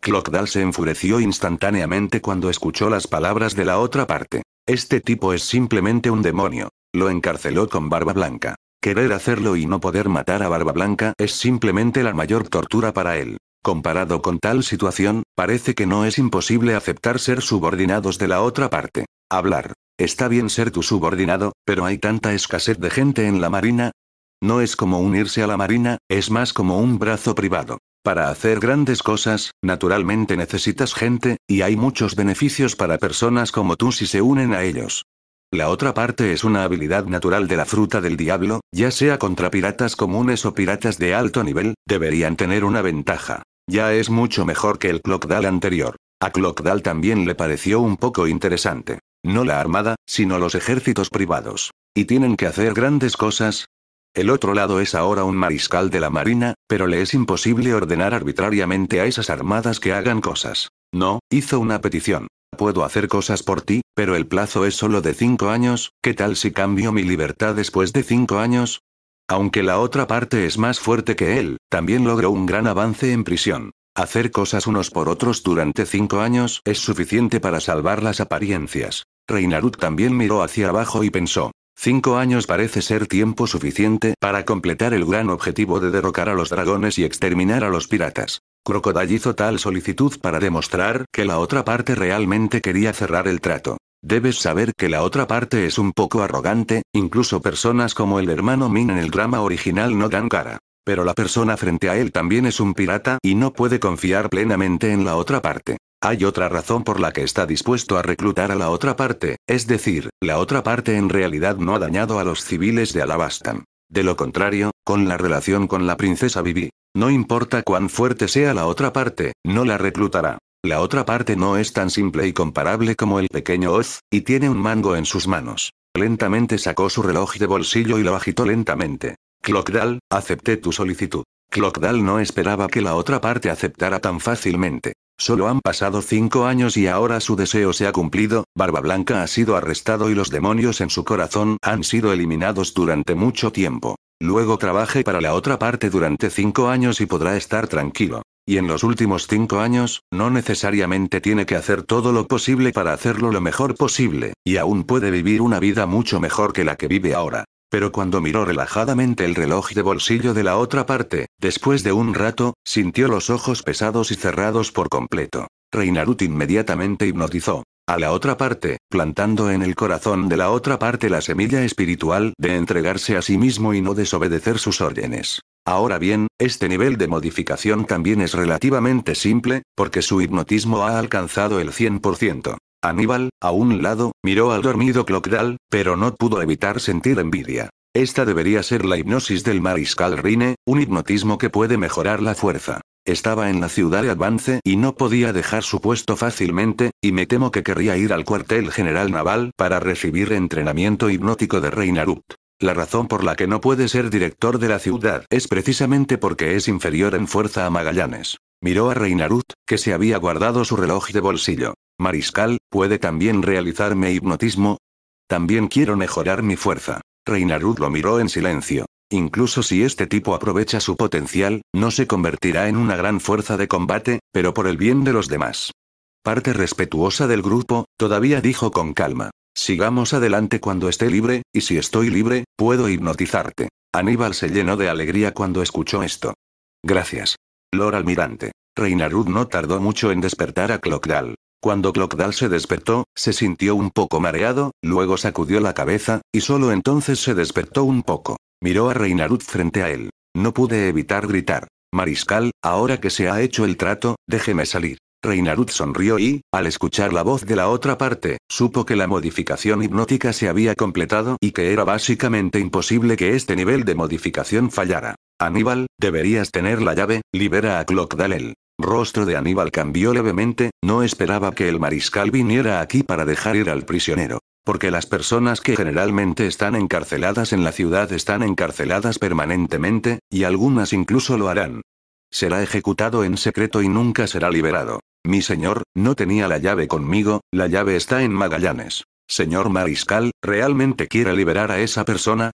Clockdal se enfureció instantáneamente cuando escuchó las palabras de la otra parte. Este tipo es simplemente un demonio. Lo encarceló con Barba Blanca. Querer hacerlo y no poder matar a Barba Blanca es simplemente la mayor tortura para él. Comparado con tal situación, parece que no es imposible aceptar ser subordinados de la otra parte. Hablar. Está bien ser tu subordinado, pero hay tanta escasez de gente en la marina. No es como unirse a la marina, es más como un brazo privado. Para hacer grandes cosas, naturalmente necesitas gente, y hay muchos beneficios para personas como tú si se unen a ellos. La otra parte es una habilidad natural de la fruta del diablo, ya sea contra piratas comunes o piratas de alto nivel, deberían tener una ventaja. Ya es mucho mejor que el Clockdal anterior. A Clockdal también le pareció un poco interesante. No la armada, sino los ejércitos privados. Y tienen que hacer grandes cosas, el otro lado es ahora un mariscal de la Marina, pero le es imposible ordenar arbitrariamente a esas armadas que hagan cosas. No, hizo una petición. Puedo hacer cosas por ti, pero el plazo es solo de cinco años, ¿qué tal si cambio mi libertad después de cinco años? Aunque la otra parte es más fuerte que él, también logró un gran avance en prisión. Hacer cosas unos por otros durante cinco años es suficiente para salvar las apariencias. Reinarut también miró hacia abajo y pensó, Cinco años parece ser tiempo suficiente para completar el gran objetivo de derrocar a los dragones y exterminar a los piratas. Crocodile hizo tal solicitud para demostrar que la otra parte realmente quería cerrar el trato. Debes saber que la otra parte es un poco arrogante, incluso personas como el hermano Min en el drama original no dan cara. Pero la persona frente a él también es un pirata y no puede confiar plenamente en la otra parte. Hay otra razón por la que está dispuesto a reclutar a la otra parte, es decir, la otra parte en realidad no ha dañado a los civiles de Alabastan. De lo contrario, con la relación con la princesa Vivi, no importa cuán fuerte sea la otra parte, no la reclutará. La otra parte no es tan simple y comparable como el pequeño Oz, y tiene un mango en sus manos. Lentamente sacó su reloj de bolsillo y lo agitó lentamente. Clockdal, acepté tu solicitud. Clockdal no esperaba que la otra parte aceptara tan fácilmente. Solo han pasado cinco años y ahora su deseo se ha cumplido, Barba Blanca ha sido arrestado y los demonios en su corazón han sido eliminados durante mucho tiempo. Luego trabaje para la otra parte durante cinco años y podrá estar tranquilo. Y en los últimos cinco años, no necesariamente tiene que hacer todo lo posible para hacerlo lo mejor posible, y aún puede vivir una vida mucho mejor que la que vive ahora. Pero cuando miró relajadamente el reloj de bolsillo de la otra parte, después de un rato, sintió los ojos pesados y cerrados por completo. Reinarut inmediatamente hipnotizó. A la otra parte, plantando en el corazón de la otra parte la semilla espiritual de entregarse a sí mismo y no desobedecer sus órdenes. Ahora bien, este nivel de modificación también es relativamente simple, porque su hipnotismo ha alcanzado el 100%. Aníbal, a un lado, miró al dormido Clockdal, pero no pudo evitar sentir envidia. Esta debería ser la hipnosis del mariscal Rine, un hipnotismo que puede mejorar la fuerza. Estaba en la ciudad de Avance y no podía dejar su puesto fácilmente, y me temo que querría ir al cuartel general naval para recibir entrenamiento hipnótico de Reinarut. La razón por la que no puede ser director de la ciudad es precisamente porque es inferior en fuerza a Magallanes. Miró a Reinarut, que se había guardado su reloj de bolsillo. Mariscal, ¿puede también realizarme hipnotismo? También quiero mejorar mi fuerza. Reinarud lo miró en silencio. Incluso si este tipo aprovecha su potencial, no se convertirá en una gran fuerza de combate, pero por el bien de los demás. Parte respetuosa del grupo, todavía dijo con calma. Sigamos adelante cuando esté libre, y si estoy libre, puedo hipnotizarte. Aníbal se llenó de alegría cuando escuchó esto. Gracias. Lord Almirante. Reinarud no tardó mucho en despertar a Clockdal. Cuando Clockdal se despertó, se sintió un poco mareado, luego sacudió la cabeza, y solo entonces se despertó un poco. Miró a Reinarut frente a él. No pude evitar gritar. Mariscal, ahora que se ha hecho el trato, déjeme salir. Reinarut sonrió y, al escuchar la voz de la otra parte, supo que la modificación hipnótica se había completado y que era básicamente imposible que este nivel de modificación fallara. Aníbal, deberías tener la llave, libera a él rostro de Aníbal cambió levemente, no esperaba que el mariscal viniera aquí para dejar ir al prisionero. Porque las personas que generalmente están encarceladas en la ciudad están encarceladas permanentemente, y algunas incluso lo harán. Será ejecutado en secreto y nunca será liberado. Mi señor, no tenía la llave conmigo, la llave está en Magallanes. Señor mariscal, ¿realmente quiere liberar a esa persona?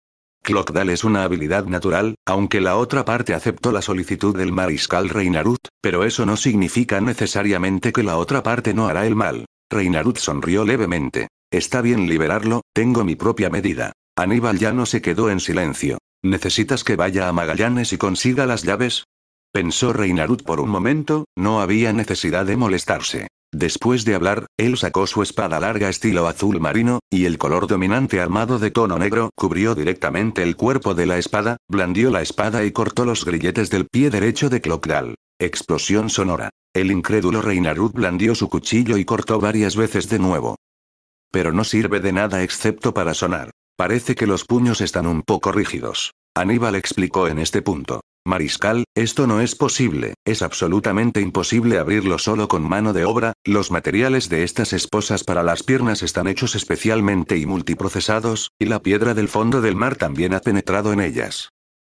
Clockdale es una habilidad natural, aunque la otra parte aceptó la solicitud del mariscal Reinarut, pero eso no significa necesariamente que la otra parte no hará el mal. Reinarut sonrió levemente. Está bien liberarlo, tengo mi propia medida. Aníbal ya no se quedó en silencio. ¿Necesitas que vaya a Magallanes y consiga las llaves? Pensó Reinarut por un momento, no había necesidad de molestarse. Después de hablar, él sacó su espada larga estilo azul marino, y el color dominante armado de tono negro cubrió directamente el cuerpo de la espada, blandió la espada y cortó los grilletes del pie derecho de Clockdal. Explosión sonora. El incrédulo Reinarud blandió su cuchillo y cortó varias veces de nuevo. Pero no sirve de nada excepto para sonar. Parece que los puños están un poco rígidos. Aníbal explicó en este punto. Mariscal, esto no es posible, es absolutamente imposible abrirlo solo con mano de obra, los materiales de estas esposas para las piernas están hechos especialmente y multiprocesados, y la piedra del fondo del mar también ha penetrado en ellas.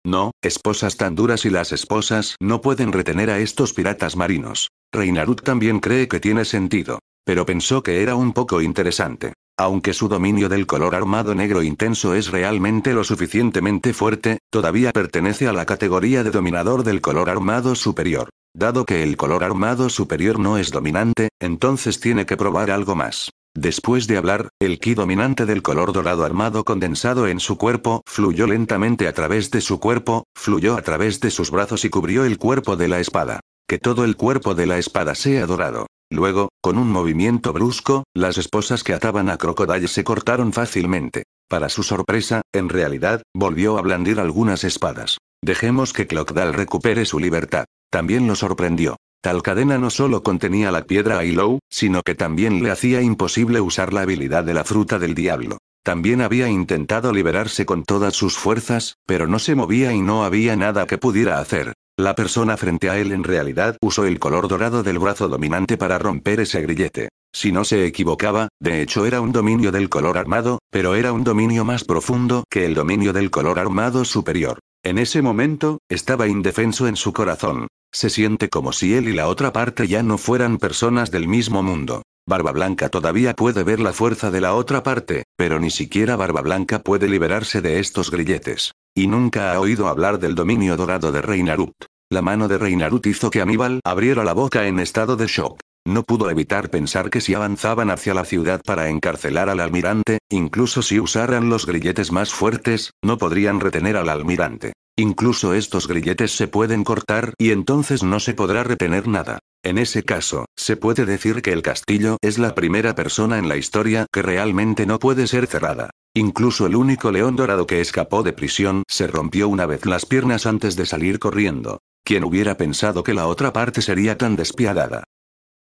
No, esposas tan duras y las esposas no pueden retener a estos piratas marinos. Reinarut también cree que tiene sentido. Pero pensó que era un poco interesante. Aunque su dominio del color armado negro intenso es realmente lo suficientemente fuerte, todavía pertenece a la categoría de dominador del color armado superior. Dado que el color armado superior no es dominante, entonces tiene que probar algo más. Después de hablar, el ki dominante del color dorado armado condensado en su cuerpo fluyó lentamente a través de su cuerpo, fluyó a través de sus brazos y cubrió el cuerpo de la espada. Que todo el cuerpo de la espada sea dorado. Luego, con un movimiento brusco, las esposas que ataban a Crocodile se cortaron fácilmente. Para su sorpresa, en realidad, volvió a blandir algunas espadas. Dejemos que Clockdal recupere su libertad. También lo sorprendió. Tal cadena no solo contenía la piedra a sino que también le hacía imposible usar la habilidad de la fruta del diablo. También había intentado liberarse con todas sus fuerzas, pero no se movía y no había nada que pudiera hacer. La persona frente a él en realidad usó el color dorado del brazo dominante para romper ese grillete. Si no se equivocaba, de hecho era un dominio del color armado, pero era un dominio más profundo que el dominio del color armado superior. En ese momento, estaba indefenso en su corazón. Se siente como si él y la otra parte ya no fueran personas del mismo mundo. Barba Blanca todavía puede ver la fuerza de la otra parte, pero ni siquiera Barba Blanca puede liberarse de estos grilletes. Y nunca ha oído hablar del dominio dorado de Reinarut. La mano de Reinarut hizo que Aníbal abriera la boca en estado de shock. No pudo evitar pensar que si avanzaban hacia la ciudad para encarcelar al almirante, incluso si usaran los grilletes más fuertes, no podrían retener al almirante. Incluso estos grilletes se pueden cortar y entonces no se podrá retener nada. En ese caso, se puede decir que el castillo es la primera persona en la historia que realmente no puede ser cerrada. Incluso el único león dorado que escapó de prisión se rompió una vez las piernas antes de salir corriendo. ¿Quién hubiera pensado que la otra parte sería tan despiadada?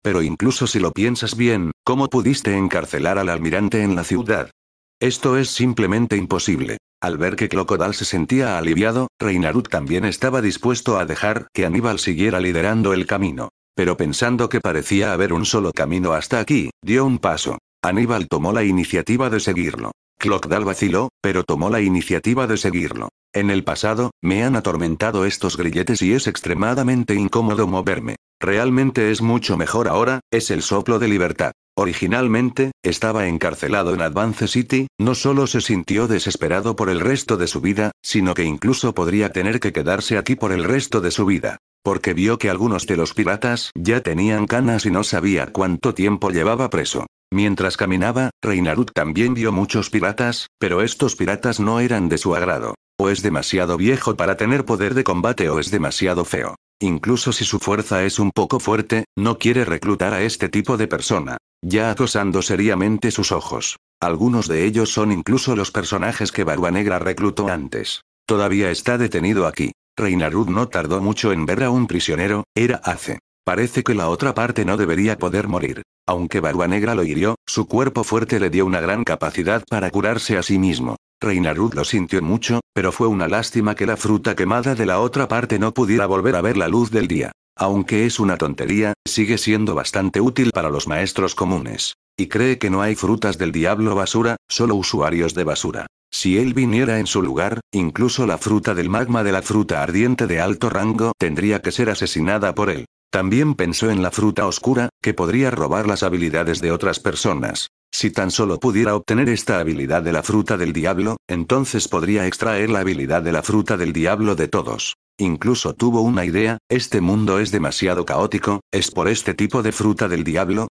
Pero incluso si lo piensas bien, ¿cómo pudiste encarcelar al almirante en la ciudad? Esto es simplemente imposible. Al ver que Clocodal se sentía aliviado, Reinarut también estaba dispuesto a dejar que Aníbal siguiera liderando el camino. Pero pensando que parecía haber un solo camino hasta aquí, dio un paso. Aníbal tomó la iniciativa de seguirlo. Clockdal vaciló, pero tomó la iniciativa de seguirlo. En el pasado, me han atormentado estos grilletes y es extremadamente incómodo moverme. Realmente es mucho mejor ahora, es el soplo de libertad. Originalmente, estaba encarcelado en Advance City, no solo se sintió desesperado por el resto de su vida, sino que incluso podría tener que quedarse aquí por el resto de su vida porque vio que algunos de los piratas ya tenían canas y no sabía cuánto tiempo llevaba preso. Mientras caminaba, Reinarut también vio muchos piratas, pero estos piratas no eran de su agrado. O es demasiado viejo para tener poder de combate o es demasiado feo. Incluso si su fuerza es un poco fuerte, no quiere reclutar a este tipo de persona. Ya acosando seriamente sus ojos. Algunos de ellos son incluso los personajes que Barba Negra reclutó antes. Todavía está detenido aquí. Reinarud no tardó mucho en ver a un prisionero, era Ace. Parece que la otra parte no debería poder morir. Aunque Barba Negra lo hirió, su cuerpo fuerte le dio una gran capacidad para curarse a sí mismo. Reinarud lo sintió mucho, pero fue una lástima que la fruta quemada de la otra parte no pudiera volver a ver la luz del día. Aunque es una tontería, sigue siendo bastante útil para los maestros comunes. Y cree que no hay frutas del diablo basura, solo usuarios de basura. Si él viniera en su lugar, incluso la fruta del magma de la fruta ardiente de alto rango tendría que ser asesinada por él. También pensó en la fruta oscura, que podría robar las habilidades de otras personas. Si tan solo pudiera obtener esta habilidad de la fruta del diablo, entonces podría extraer la habilidad de la fruta del diablo de todos. Incluso tuvo una idea, este mundo es demasiado caótico, ¿es por este tipo de fruta del diablo?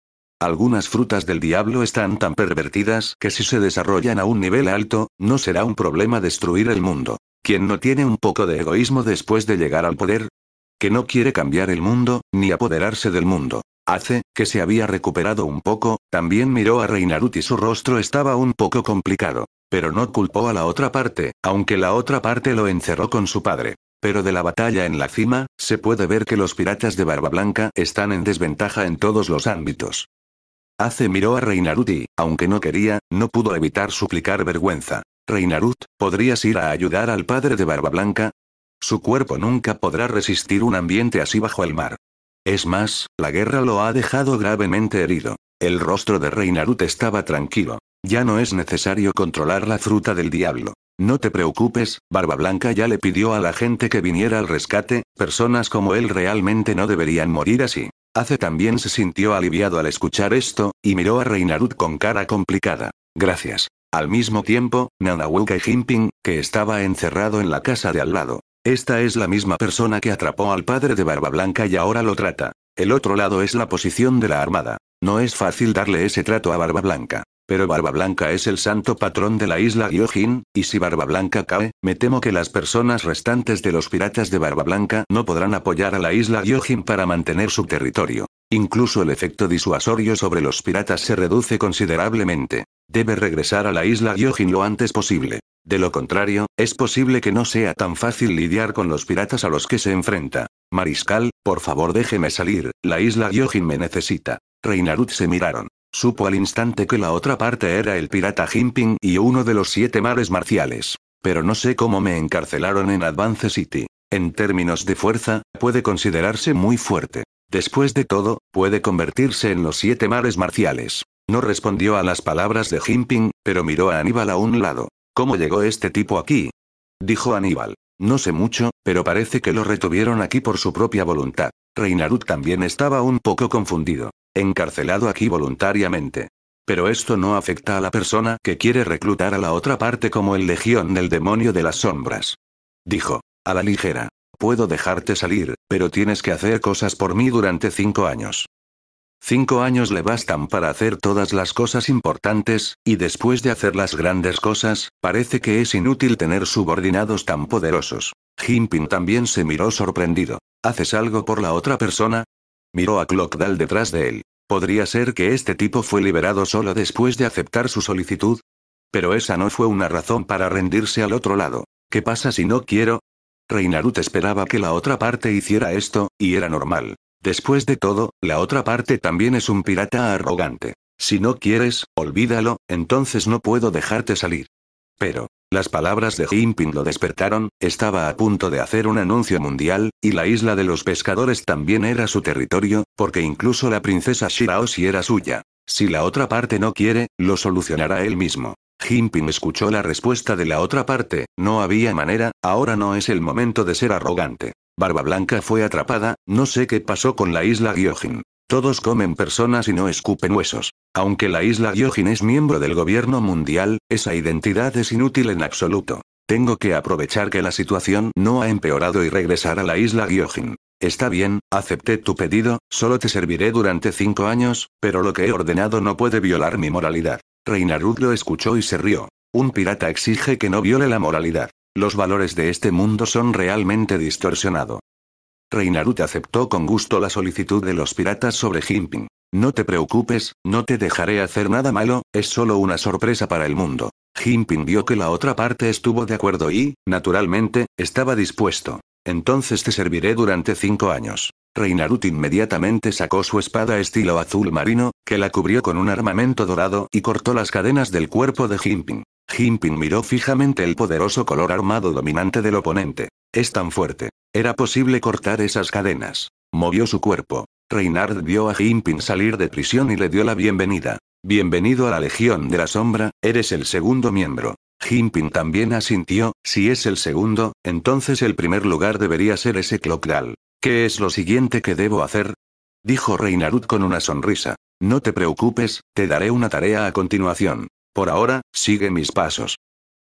Algunas frutas del diablo están tan pervertidas que si se desarrollan a un nivel alto, no será un problema destruir el mundo. Quien no tiene un poco de egoísmo después de llegar al poder, que no quiere cambiar el mundo, ni apoderarse del mundo. Hace, que se había recuperado un poco, también miró a Reinarut y su rostro estaba un poco complicado. Pero no culpó a la otra parte, aunque la otra parte lo encerró con su padre. Pero de la batalla en la cima, se puede ver que los piratas de Barba Blanca están en desventaja en todos los ámbitos. Ace miró a Reinarut y, aunque no quería, no pudo evitar suplicar vergüenza. Reinarut, ¿podrías ir a ayudar al padre de Barba Blanca? Su cuerpo nunca podrá resistir un ambiente así bajo el mar. Es más, la guerra lo ha dejado gravemente herido. El rostro de Reinarut estaba tranquilo. Ya no es necesario controlar la fruta del diablo. No te preocupes, Barba Blanca ya le pidió a la gente que viniera al rescate, personas como él realmente no deberían morir así. Ace también se sintió aliviado al escuchar esto, y miró a Reinarut con cara complicada. Gracias. Al mismo tiempo, Nanawuka y Jimping, que estaba encerrado en la casa de al lado, esta es la misma persona que atrapó al padre de Barba Blanca y ahora lo trata. El otro lado es la posición de la Armada. No es fácil darle ese trato a Barba Blanca. Pero Barba Blanca es el santo patrón de la isla Gyojin, y si Barba Blanca cae, me temo que las personas restantes de los piratas de Barba Blanca no podrán apoyar a la isla Gyojin para mantener su territorio. Incluso el efecto disuasorio sobre los piratas se reduce considerablemente. Debe regresar a la isla Gyojin lo antes posible. De lo contrario, es posible que no sea tan fácil lidiar con los piratas a los que se enfrenta. Mariscal, por favor déjeme salir, la isla Gyojin me necesita. Reinarut se miraron. Supo al instante que la otra parte era el pirata Jimping y uno de los siete mares marciales. Pero no sé cómo me encarcelaron en Advance City. En términos de fuerza, puede considerarse muy fuerte. Después de todo, puede convertirse en los siete mares marciales. No respondió a las palabras de Jimping, pero miró a Aníbal a un lado. ¿Cómo llegó este tipo aquí? Dijo Aníbal. No sé mucho, pero parece que lo retuvieron aquí por su propia voluntad. Reinarut también estaba un poco confundido. Encarcelado aquí voluntariamente. Pero esto no afecta a la persona que quiere reclutar a la otra parte como el legión del demonio de las sombras. Dijo. A la ligera. Puedo dejarte salir, pero tienes que hacer cosas por mí durante cinco años. Cinco años le bastan para hacer todas las cosas importantes, y después de hacer las grandes cosas, parece que es inútil tener subordinados tan poderosos. Jinping también se miró sorprendido. ¿Haces algo por la otra persona? Miró a Clockdal detrás de él. ¿Podría ser que este tipo fue liberado solo después de aceptar su solicitud? Pero esa no fue una razón para rendirse al otro lado. ¿Qué pasa si no quiero? Reinarut esperaba que la otra parte hiciera esto, y era normal. Después de todo, la otra parte también es un pirata arrogante. Si no quieres, olvídalo, entonces no puedo dejarte salir. Pero, las palabras de Jinping lo despertaron, estaba a punto de hacer un anuncio mundial, y la isla de los pescadores también era su territorio, porque incluso la princesa Shiraoshi era suya. Si la otra parte no quiere, lo solucionará él mismo. Jinping escuchó la respuesta de la otra parte, no había manera, ahora no es el momento de ser arrogante. Barba Blanca fue atrapada, no sé qué pasó con la isla Gyojin. Todos comen personas y no escupen huesos. Aunque la isla Gyojin es miembro del gobierno mundial, esa identidad es inútil en absoluto. Tengo que aprovechar que la situación no ha empeorado y regresar a la isla Gyojin. Está bien, acepté tu pedido, solo te serviré durante cinco años, pero lo que he ordenado no puede violar mi moralidad. Reinarud lo escuchó y se rió. Un pirata exige que no viole la moralidad los valores de este mundo son realmente distorsionados. Reinarut aceptó con gusto la solicitud de los piratas sobre Jinping. No te preocupes, no te dejaré hacer nada malo, es solo una sorpresa para el mundo. Jinping vio que la otra parte estuvo de acuerdo y, naturalmente, estaba dispuesto. Entonces te serviré durante cinco años. Reinarut inmediatamente sacó su espada estilo azul marino, que la cubrió con un armamento dorado y cortó las cadenas del cuerpo de Jinping. Jinping miró fijamente el poderoso color armado dominante del oponente. Es tan fuerte. Era posible cortar esas cadenas. Movió su cuerpo. Reinhard vio a Jinping salir de prisión y le dio la bienvenida. Bienvenido a la Legión de la Sombra, eres el segundo miembro. Jinping también asintió, si es el segundo, entonces el primer lugar debería ser ese Clockdal. ¿Qué es lo siguiente que debo hacer? Dijo Reinarut con una sonrisa. No te preocupes, te daré una tarea a continuación. Por ahora, sigue mis pasos.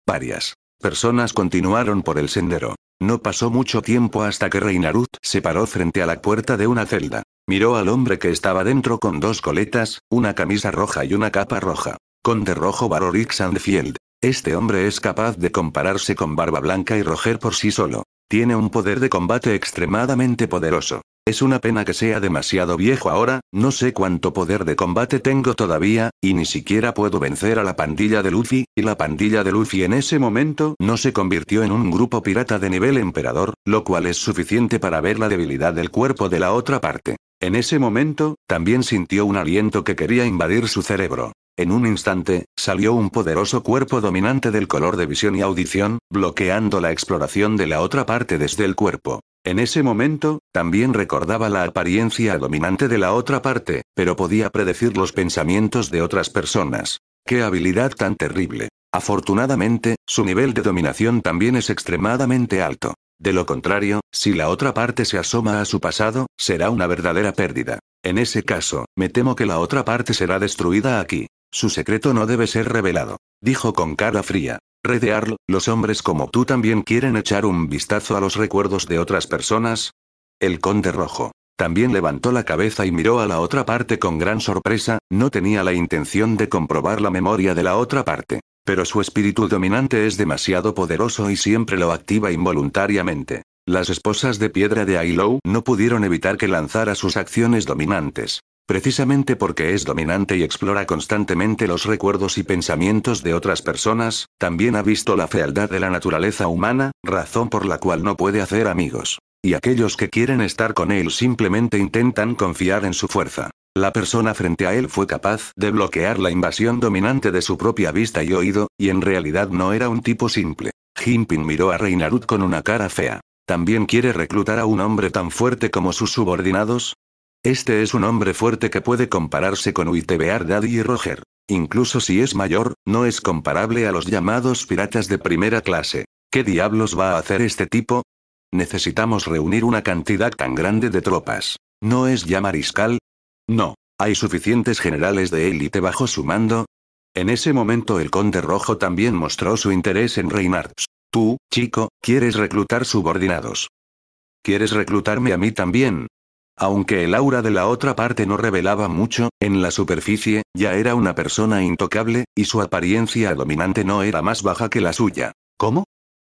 Varias personas continuaron por el sendero. No pasó mucho tiempo hasta que Reinarut se paró frente a la puerta de una celda. Miró al hombre que estaba dentro con dos coletas, una camisa roja y una capa roja. Conde rojo Barorix Sandfield. Este hombre es capaz de compararse con Barba Blanca y Roger por sí solo. Tiene un poder de combate extremadamente poderoso. Es una pena que sea demasiado viejo ahora, no sé cuánto poder de combate tengo todavía, y ni siquiera puedo vencer a la pandilla de Luffy, y la pandilla de Luffy en ese momento no se convirtió en un grupo pirata de nivel emperador, lo cual es suficiente para ver la debilidad del cuerpo de la otra parte. En ese momento, también sintió un aliento que quería invadir su cerebro. En un instante, salió un poderoso cuerpo dominante del color de visión y audición, bloqueando la exploración de la otra parte desde el cuerpo. En ese momento, también recordaba la apariencia dominante de la otra parte, pero podía predecir los pensamientos de otras personas. ¡Qué habilidad tan terrible! Afortunadamente, su nivel de dominación también es extremadamente alto. De lo contrario, si la otra parte se asoma a su pasado, será una verdadera pérdida. En ese caso, me temo que la otra parte será destruida aquí. Su secreto no debe ser revelado, dijo con cara fría. Redearlo, los hombres como tú también quieren echar un vistazo a los recuerdos de otras personas. El conde rojo. También levantó la cabeza y miró a la otra parte con gran sorpresa, no tenía la intención de comprobar la memoria de la otra parte. Pero su espíritu dominante es demasiado poderoso y siempre lo activa involuntariamente. Las esposas de piedra de Ailou no pudieron evitar que lanzara sus acciones dominantes. Precisamente porque es dominante y explora constantemente los recuerdos y pensamientos de otras personas, también ha visto la fealdad de la naturaleza humana, razón por la cual no puede hacer amigos. Y aquellos que quieren estar con él simplemente intentan confiar en su fuerza. La persona frente a él fue capaz de bloquear la invasión dominante de su propia vista y oído, y en realidad no era un tipo simple. Jinping miró a Reinarut con una cara fea. ¿También quiere reclutar a un hombre tan fuerte como sus subordinados? Este es un hombre fuerte que puede compararse con Uitebear Daddy y Roger. Incluso si es mayor, no es comparable a los llamados piratas de primera clase. ¿Qué diablos va a hacer este tipo? Necesitamos reunir una cantidad tan grande de tropas. ¿No es ya mariscal? No. ¿Hay suficientes generales de élite bajo su mando? En ese momento el conde rojo también mostró su interés en Reinhardt. Tú, chico, quieres reclutar subordinados. ¿Quieres reclutarme a mí también? Aunque el aura de la otra parte no revelaba mucho, en la superficie, ya era una persona intocable, y su apariencia dominante no era más baja que la suya. ¿Cómo?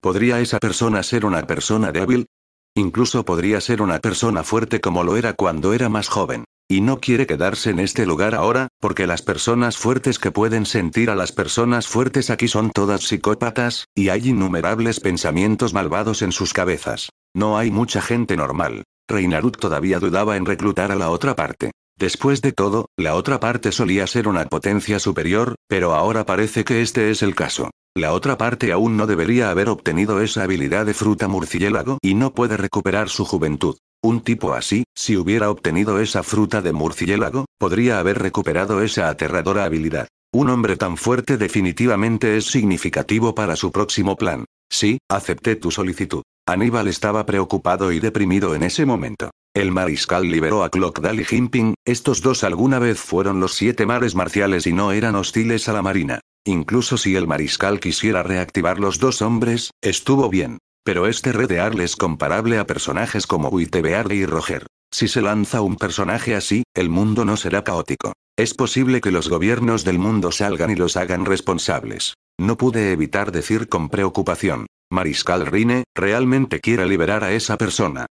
¿Podría esa persona ser una persona débil? Incluso podría ser una persona fuerte como lo era cuando era más joven. Y no quiere quedarse en este lugar ahora, porque las personas fuertes que pueden sentir a las personas fuertes aquí son todas psicópatas, y hay innumerables pensamientos malvados en sus cabezas. No hay mucha gente normal. Reinarut todavía dudaba en reclutar a la otra parte. Después de todo, la otra parte solía ser una potencia superior, pero ahora parece que este es el caso. La otra parte aún no debería haber obtenido esa habilidad de fruta murciélago y no puede recuperar su juventud. Un tipo así, si hubiera obtenido esa fruta de murciélago, podría haber recuperado esa aterradora habilidad. Un hombre tan fuerte definitivamente es significativo para su próximo plan. Sí, acepté tu solicitud. Aníbal estaba preocupado y deprimido en ese momento. El mariscal liberó a Clockdal y Jimping, estos dos alguna vez fueron los siete mares marciales y no eran hostiles a la marina. Incluso si el mariscal quisiera reactivar los dos hombres, estuvo bien. Pero este redearle es comparable a personajes como Wittebearle y Roger. Si se lanza un personaje así, el mundo no será caótico. Es posible que los gobiernos del mundo salgan y los hagan responsables. No pude evitar decir con preocupación. Mariscal Rine, realmente quiere liberar a esa persona.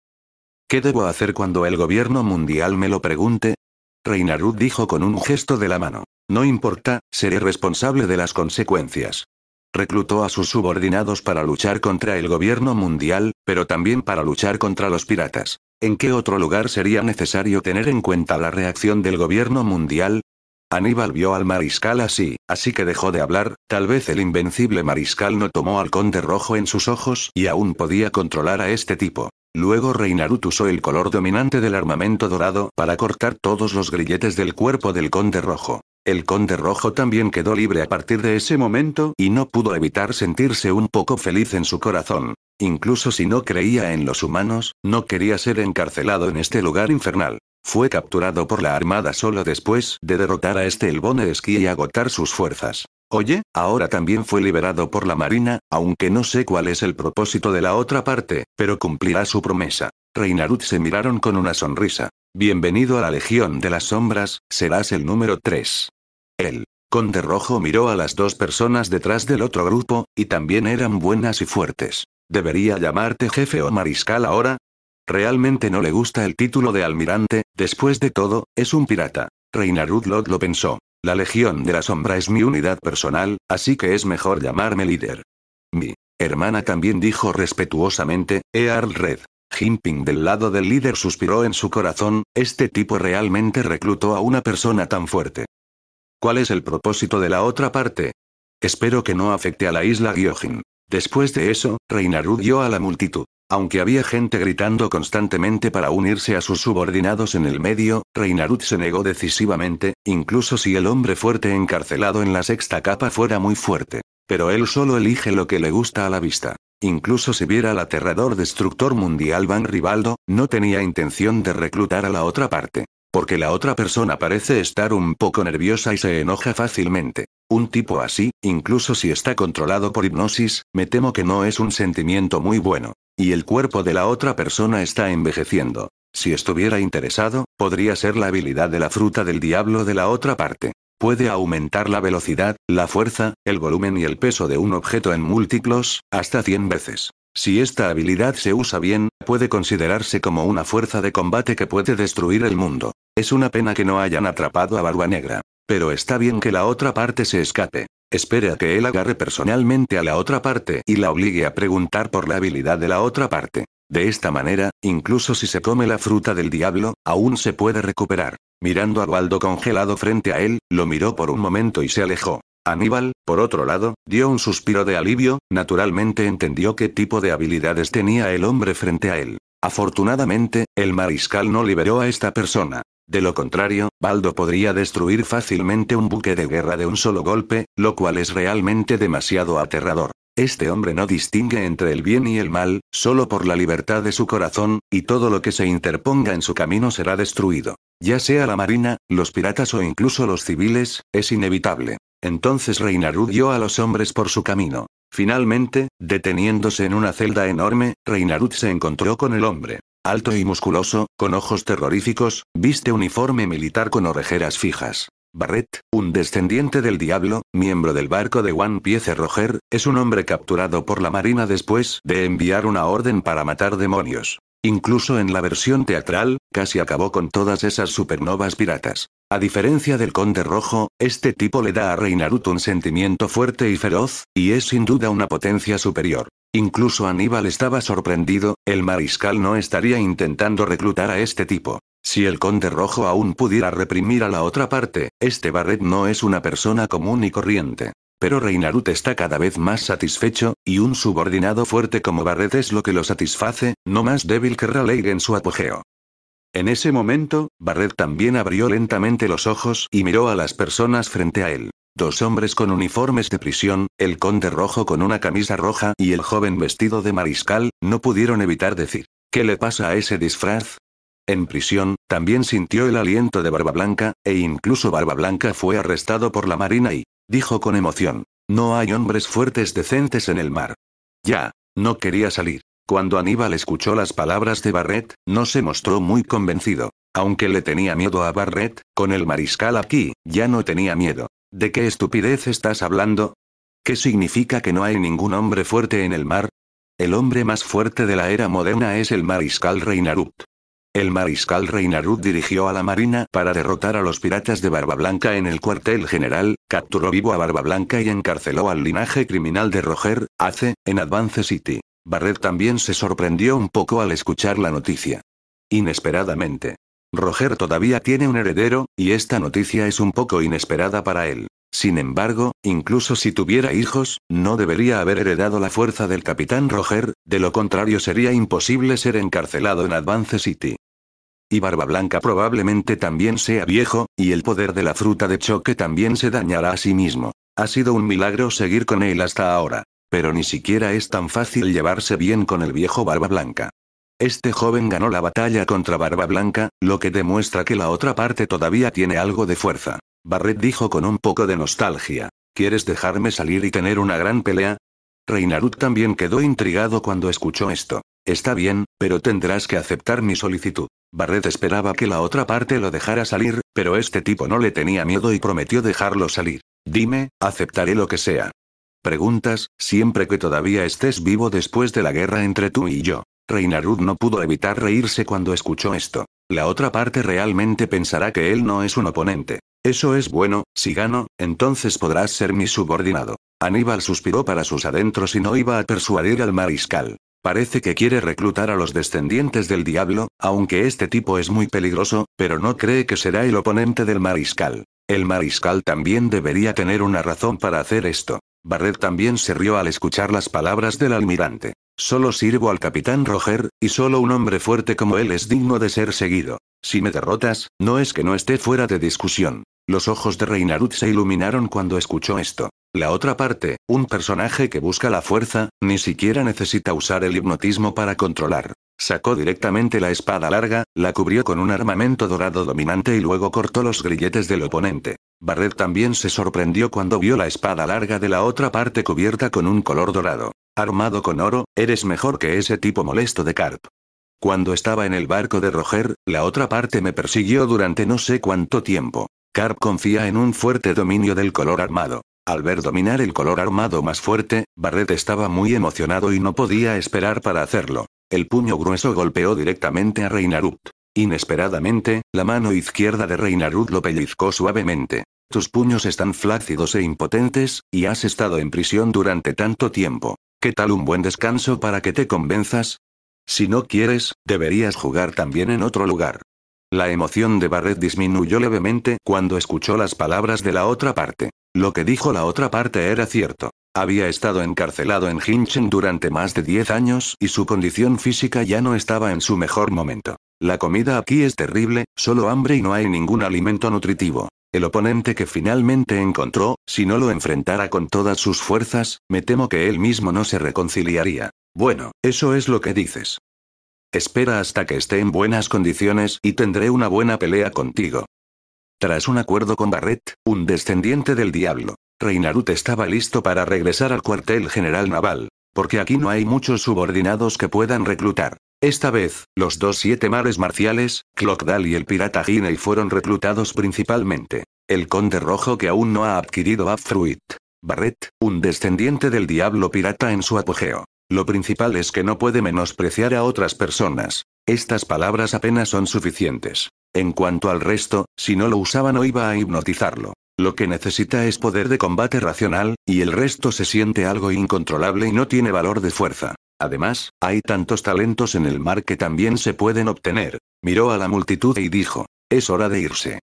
¿Qué debo hacer cuando el gobierno mundial me lo pregunte? Reinarud dijo con un gesto de la mano. No importa, seré responsable de las consecuencias. Reclutó a sus subordinados para luchar contra el gobierno mundial, pero también para luchar contra los piratas. ¿En qué otro lugar sería necesario tener en cuenta la reacción del gobierno mundial? Aníbal vio al mariscal así, así que dejó de hablar, tal vez el invencible mariscal no tomó al conde rojo en sus ojos y aún podía controlar a este tipo. Luego Reinarut usó el color dominante del armamento dorado para cortar todos los grilletes del cuerpo del conde rojo. El conde rojo también quedó libre a partir de ese momento y no pudo evitar sentirse un poco feliz en su corazón. Incluso si no creía en los humanos, no quería ser encarcelado en este lugar infernal. Fue capturado por la Armada solo después de derrotar a este este Esquí y agotar sus fuerzas. Oye, ahora también fue liberado por la Marina, aunque no sé cuál es el propósito de la otra parte, pero cumplirá su promesa. Reinarut se miraron con una sonrisa. Bienvenido a la Legión de las Sombras, serás el número 3. El conde rojo miró a las dos personas detrás del otro grupo, y también eran buenas y fuertes. Debería llamarte jefe o mariscal ahora, Realmente no le gusta el título de almirante, después de todo, es un pirata. Reinarud Lot lo pensó. La Legión de la Sombra es mi unidad personal, así que es mejor llamarme líder. Mi hermana también dijo respetuosamente, Earl Red. Jinping del lado del líder suspiró en su corazón, este tipo realmente reclutó a una persona tan fuerte. ¿Cuál es el propósito de la otra parte? Espero que no afecte a la isla Gyojin. Después de eso, Reinarud dio a la multitud. Aunque había gente gritando constantemente para unirse a sus subordinados en el medio, Reinarut se negó decisivamente, incluso si el hombre fuerte encarcelado en la sexta capa fuera muy fuerte. Pero él solo elige lo que le gusta a la vista. Incluso si viera al aterrador destructor mundial Van Rivaldo, no tenía intención de reclutar a la otra parte. Porque la otra persona parece estar un poco nerviosa y se enoja fácilmente. Un tipo así, incluso si está controlado por hipnosis, me temo que no es un sentimiento muy bueno. Y el cuerpo de la otra persona está envejeciendo. Si estuviera interesado, podría ser la habilidad de la fruta del diablo de la otra parte. Puede aumentar la velocidad, la fuerza, el volumen y el peso de un objeto en múltiplos, hasta 100 veces. Si esta habilidad se usa bien, puede considerarse como una fuerza de combate que puede destruir el mundo. Es una pena que no hayan atrapado a Barba Negra. Pero está bien que la otra parte se escape. Espera que él agarre personalmente a la otra parte y la obligue a preguntar por la habilidad de la otra parte. De esta manera, incluso si se come la fruta del diablo, aún se puede recuperar. Mirando a Waldo congelado frente a él, lo miró por un momento y se alejó. Aníbal, por otro lado, dio un suspiro de alivio, naturalmente entendió qué tipo de habilidades tenía el hombre frente a él. Afortunadamente, el mariscal no liberó a esta persona. De lo contrario, Baldo podría destruir fácilmente un buque de guerra de un solo golpe, lo cual es realmente demasiado aterrador. Este hombre no distingue entre el bien y el mal, solo por la libertad de su corazón, y todo lo que se interponga en su camino será destruido. Ya sea la marina, los piratas o incluso los civiles, es inevitable. Entonces Reinarud dio a los hombres por su camino. Finalmente, deteniéndose en una celda enorme, Reinarud se encontró con el hombre. Alto y musculoso, con ojos terroríficos, viste uniforme militar con orejeras fijas. Barret, un descendiente del Diablo, miembro del barco de One Piece Roger, es un hombre capturado por la Marina después de enviar una orden para matar demonios. Incluso en la versión teatral, casi acabó con todas esas supernovas piratas. A diferencia del Conde Rojo, este tipo le da a Rey Naruto un sentimiento fuerte y feroz, y es sin duda una potencia superior. Incluso Aníbal estaba sorprendido, el mariscal no estaría intentando reclutar a este tipo. Si el conde rojo aún pudiera reprimir a la otra parte, este Barret no es una persona común y corriente. Pero Reinarut está cada vez más satisfecho, y un subordinado fuerte como Barret es lo que lo satisface, no más débil que Raleigh en su apogeo. En ese momento, Barret también abrió lentamente los ojos y miró a las personas frente a él. Dos hombres con uniformes de prisión, el conde rojo con una camisa roja y el joven vestido de mariscal, no pudieron evitar decir, ¿qué le pasa a ese disfraz? En prisión, también sintió el aliento de Barba Blanca, e incluso Barba Blanca fue arrestado por la Marina y, dijo con emoción, no hay hombres fuertes decentes en el mar. Ya, no quería salir. Cuando Aníbal escuchó las palabras de Barret, no se mostró muy convencido. Aunque le tenía miedo a Barret, con el mariscal aquí, ya no tenía miedo. ¿De qué estupidez estás hablando? ¿Qué significa que no hay ningún hombre fuerte en el mar? El hombre más fuerte de la era moderna es el mariscal Reinarut. El mariscal Reinarut dirigió a la marina para derrotar a los piratas de Barba Blanca en el cuartel general, capturó vivo a Barba Blanca y encarceló al linaje criminal de Roger, Ace, en Advance City. Barret también se sorprendió un poco al escuchar la noticia. Inesperadamente. Roger todavía tiene un heredero, y esta noticia es un poco inesperada para él. Sin embargo, incluso si tuviera hijos, no debería haber heredado la fuerza del capitán Roger, de lo contrario sería imposible ser encarcelado en Advance City. Y Barba Blanca probablemente también sea viejo, y el poder de la fruta de choque también se dañará a sí mismo. Ha sido un milagro seguir con él hasta ahora. Pero ni siquiera es tan fácil llevarse bien con el viejo Barba Blanca. Este joven ganó la batalla contra Barba Blanca, lo que demuestra que la otra parte todavía tiene algo de fuerza. Barret dijo con un poco de nostalgia. ¿Quieres dejarme salir y tener una gran pelea? Reinarut también quedó intrigado cuando escuchó esto. Está bien, pero tendrás que aceptar mi solicitud. Barret esperaba que la otra parte lo dejara salir, pero este tipo no le tenía miedo y prometió dejarlo salir. Dime, aceptaré lo que sea. Preguntas, siempre que todavía estés vivo después de la guerra entre tú y yo. Reinarud no pudo evitar reírse cuando escuchó esto. La otra parte realmente pensará que él no es un oponente. Eso es bueno, si gano, entonces podrás ser mi subordinado. Aníbal suspiró para sus adentros y no iba a persuadir al mariscal. Parece que quiere reclutar a los descendientes del diablo, aunque este tipo es muy peligroso, pero no cree que será el oponente del mariscal. El mariscal también debería tener una razón para hacer esto. Barret también se rió al escuchar las palabras del almirante. Solo sirvo al capitán Roger, y solo un hombre fuerte como él es digno de ser seguido. Si me derrotas, no es que no esté fuera de discusión. Los ojos de Reinarud se iluminaron cuando escuchó esto. La otra parte, un personaje que busca la fuerza, ni siquiera necesita usar el hipnotismo para controlar. Sacó directamente la espada larga, la cubrió con un armamento dorado dominante y luego cortó los grilletes del oponente. Barret también se sorprendió cuando vio la espada larga de la otra parte cubierta con un color dorado. Armado con oro, eres mejor que ese tipo molesto de Karp. Cuando estaba en el barco de Roger, la otra parte me persiguió durante no sé cuánto tiempo. Karp confía en un fuerte dominio del color armado. Al ver dominar el color armado más fuerte, Barret estaba muy emocionado y no podía esperar para hacerlo. El puño grueso golpeó directamente a Reinarut. Inesperadamente, la mano izquierda de Reinarud lo pellizcó suavemente. Tus puños están flácidos e impotentes, y has estado en prisión durante tanto tiempo. ¿Qué tal un buen descanso para que te convenzas? Si no quieres, deberías jugar también en otro lugar. La emoción de Barret disminuyó levemente cuando escuchó las palabras de la otra parte. Lo que dijo la otra parte era cierto. Había estado encarcelado en Hinchen durante más de 10 años y su condición física ya no estaba en su mejor momento. La comida aquí es terrible, solo hambre y no hay ningún alimento nutritivo. El oponente que finalmente encontró, si no lo enfrentara con todas sus fuerzas, me temo que él mismo no se reconciliaría. Bueno, eso es lo que dices. Espera hasta que esté en buenas condiciones y tendré una buena pelea contigo. Tras un acuerdo con Barret, un descendiente del diablo, Reinarut estaba listo para regresar al cuartel general naval, porque aquí no hay muchos subordinados que puedan reclutar. Esta vez, los dos siete mares marciales, Clockdal y el pirata Hiney fueron reclutados principalmente. El conde rojo que aún no ha adquirido Abfruit. Barret, un descendiente del diablo pirata en su apogeo. Lo principal es que no puede menospreciar a otras personas. Estas palabras apenas son suficientes. En cuanto al resto, si no lo usaba no iba a hipnotizarlo. Lo que necesita es poder de combate racional, y el resto se siente algo incontrolable y no tiene valor de fuerza. Además, hay tantos talentos en el mar que también se pueden obtener. Miró a la multitud y dijo, es hora de irse.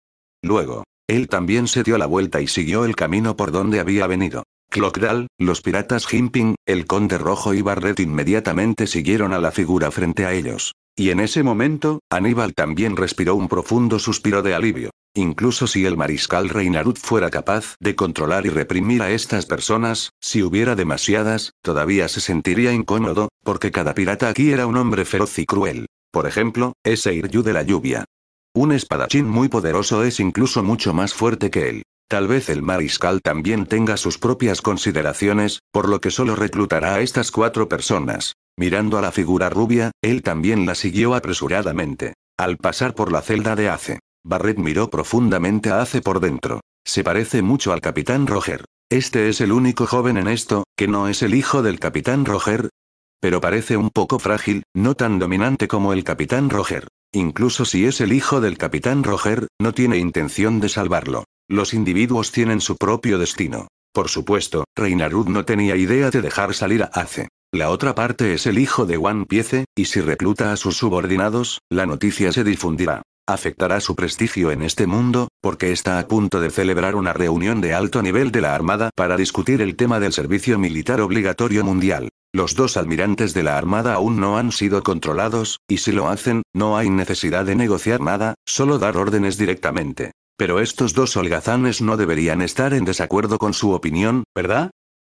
Luego, él también se dio la vuelta y siguió el camino por donde había venido. Clockdal, los piratas Himping, el conde rojo y Barret inmediatamente siguieron a la figura frente a ellos. Y en ese momento, Aníbal también respiró un profundo suspiro de alivio. Incluso si el mariscal Reinarut fuera capaz de controlar y reprimir a estas personas, si hubiera demasiadas, todavía se sentiría incómodo, porque cada pirata aquí era un hombre feroz y cruel. Por ejemplo, ese Iryu de la lluvia. Un espadachín muy poderoso es incluso mucho más fuerte que él. Tal vez el mariscal también tenga sus propias consideraciones, por lo que solo reclutará a estas cuatro personas. Mirando a la figura rubia, él también la siguió apresuradamente. Al pasar por la celda de Ace, Barret miró profundamente a Ace por dentro. Se parece mucho al capitán Roger. Este es el único joven en esto, que no es el hijo del capitán Roger. Pero parece un poco frágil, no tan dominante como el capitán Roger. Incluso si es el hijo del capitán Roger, no tiene intención de salvarlo. Los individuos tienen su propio destino. Por supuesto, Reinarud no tenía idea de dejar salir a Ace. La otra parte es el hijo de One Piece, y si recluta a sus subordinados, la noticia se difundirá. Afectará su prestigio en este mundo, porque está a punto de celebrar una reunión de alto nivel de la Armada para discutir el tema del servicio militar obligatorio mundial. Los dos almirantes de la Armada aún no han sido controlados, y si lo hacen, no hay necesidad de negociar nada, solo dar órdenes directamente. Pero estos dos holgazanes no deberían estar en desacuerdo con su opinión, ¿verdad?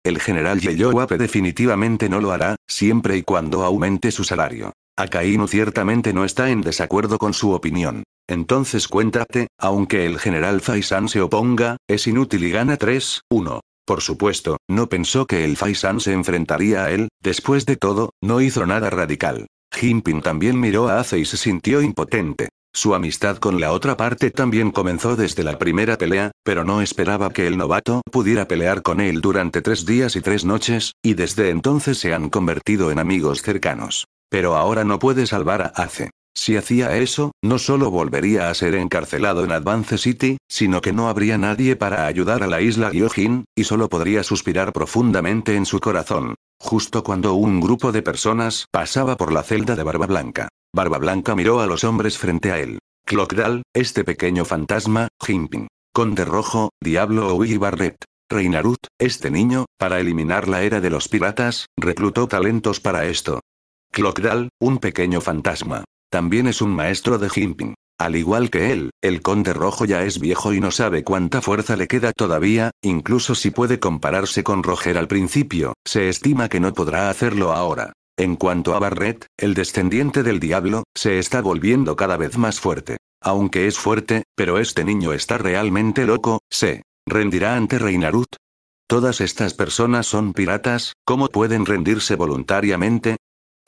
El general Yeyo definitivamente no lo hará, siempre y cuando aumente su salario. Akainu ciertamente no está en desacuerdo con su opinión. Entonces cuéntate, aunque el general Faisan se oponga, es inútil y gana 3-1. Por supuesto, no pensó que el Faisan se enfrentaría a él, después de todo, no hizo nada radical. Jinping también miró a Ace y se sintió impotente. Su amistad con la otra parte también comenzó desde la primera pelea, pero no esperaba que el novato pudiera pelear con él durante tres días y tres noches, y desde entonces se han convertido en amigos cercanos. Pero ahora no puede salvar a Ace. Si hacía eso, no solo volvería a ser encarcelado en Advance City, sino que no habría nadie para ayudar a la isla Gyojin, y solo podría suspirar profundamente en su corazón. Justo cuando un grupo de personas pasaba por la celda de Barba Blanca. Barba Blanca miró a los hombres frente a él. Clockdal, este pequeño fantasma, Jimping. Conde Rojo, Diablo o Barret. Reinarut, este niño, para eliminar la era de los piratas, reclutó talentos para esto. Clockdal, un pequeño fantasma. También es un maestro de Jimping. Al igual que él, el conde rojo ya es viejo y no sabe cuánta fuerza le queda todavía, incluso si puede compararse con Roger al principio, se estima que no podrá hacerlo ahora. En cuanto a Barret, el descendiente del diablo, se está volviendo cada vez más fuerte. Aunque es fuerte, pero este niño está realmente loco, se rendirá ante Reinarut. Todas estas personas son piratas, ¿cómo pueden rendirse voluntariamente?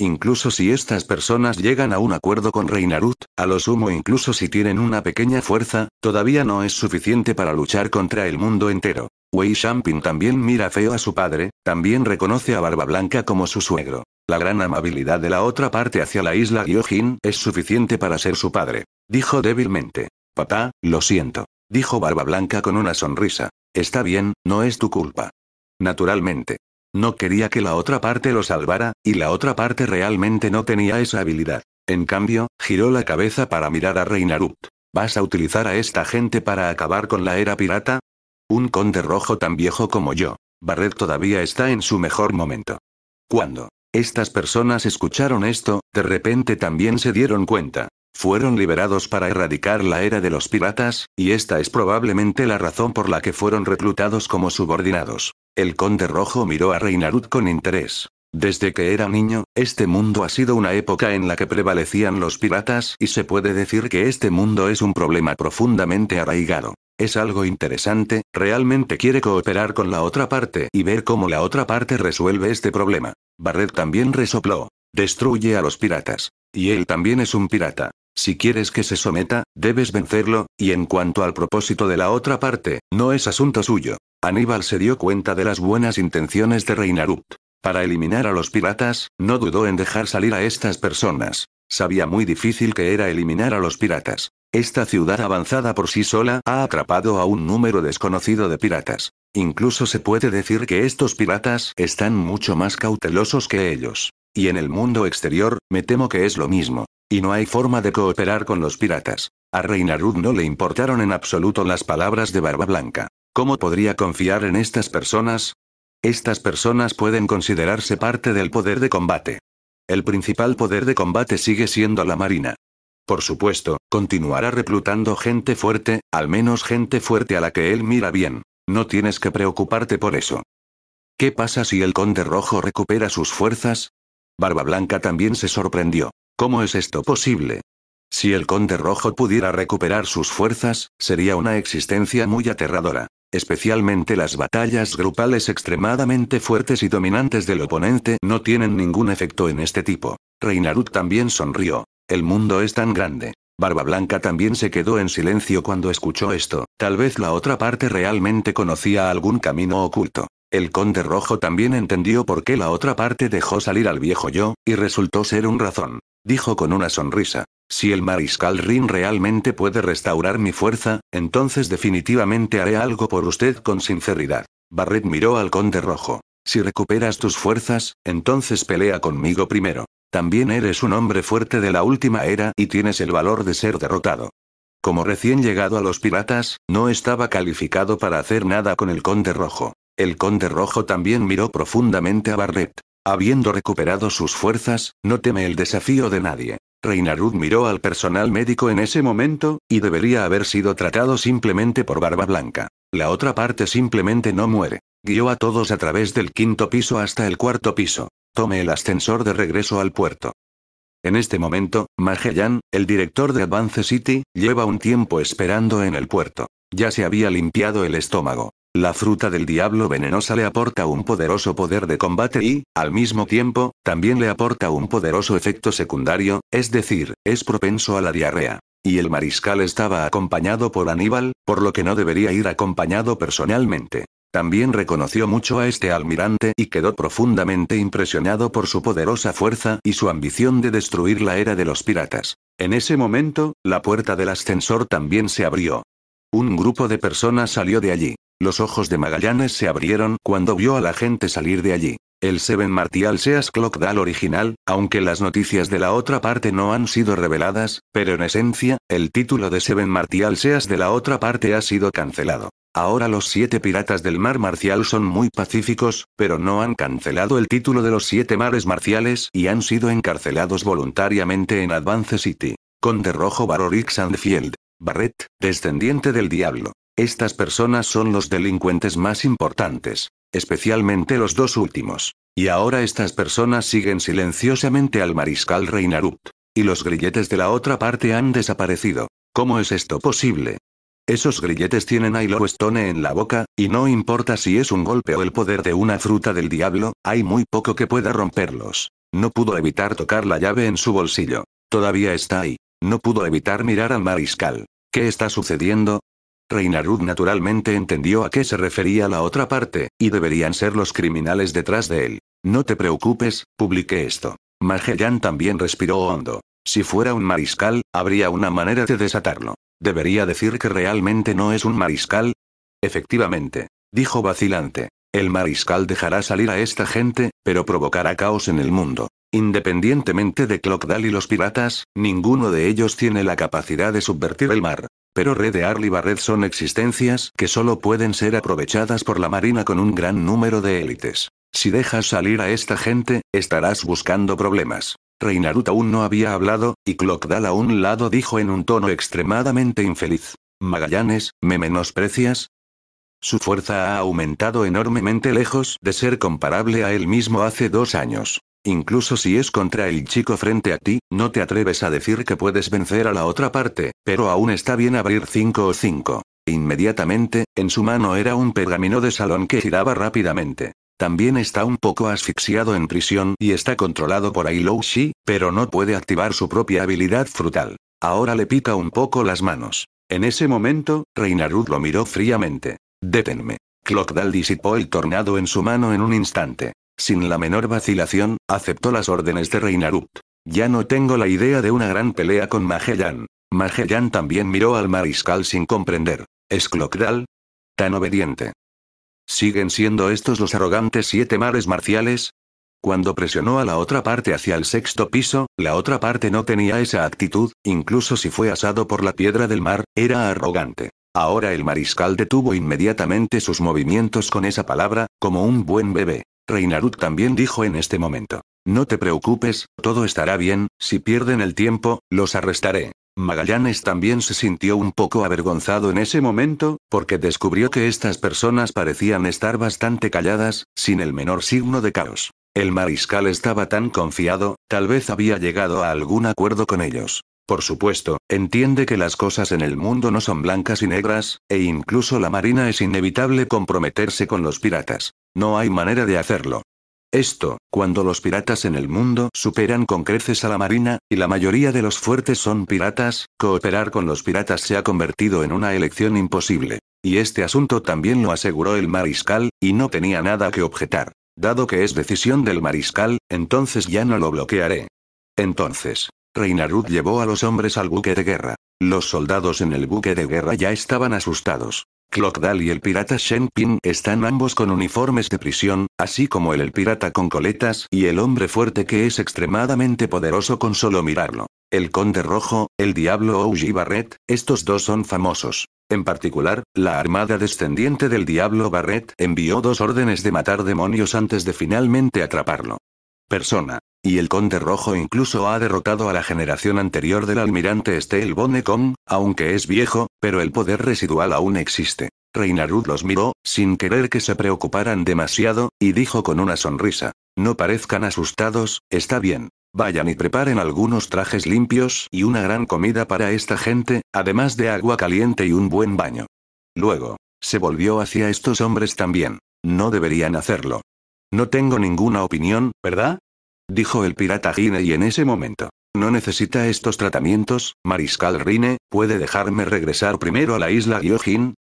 Incluso si estas personas llegan a un acuerdo con Reinarut, a lo sumo incluso si tienen una pequeña fuerza, todavía no es suficiente para luchar contra el mundo entero. Wei Shamping también mira feo a su padre, también reconoce a Barba Blanca como su suegro. La gran amabilidad de la otra parte hacia la isla Gyojin es suficiente para ser su padre. Dijo débilmente. Papá, lo siento. Dijo Barba Blanca con una sonrisa. Está bien, no es tu culpa. Naturalmente. No quería que la otra parte lo salvara, y la otra parte realmente no tenía esa habilidad. En cambio, giró la cabeza para mirar a Reinarut. ¿Vas a utilizar a esta gente para acabar con la era pirata? Un conde rojo tan viejo como yo. Barret todavía está en su mejor momento. Cuando estas personas escucharon esto, de repente también se dieron cuenta. Fueron liberados para erradicar la era de los piratas, y esta es probablemente la razón por la que fueron reclutados como subordinados. El conde rojo miró a Reinarut con interés. Desde que era niño, este mundo ha sido una época en la que prevalecían los piratas y se puede decir que este mundo es un problema profundamente arraigado. Es algo interesante, realmente quiere cooperar con la otra parte y ver cómo la otra parte resuelve este problema. Barret también resopló. Destruye a los piratas. Y él también es un pirata. Si quieres que se someta, debes vencerlo, y en cuanto al propósito de la otra parte, no es asunto suyo. Aníbal se dio cuenta de las buenas intenciones de Reinarut. Para eliminar a los piratas, no dudó en dejar salir a estas personas. Sabía muy difícil que era eliminar a los piratas. Esta ciudad avanzada por sí sola ha atrapado a un número desconocido de piratas. Incluso se puede decir que estos piratas están mucho más cautelosos que ellos. Y en el mundo exterior, me temo que es lo mismo. Y no hay forma de cooperar con los piratas. A Reinarud no le importaron en absoluto las palabras de Barba Blanca. ¿Cómo podría confiar en estas personas? Estas personas pueden considerarse parte del poder de combate. El principal poder de combate sigue siendo la Marina. Por supuesto, continuará reclutando gente fuerte, al menos gente fuerte a la que él mira bien. No tienes que preocuparte por eso. ¿Qué pasa si el Conde Rojo recupera sus fuerzas? Barba Blanca también se sorprendió. ¿Cómo es esto posible? Si el conde rojo pudiera recuperar sus fuerzas, sería una existencia muy aterradora. Especialmente las batallas grupales extremadamente fuertes y dominantes del oponente no tienen ningún efecto en este tipo. Reinarut también sonrió. El mundo es tan grande. Barba Blanca también se quedó en silencio cuando escuchó esto, tal vez la otra parte realmente conocía algún camino oculto. El conde rojo también entendió por qué la otra parte dejó salir al viejo yo, y resultó ser un razón. Dijo con una sonrisa. Si el mariscal Rin realmente puede restaurar mi fuerza, entonces definitivamente haré algo por usted con sinceridad. Barret miró al conde rojo. Si recuperas tus fuerzas, entonces pelea conmigo primero. También eres un hombre fuerte de la última era y tienes el valor de ser derrotado. Como recién llegado a los piratas, no estaba calificado para hacer nada con el conde rojo. El conde rojo también miró profundamente a Barret. Habiendo recuperado sus fuerzas, no teme el desafío de nadie. Reinarud miró al personal médico en ese momento, y debería haber sido tratado simplemente por Barba Blanca. La otra parte simplemente no muere. Guió a todos a través del quinto piso hasta el cuarto piso. Tome el ascensor de regreso al puerto. En este momento, Magellan, el director de Advance City, lleva un tiempo esperando en el puerto. Ya se había limpiado el estómago. La fruta del diablo venenosa le aporta un poderoso poder de combate y, al mismo tiempo, también le aporta un poderoso efecto secundario, es decir, es propenso a la diarrea. Y el mariscal estaba acompañado por Aníbal, por lo que no debería ir acompañado personalmente. También reconoció mucho a este almirante y quedó profundamente impresionado por su poderosa fuerza y su ambición de destruir la era de los piratas. En ese momento, la puerta del ascensor también se abrió. Un grupo de personas salió de allí. Los ojos de Magallanes se abrieron cuando vio a la gente salir de allí. El Seven Martial Seas Clock original, aunque las noticias de la otra parte no han sido reveladas, pero en esencia, el título de Seven Martial Seas de la otra parte ha sido cancelado. Ahora los siete piratas del mar marcial son muy pacíficos, pero no han cancelado el título de los siete mares marciales y han sido encarcelados voluntariamente en Advance City. Conde Rojo Barorix Sandfield. Barrett, descendiente del diablo. Estas personas son los delincuentes más importantes, especialmente los dos últimos. Y ahora estas personas siguen silenciosamente al mariscal Reinarut. Y los grilletes de la otra parte han desaparecido. ¿Cómo es esto posible? Esos grilletes tienen a Hilo en la boca, y no importa si es un golpe o el poder de una fruta del diablo, hay muy poco que pueda romperlos. No pudo evitar tocar la llave en su bolsillo. Todavía está ahí. No pudo evitar mirar al mariscal. ¿Qué está sucediendo? Reinarud naturalmente entendió a qué se refería la otra parte, y deberían ser los criminales detrás de él. No te preocupes, publiqué esto. Magellan también respiró hondo. Si fuera un mariscal, habría una manera de desatarlo. ¿Debería decir que realmente no es un mariscal? Efectivamente, dijo vacilante. El mariscal dejará salir a esta gente, pero provocará caos en el mundo. Independientemente de Clockdal y los piratas, ninguno de ellos tiene la capacidad de subvertir el mar. Pero Red de y son existencias que solo pueden ser aprovechadas por la Marina con un gran número de élites. Si dejas salir a esta gente, estarás buscando problemas. Reinarut aún no había hablado, y Clockdal a un lado dijo en un tono extremadamente infeliz. Magallanes, ¿me menosprecias? Su fuerza ha aumentado enormemente lejos de ser comparable a él mismo hace dos años. Incluso si es contra el chico frente a ti, no te atreves a decir que puedes vencer a la otra parte, pero aún está bien abrir 5 o 5. Inmediatamente, en su mano era un pergamino de salón que giraba rápidamente. También está un poco asfixiado en prisión y está controlado por Ailou Shi, pero no puede activar su propia habilidad frutal. Ahora le pica un poco las manos. En ese momento, Reinarud lo miró fríamente. Détenme. Clockdal disipó el tornado en su mano en un instante. Sin la menor vacilación, aceptó las órdenes de Reinarut. Ya no tengo la idea de una gran pelea con Magellan. Magellan también miró al mariscal sin comprender. ¿Es Tan obediente. ¿Siguen siendo estos los arrogantes siete mares marciales? Cuando presionó a la otra parte hacia el sexto piso, la otra parte no tenía esa actitud, incluso si fue asado por la piedra del mar, era arrogante. Ahora el mariscal detuvo inmediatamente sus movimientos con esa palabra, como un buen bebé. Reinarut también dijo en este momento. No te preocupes, todo estará bien, si pierden el tiempo, los arrestaré. Magallanes también se sintió un poco avergonzado en ese momento, porque descubrió que estas personas parecían estar bastante calladas, sin el menor signo de caos. El mariscal estaba tan confiado, tal vez había llegado a algún acuerdo con ellos. Por supuesto, entiende que las cosas en el mundo no son blancas y negras, e incluso la Marina es inevitable comprometerse con los piratas. No hay manera de hacerlo. Esto, cuando los piratas en el mundo superan con creces a la Marina, y la mayoría de los fuertes son piratas, cooperar con los piratas se ha convertido en una elección imposible. Y este asunto también lo aseguró el mariscal, y no tenía nada que objetar. Dado que es decisión del mariscal, entonces ya no lo bloquearé. Entonces, Reinarud llevó a los hombres al buque de guerra. Los soldados en el buque de guerra ya estaban asustados. Clockdal y el pirata Shenping están ambos con uniformes de prisión, así como el, el pirata con coletas y el hombre fuerte que es extremadamente poderoso con solo mirarlo. El conde rojo, el diablo Ouji Barret, estos dos son famosos. En particular, la armada descendiente del diablo Barret envió dos órdenes de matar demonios antes de finalmente atraparlo. Persona. Y el Conde Rojo incluso ha derrotado a la generación anterior del almirante Estel Bonnecom, aunque es viejo, pero el poder residual aún existe. Reinarud los miró, sin querer que se preocuparan demasiado, y dijo con una sonrisa. No parezcan asustados, está bien. Vayan y preparen algunos trajes limpios y una gran comida para esta gente, además de agua caliente y un buen baño. Luego, se volvió hacia estos hombres también. No deberían hacerlo. No tengo ninguna opinión, ¿verdad? dijo el pirata Gine y en ese momento. No necesita estos tratamientos, Mariscal Rine, ¿puede dejarme regresar primero a la isla Gyojin?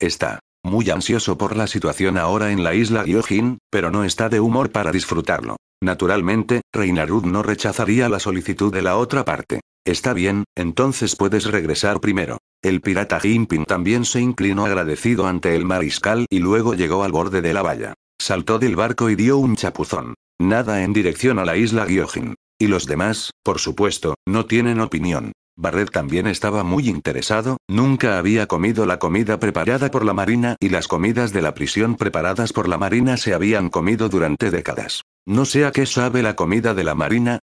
Está muy ansioso por la situación ahora en la isla Gyojin, pero no está de humor para disfrutarlo. Naturalmente, Reinarud no rechazaría la solicitud de la otra parte. Está bien, entonces puedes regresar primero. El pirata Jinpin también se inclinó agradecido ante el mariscal y luego llegó al borde de la valla. Saltó del barco y dio un chapuzón. Nada en dirección a la isla Gyojin. Y los demás, por supuesto, no tienen opinión. Barret también estaba muy interesado, nunca había comido la comida preparada por la Marina y las comidas de la prisión preparadas por la Marina se habían comido durante décadas. No sé a qué sabe la comida de la Marina.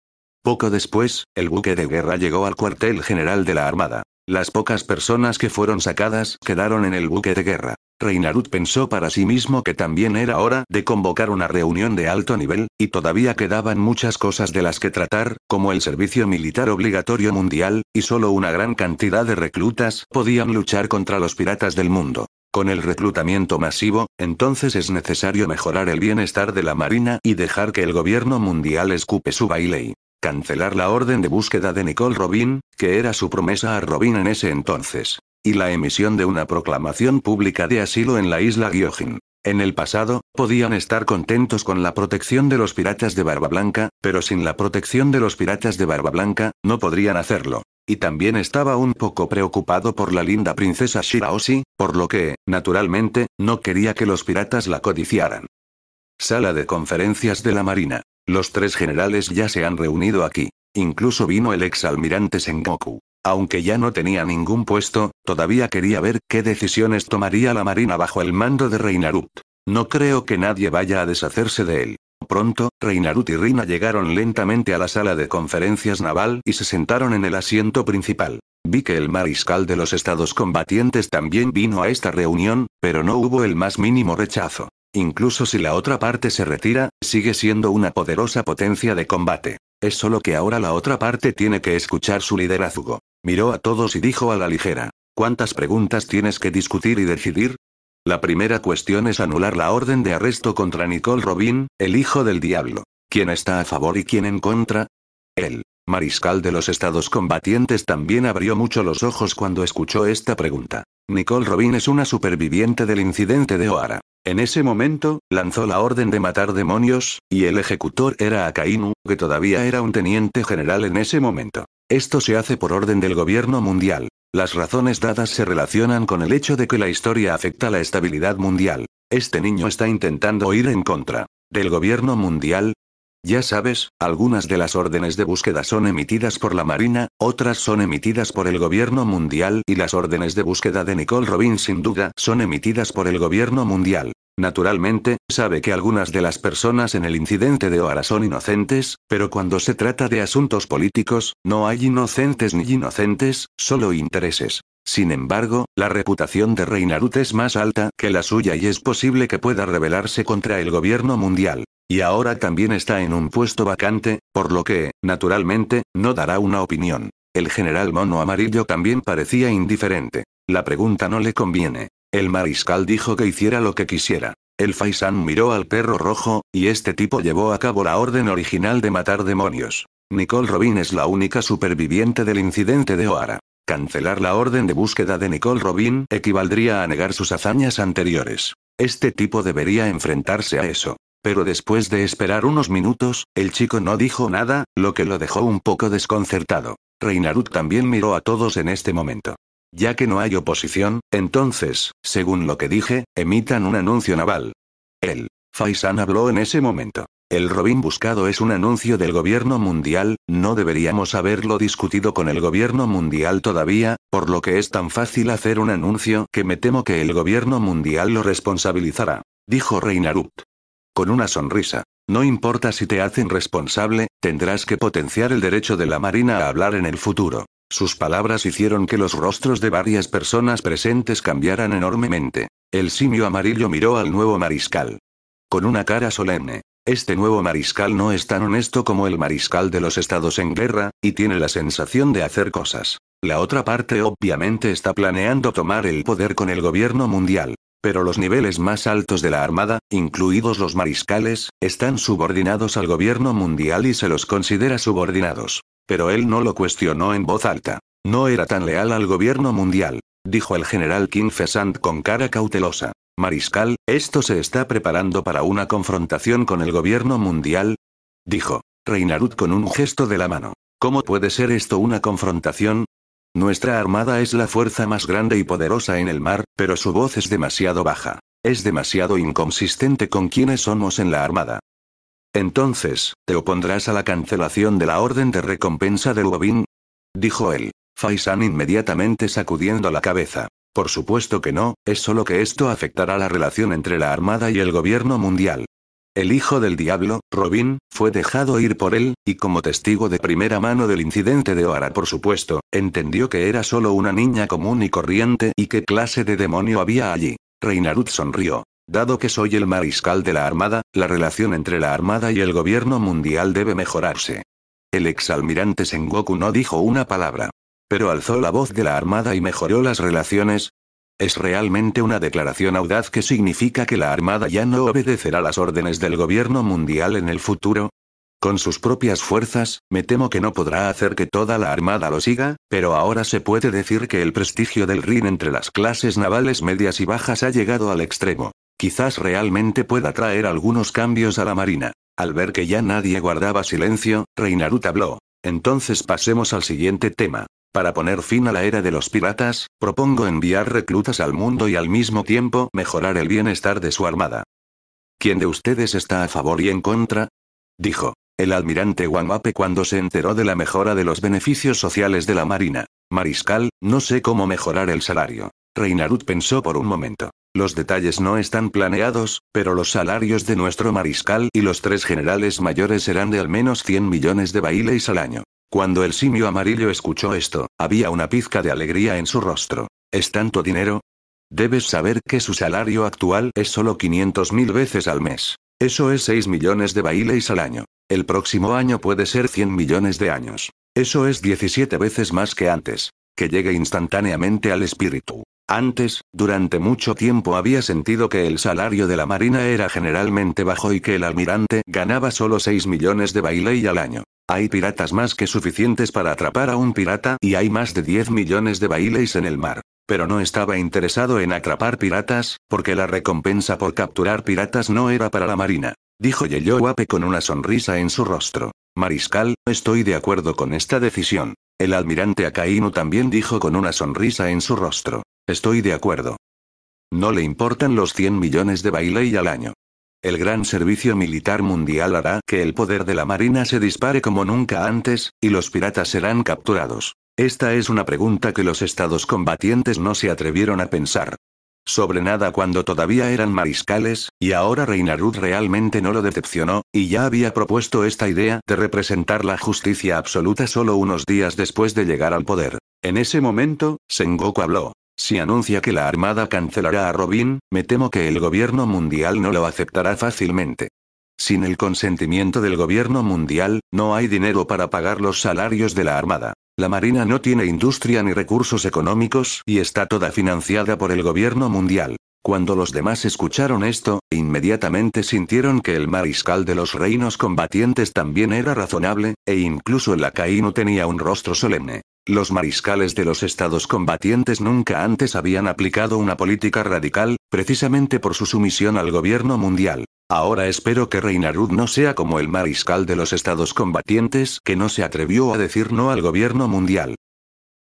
Poco después, el buque de guerra llegó al cuartel general de la Armada. Las pocas personas que fueron sacadas quedaron en el buque de guerra. Reinarut pensó para sí mismo que también era hora de convocar una reunión de alto nivel, y todavía quedaban muchas cosas de las que tratar, como el servicio militar obligatorio mundial, y solo una gran cantidad de reclutas podían luchar contra los piratas del mundo. Con el reclutamiento masivo, entonces es necesario mejorar el bienestar de la Marina y dejar que el gobierno mundial escupe su baile. Cancelar la orden de búsqueda de Nicole Robin, que era su promesa a Robin en ese entonces y la emisión de una proclamación pública de asilo en la isla Gyojin. En el pasado, podían estar contentos con la protección de los piratas de Barba Blanca, pero sin la protección de los piratas de Barba Blanca, no podrían hacerlo. Y también estaba un poco preocupado por la linda princesa Shiraoshi, por lo que, naturalmente, no quería que los piratas la codiciaran. Sala de conferencias de la Marina. Los tres generales ya se han reunido aquí. Incluso vino el exalmirante Sengoku. Aunque ya no tenía ningún puesto, todavía quería ver qué decisiones tomaría la Marina bajo el mando de Reinarut. No creo que nadie vaya a deshacerse de él. Pronto, Reinarut y Rina llegaron lentamente a la sala de conferencias naval y se sentaron en el asiento principal. Vi que el mariscal de los estados combatientes también vino a esta reunión, pero no hubo el más mínimo rechazo. Incluso si la otra parte se retira, sigue siendo una poderosa potencia de combate. Es solo que ahora la otra parte tiene que escuchar su liderazgo. Miró a todos y dijo a la ligera, ¿cuántas preguntas tienes que discutir y decidir? La primera cuestión es anular la orden de arresto contra Nicole Robin, el hijo del diablo. ¿Quién está a favor y quién en contra? El Mariscal de los Estados Combatientes también abrió mucho los ojos cuando escuchó esta pregunta. Nicole Robin es una superviviente del incidente de O'Hara. En ese momento, lanzó la orden de matar demonios, y el ejecutor era Akainu, que todavía era un teniente general en ese momento. Esto se hace por orden del gobierno mundial. Las razones dadas se relacionan con el hecho de que la historia afecta la estabilidad mundial. Este niño está intentando ir en contra del gobierno mundial, ya sabes, algunas de las órdenes de búsqueda son emitidas por la Marina, otras son emitidas por el gobierno mundial y las órdenes de búsqueda de Nicole Robin sin duda son emitidas por el gobierno mundial. Naturalmente, sabe que algunas de las personas en el incidente de Oara son inocentes, pero cuando se trata de asuntos políticos, no hay inocentes ni inocentes, solo intereses. Sin embargo, la reputación de Reinarut es más alta que la suya y es posible que pueda rebelarse contra el gobierno mundial. Y ahora también está en un puesto vacante, por lo que, naturalmente, no dará una opinión. El general Mono Amarillo también parecía indiferente. La pregunta no le conviene. El mariscal dijo que hiciera lo que quisiera. El Faisán miró al perro rojo, y este tipo llevó a cabo la orden original de matar demonios. Nicole Robin es la única superviviente del incidente de O'Hara. Cancelar la orden de búsqueda de Nicole Robin equivaldría a negar sus hazañas anteriores. Este tipo debería enfrentarse a eso. Pero después de esperar unos minutos, el chico no dijo nada, lo que lo dejó un poco desconcertado. Reinarut también miró a todos en este momento. Ya que no hay oposición, entonces, según lo que dije, emitan un anuncio naval. El Faisan habló en ese momento. El Robin buscado es un anuncio del gobierno mundial, no deberíamos haberlo discutido con el gobierno mundial todavía, por lo que es tan fácil hacer un anuncio que me temo que el gobierno mundial lo responsabilizará, dijo Reinarut con una sonrisa. No importa si te hacen responsable, tendrás que potenciar el derecho de la Marina a hablar en el futuro. Sus palabras hicieron que los rostros de varias personas presentes cambiaran enormemente. El simio amarillo miró al nuevo mariscal. Con una cara solemne. Este nuevo mariscal no es tan honesto como el mariscal de los estados en guerra, y tiene la sensación de hacer cosas. La otra parte obviamente está planeando tomar el poder con el gobierno mundial. Pero los niveles más altos de la Armada, incluidos los mariscales, están subordinados al gobierno mundial y se los considera subordinados. Pero él no lo cuestionó en voz alta. No era tan leal al gobierno mundial, dijo el general King Fesant con cara cautelosa. Mariscal, ¿esto se está preparando para una confrontación con el gobierno mundial? Dijo. Reinarut con un gesto de la mano. ¿Cómo puede ser esto una confrontación? Nuestra armada es la fuerza más grande y poderosa en el mar, pero su voz es demasiado baja. Es demasiado inconsistente con quienes somos en la armada. Entonces, ¿te opondrás a la cancelación de la orden de recompensa de Wobin? Dijo él. Faisan inmediatamente sacudiendo la cabeza. Por supuesto que no, es solo que esto afectará la relación entre la Armada y el gobierno mundial. El hijo del diablo, Robin, fue dejado ir por él, y como testigo de primera mano del incidente de Oara por supuesto, entendió que era solo una niña común y corriente y qué clase de demonio había allí. Reinarut sonrió. Dado que soy el mariscal de la Armada, la relación entre la Armada y el gobierno mundial debe mejorarse. El exalmirante Sengoku no dijo una palabra. Pero alzó la voz de la Armada y mejoró las relaciones, es realmente una declaración audaz que significa que la Armada ya no obedecerá las órdenes del gobierno mundial en el futuro. Con sus propias fuerzas, me temo que no podrá hacer que toda la Armada lo siga, pero ahora se puede decir que el prestigio del Rin entre las clases navales medias y bajas ha llegado al extremo. Quizás realmente pueda traer algunos cambios a la Marina. Al ver que ya nadie guardaba silencio, Reinaru habló. Entonces pasemos al siguiente tema. Para poner fin a la era de los piratas, propongo enviar reclutas al mundo y al mismo tiempo mejorar el bienestar de su armada. ¿Quién de ustedes está a favor y en contra? Dijo. El almirante Wamape cuando se enteró de la mejora de los beneficios sociales de la Marina. Mariscal, no sé cómo mejorar el salario. Reinarut pensó por un momento. Los detalles no están planeados, pero los salarios de nuestro mariscal y los tres generales mayores serán de al menos 100 millones de bailes al año. Cuando el simio amarillo escuchó esto, había una pizca de alegría en su rostro. ¿Es tanto dinero? Debes saber que su salario actual es solo 500 mil veces al mes. Eso es 6 millones de bailes al año. El próximo año puede ser 100 millones de años. Eso es 17 veces más que antes. Que llegue instantáneamente al espíritu. Antes, durante mucho tiempo había sentido que el salario de la Marina era generalmente bajo y que el almirante ganaba solo 6 millones de bailey al año. Hay piratas más que suficientes para atrapar a un pirata y hay más de 10 millones de bailes en el mar. Pero no estaba interesado en atrapar piratas, porque la recompensa por capturar piratas no era para la marina. Dijo Yeyo Ape con una sonrisa en su rostro. Mariscal, estoy de acuerdo con esta decisión. El almirante Akainu también dijo con una sonrisa en su rostro. Estoy de acuerdo. No le importan los 100 millones de bailey al año. El gran servicio militar mundial hará que el poder de la Marina se dispare como nunca antes, y los piratas serán capturados. Esta es una pregunta que los estados combatientes no se atrevieron a pensar. Sobre nada cuando todavía eran mariscales, y ahora Reinarud realmente no lo decepcionó, y ya había propuesto esta idea de representar la justicia absoluta solo unos días después de llegar al poder. En ese momento, Sengoku habló. Si anuncia que la Armada cancelará a Robin, me temo que el gobierno mundial no lo aceptará fácilmente. Sin el consentimiento del gobierno mundial, no hay dinero para pagar los salarios de la Armada. La Marina no tiene industria ni recursos económicos y está toda financiada por el gobierno mundial. Cuando los demás escucharon esto, inmediatamente sintieron que el mariscal de los reinos combatientes también era razonable, e incluso el no tenía un rostro solemne. Los mariscales de los estados combatientes nunca antes habían aplicado una política radical, precisamente por su sumisión al gobierno mundial. Ahora espero que Reinarud no sea como el mariscal de los estados combatientes que no se atrevió a decir no al gobierno mundial.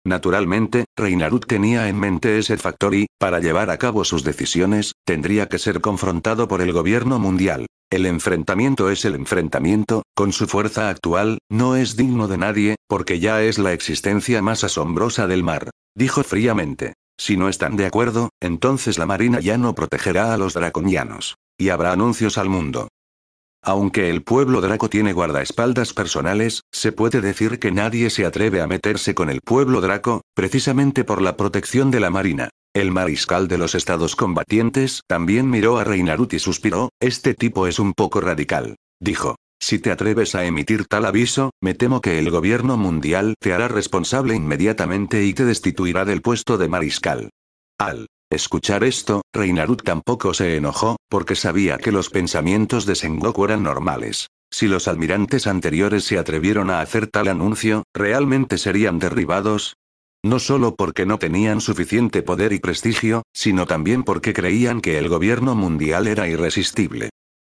Naturalmente, Reinarud tenía en mente ese factor y, para llevar a cabo sus decisiones, tendría que ser confrontado por el gobierno mundial. El enfrentamiento es el enfrentamiento, con su fuerza actual, no es digno de nadie, porque ya es la existencia más asombrosa del mar, dijo fríamente. Si no están de acuerdo, entonces la Marina ya no protegerá a los draconianos. Y habrá anuncios al mundo. Aunque el pueblo Draco tiene guardaespaldas personales, se puede decir que nadie se atreve a meterse con el pueblo Draco, precisamente por la protección de la Marina. El mariscal de los estados combatientes también miró a Reinarut y suspiró, este tipo es un poco radical. Dijo, si te atreves a emitir tal aviso, me temo que el gobierno mundial te hará responsable inmediatamente y te destituirá del puesto de mariscal. Al Escuchar esto, Reinarut tampoco se enojó, porque sabía que los pensamientos de Sengoku eran normales. Si los almirantes anteriores se atrevieron a hacer tal anuncio, ¿realmente serían derribados? No solo porque no tenían suficiente poder y prestigio, sino también porque creían que el gobierno mundial era irresistible.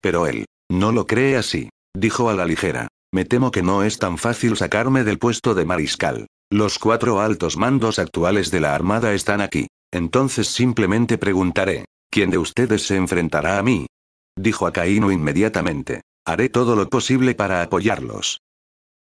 Pero él, no lo cree así, dijo a la ligera. Me temo que no es tan fácil sacarme del puesto de mariscal. Los cuatro altos mandos actuales de la Armada están aquí. Entonces simplemente preguntaré, ¿quién de ustedes se enfrentará a mí? Dijo a inmediatamente. Haré todo lo posible para apoyarlos.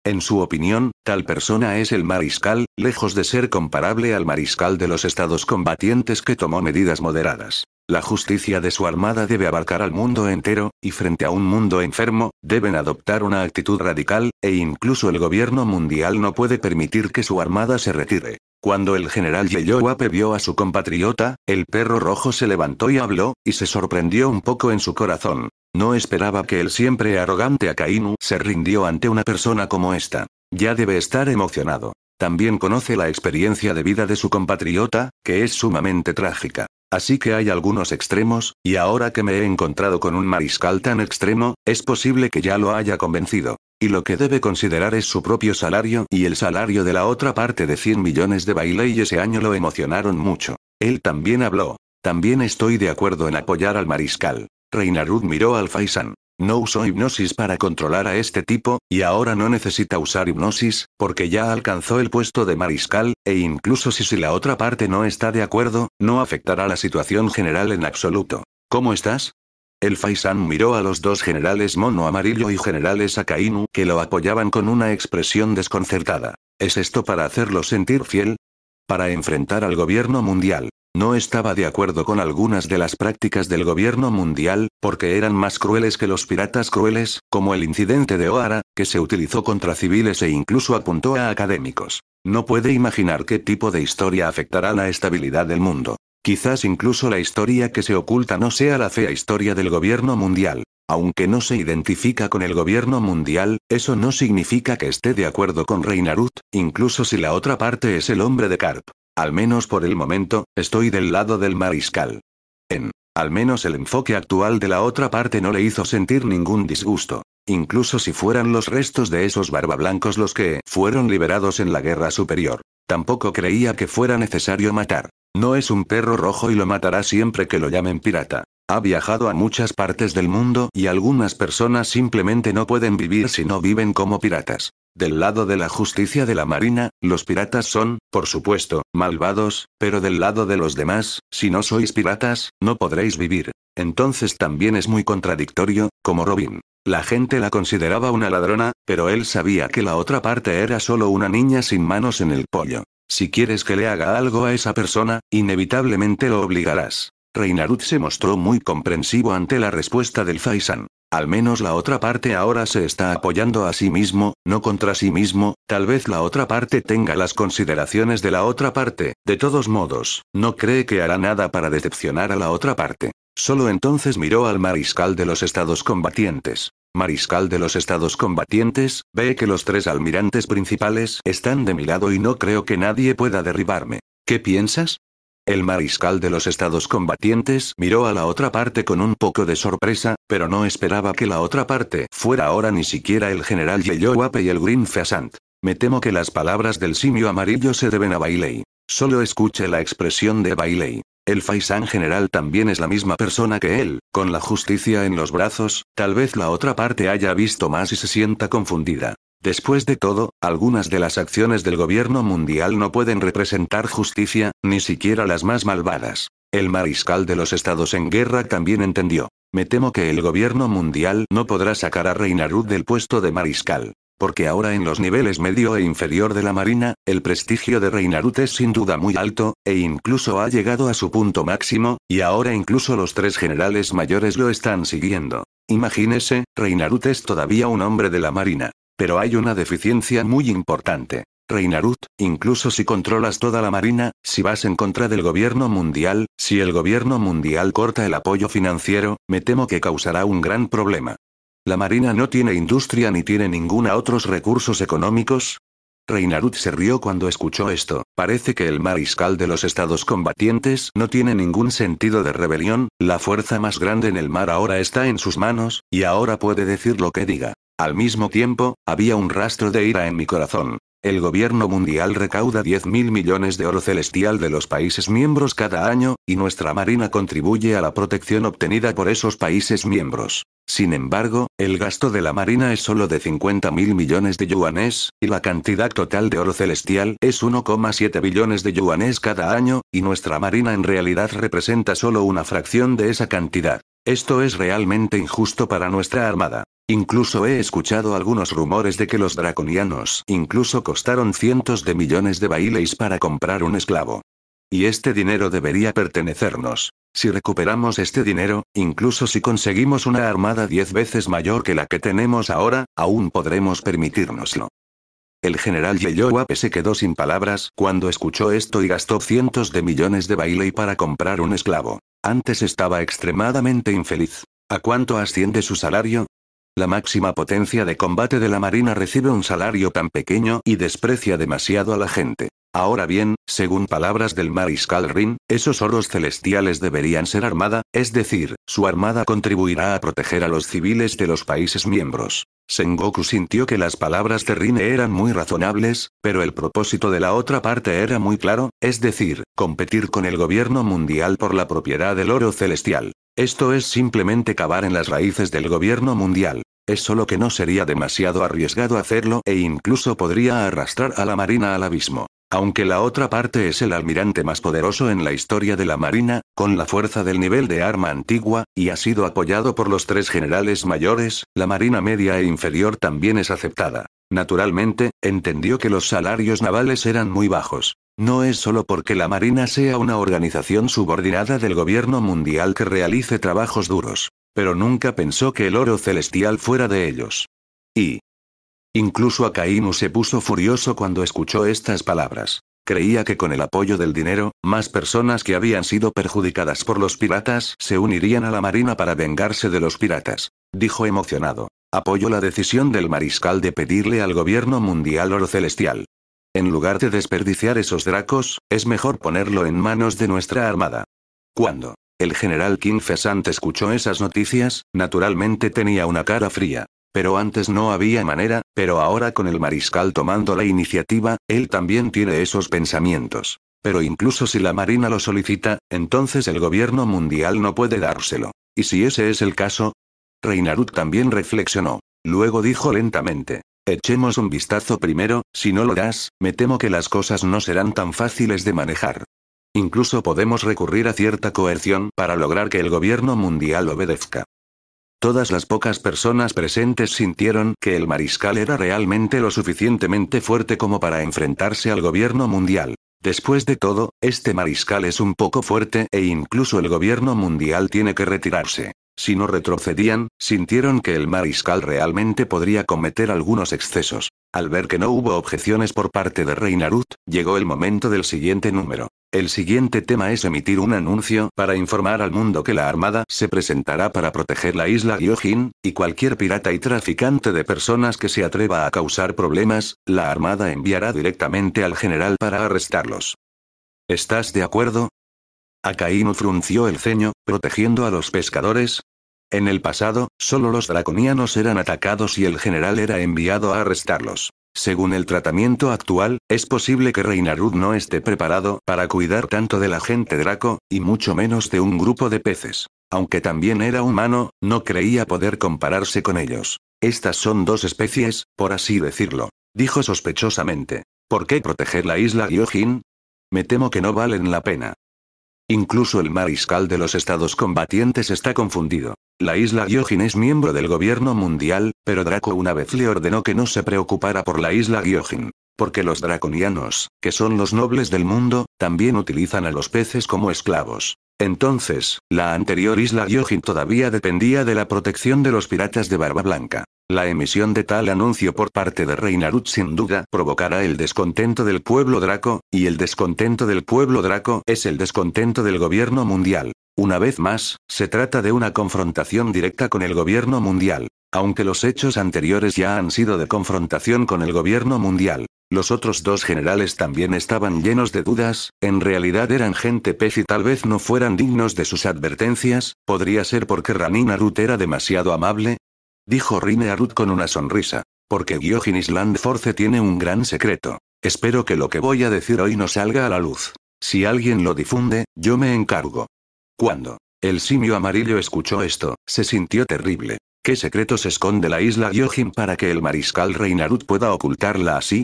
En su opinión, tal persona es el mariscal, lejos de ser comparable al mariscal de los estados combatientes que tomó medidas moderadas. La justicia de su armada debe abarcar al mundo entero, y frente a un mundo enfermo, deben adoptar una actitud radical, e incluso el gobierno mundial no puede permitir que su armada se retire. Cuando el general Yeyoape vio a su compatriota, el perro rojo se levantó y habló, y se sorprendió un poco en su corazón. No esperaba que el siempre arrogante Akainu se rindió ante una persona como esta. Ya debe estar emocionado. También conoce la experiencia de vida de su compatriota, que es sumamente trágica. Así que hay algunos extremos, y ahora que me he encontrado con un mariscal tan extremo, es posible que ya lo haya convencido. Y lo que debe considerar es su propio salario y el salario de la otra parte de 100 millones de baile y ese año lo emocionaron mucho. Él también habló. También estoy de acuerdo en apoyar al mariscal. Reinarud miró al Faisan. No usó hipnosis para controlar a este tipo, y ahora no necesita usar hipnosis, porque ya alcanzó el puesto de mariscal, e incluso si, si la otra parte no está de acuerdo, no afectará la situación general en absoluto. ¿Cómo estás? El Faisan miró a los dos generales Mono Amarillo y generales Akainu que lo apoyaban con una expresión desconcertada. ¿Es esto para hacerlo sentir fiel? Para enfrentar al gobierno mundial. No estaba de acuerdo con algunas de las prácticas del gobierno mundial, porque eran más crueles que los piratas crueles, como el incidente de O'Hara, que se utilizó contra civiles e incluso apuntó a académicos. No puede imaginar qué tipo de historia afectará la estabilidad del mundo. Quizás incluso la historia que se oculta no sea la fea historia del gobierno mundial. Aunque no se identifica con el gobierno mundial, eso no significa que esté de acuerdo con Reinarut, incluso si la otra parte es el hombre de Carp. Al menos por el momento, estoy del lado del mariscal. En, al menos el enfoque actual de la otra parte no le hizo sentir ningún disgusto. Incluso si fueran los restos de esos barbablancos los que fueron liberados en la guerra superior. Tampoco creía que fuera necesario matar. No es un perro rojo y lo matará siempre que lo llamen pirata. Ha viajado a muchas partes del mundo y algunas personas simplemente no pueden vivir si no viven como piratas. Del lado de la justicia de la Marina, los piratas son, por supuesto, malvados, pero del lado de los demás, si no sois piratas, no podréis vivir. Entonces también es muy contradictorio, como Robin. La gente la consideraba una ladrona, pero él sabía que la otra parte era solo una niña sin manos en el pollo. Si quieres que le haga algo a esa persona, inevitablemente lo obligarás. Reinarut se mostró muy comprensivo ante la respuesta del Faisan. Al menos la otra parte ahora se está apoyando a sí mismo, no contra sí mismo, tal vez la otra parte tenga las consideraciones de la otra parte, de todos modos, no cree que hará nada para decepcionar a la otra parte. Solo entonces miró al mariscal de los estados combatientes. Mariscal de los estados combatientes, ve que los tres almirantes principales están de mi lado y no creo que nadie pueda derribarme. ¿Qué piensas? El mariscal de los estados combatientes miró a la otra parte con un poco de sorpresa, pero no esperaba que la otra parte fuera ahora ni siquiera el general Yeyowape y el Green Feasant. Me temo que las palabras del simio amarillo se deben a Bailey. Solo escuche la expresión de Bailey. El Faisán general también es la misma persona que él, con la justicia en los brazos, tal vez la otra parte haya visto más y se sienta confundida. Después de todo, algunas de las acciones del gobierno mundial no pueden representar justicia, ni siquiera las más malvadas. El mariscal de los estados en guerra también entendió. Me temo que el gobierno mundial no podrá sacar a Reinarut del puesto de mariscal. Porque ahora en los niveles medio e inferior de la Marina, el prestigio de Reinarut es sin duda muy alto, e incluso ha llegado a su punto máximo, y ahora incluso los tres generales mayores lo están siguiendo. Imagínese, Reinarut es todavía un hombre de la Marina. Pero hay una deficiencia muy importante. Reinarut, incluso si controlas toda la marina, si vas en contra del gobierno mundial, si el gobierno mundial corta el apoyo financiero, me temo que causará un gran problema. La marina no tiene industria ni tiene ninguna otros recursos económicos. Reinarut se rió cuando escuchó esto, parece que el mariscal de los estados combatientes no tiene ningún sentido de rebelión, la fuerza más grande en el mar ahora está en sus manos, y ahora puede decir lo que diga. Al mismo tiempo, había un rastro de ira en mi corazón. El gobierno mundial recauda 10.000 millones de oro celestial de los países miembros cada año, y nuestra marina contribuye a la protección obtenida por esos países miembros. Sin embargo, el gasto de la marina es solo de 50.000 millones de yuanes, y la cantidad total de oro celestial es 1,7 billones de yuanes cada año, y nuestra marina en realidad representa solo una fracción de esa cantidad. Esto es realmente injusto para nuestra armada. Incluso he escuchado algunos rumores de que los draconianos incluso costaron cientos de millones de baileys para comprar un esclavo. Y este dinero debería pertenecernos. Si recuperamos este dinero, incluso si conseguimos una armada diez veces mayor que la que tenemos ahora, aún podremos permitirnoslo. El general Yeyoape se quedó sin palabras cuando escuchó esto y gastó cientos de millones de baile para comprar un esclavo. Antes estaba extremadamente infeliz. ¿A cuánto asciende su salario? La máxima potencia de combate de la Marina recibe un salario tan pequeño y desprecia demasiado a la gente. Ahora bien, según palabras del mariscal Rin, esos oros celestiales deberían ser armada, es decir, su armada contribuirá a proteger a los civiles de los países miembros. Sengoku sintió que las palabras de Rin eran muy razonables, pero el propósito de la otra parte era muy claro, es decir, competir con el gobierno mundial por la propiedad del oro celestial. Esto es simplemente cavar en las raíces del gobierno mundial. Es solo que no sería demasiado arriesgado hacerlo e incluso podría arrastrar a la Marina al abismo. Aunque la otra parte es el almirante más poderoso en la historia de la Marina, con la fuerza del nivel de arma antigua, y ha sido apoyado por los tres generales mayores, la Marina media e inferior también es aceptada. Naturalmente, entendió que los salarios navales eran muy bajos. No es solo porque la Marina sea una organización subordinada del gobierno mundial que realice trabajos duros, pero nunca pensó que el oro celestial fuera de ellos. Y, Incluso Akainu se puso furioso cuando escuchó estas palabras. Creía que con el apoyo del dinero, más personas que habían sido perjudicadas por los piratas se unirían a la marina para vengarse de los piratas. Dijo emocionado. Apoyo la decisión del mariscal de pedirle al gobierno mundial oro celestial. En lugar de desperdiciar esos dracos, es mejor ponerlo en manos de nuestra armada. Cuando el general King Fesant escuchó esas noticias, naturalmente tenía una cara fría. Pero antes no había manera, pero ahora con el mariscal tomando la iniciativa, él también tiene esos pensamientos. Pero incluso si la Marina lo solicita, entonces el gobierno mundial no puede dárselo. ¿Y si ese es el caso? Reinarut también reflexionó. Luego dijo lentamente. Echemos un vistazo primero, si no lo das, me temo que las cosas no serán tan fáciles de manejar. Incluso podemos recurrir a cierta coerción para lograr que el gobierno mundial obedezca. Todas las pocas personas presentes sintieron que el mariscal era realmente lo suficientemente fuerte como para enfrentarse al gobierno mundial. Después de todo, este mariscal es un poco fuerte e incluso el gobierno mundial tiene que retirarse. Si no retrocedían, sintieron que el mariscal realmente podría cometer algunos excesos. Al ver que no hubo objeciones por parte de Reinarut, llegó el momento del siguiente número. El siguiente tema es emitir un anuncio para informar al mundo que la Armada se presentará para proteger la isla Gyojin, y cualquier pirata y traficante de personas que se atreva a causar problemas, la Armada enviará directamente al general para arrestarlos. ¿Estás de acuerdo? Akainu frunció el ceño, protegiendo a los pescadores. En el pasado, solo los draconianos eran atacados y el general era enviado a arrestarlos. Según el tratamiento actual, es posible que Reinarud no esté preparado para cuidar tanto de la gente Draco, y mucho menos de un grupo de peces. Aunque también era humano, no creía poder compararse con ellos. Estas son dos especies, por así decirlo. Dijo sospechosamente. ¿Por qué proteger la isla Gyojin? Me temo que no valen la pena. Incluso el mariscal de los estados combatientes está confundido. La isla Gyojin es miembro del gobierno mundial, pero Draco una vez le ordenó que no se preocupara por la isla Gyojin. Porque los draconianos, que son los nobles del mundo, también utilizan a los peces como esclavos. Entonces, la anterior isla Yojin todavía dependía de la protección de los piratas de Barba Blanca. La emisión de tal anuncio por parte de Reinarut sin duda provocará el descontento del pueblo draco, y el descontento del pueblo draco es el descontento del gobierno mundial. Una vez más, se trata de una confrontación directa con el gobierno mundial, aunque los hechos anteriores ya han sido de confrontación con el gobierno mundial. Los otros dos generales también estaban llenos de dudas, en realidad eran gente pez y tal vez no fueran dignos de sus advertencias, podría ser porque Ranin Arut era demasiado amable. Dijo Rine Arut con una sonrisa. Porque Gyojin Island Force tiene un gran secreto. Espero que lo que voy a decir hoy no salga a la luz. Si alguien lo difunde, yo me encargo. Cuando el simio amarillo escuchó esto, se sintió terrible. ¿Qué secretos esconde la isla Gyojin para que el mariscal Reinarut pueda ocultarla así?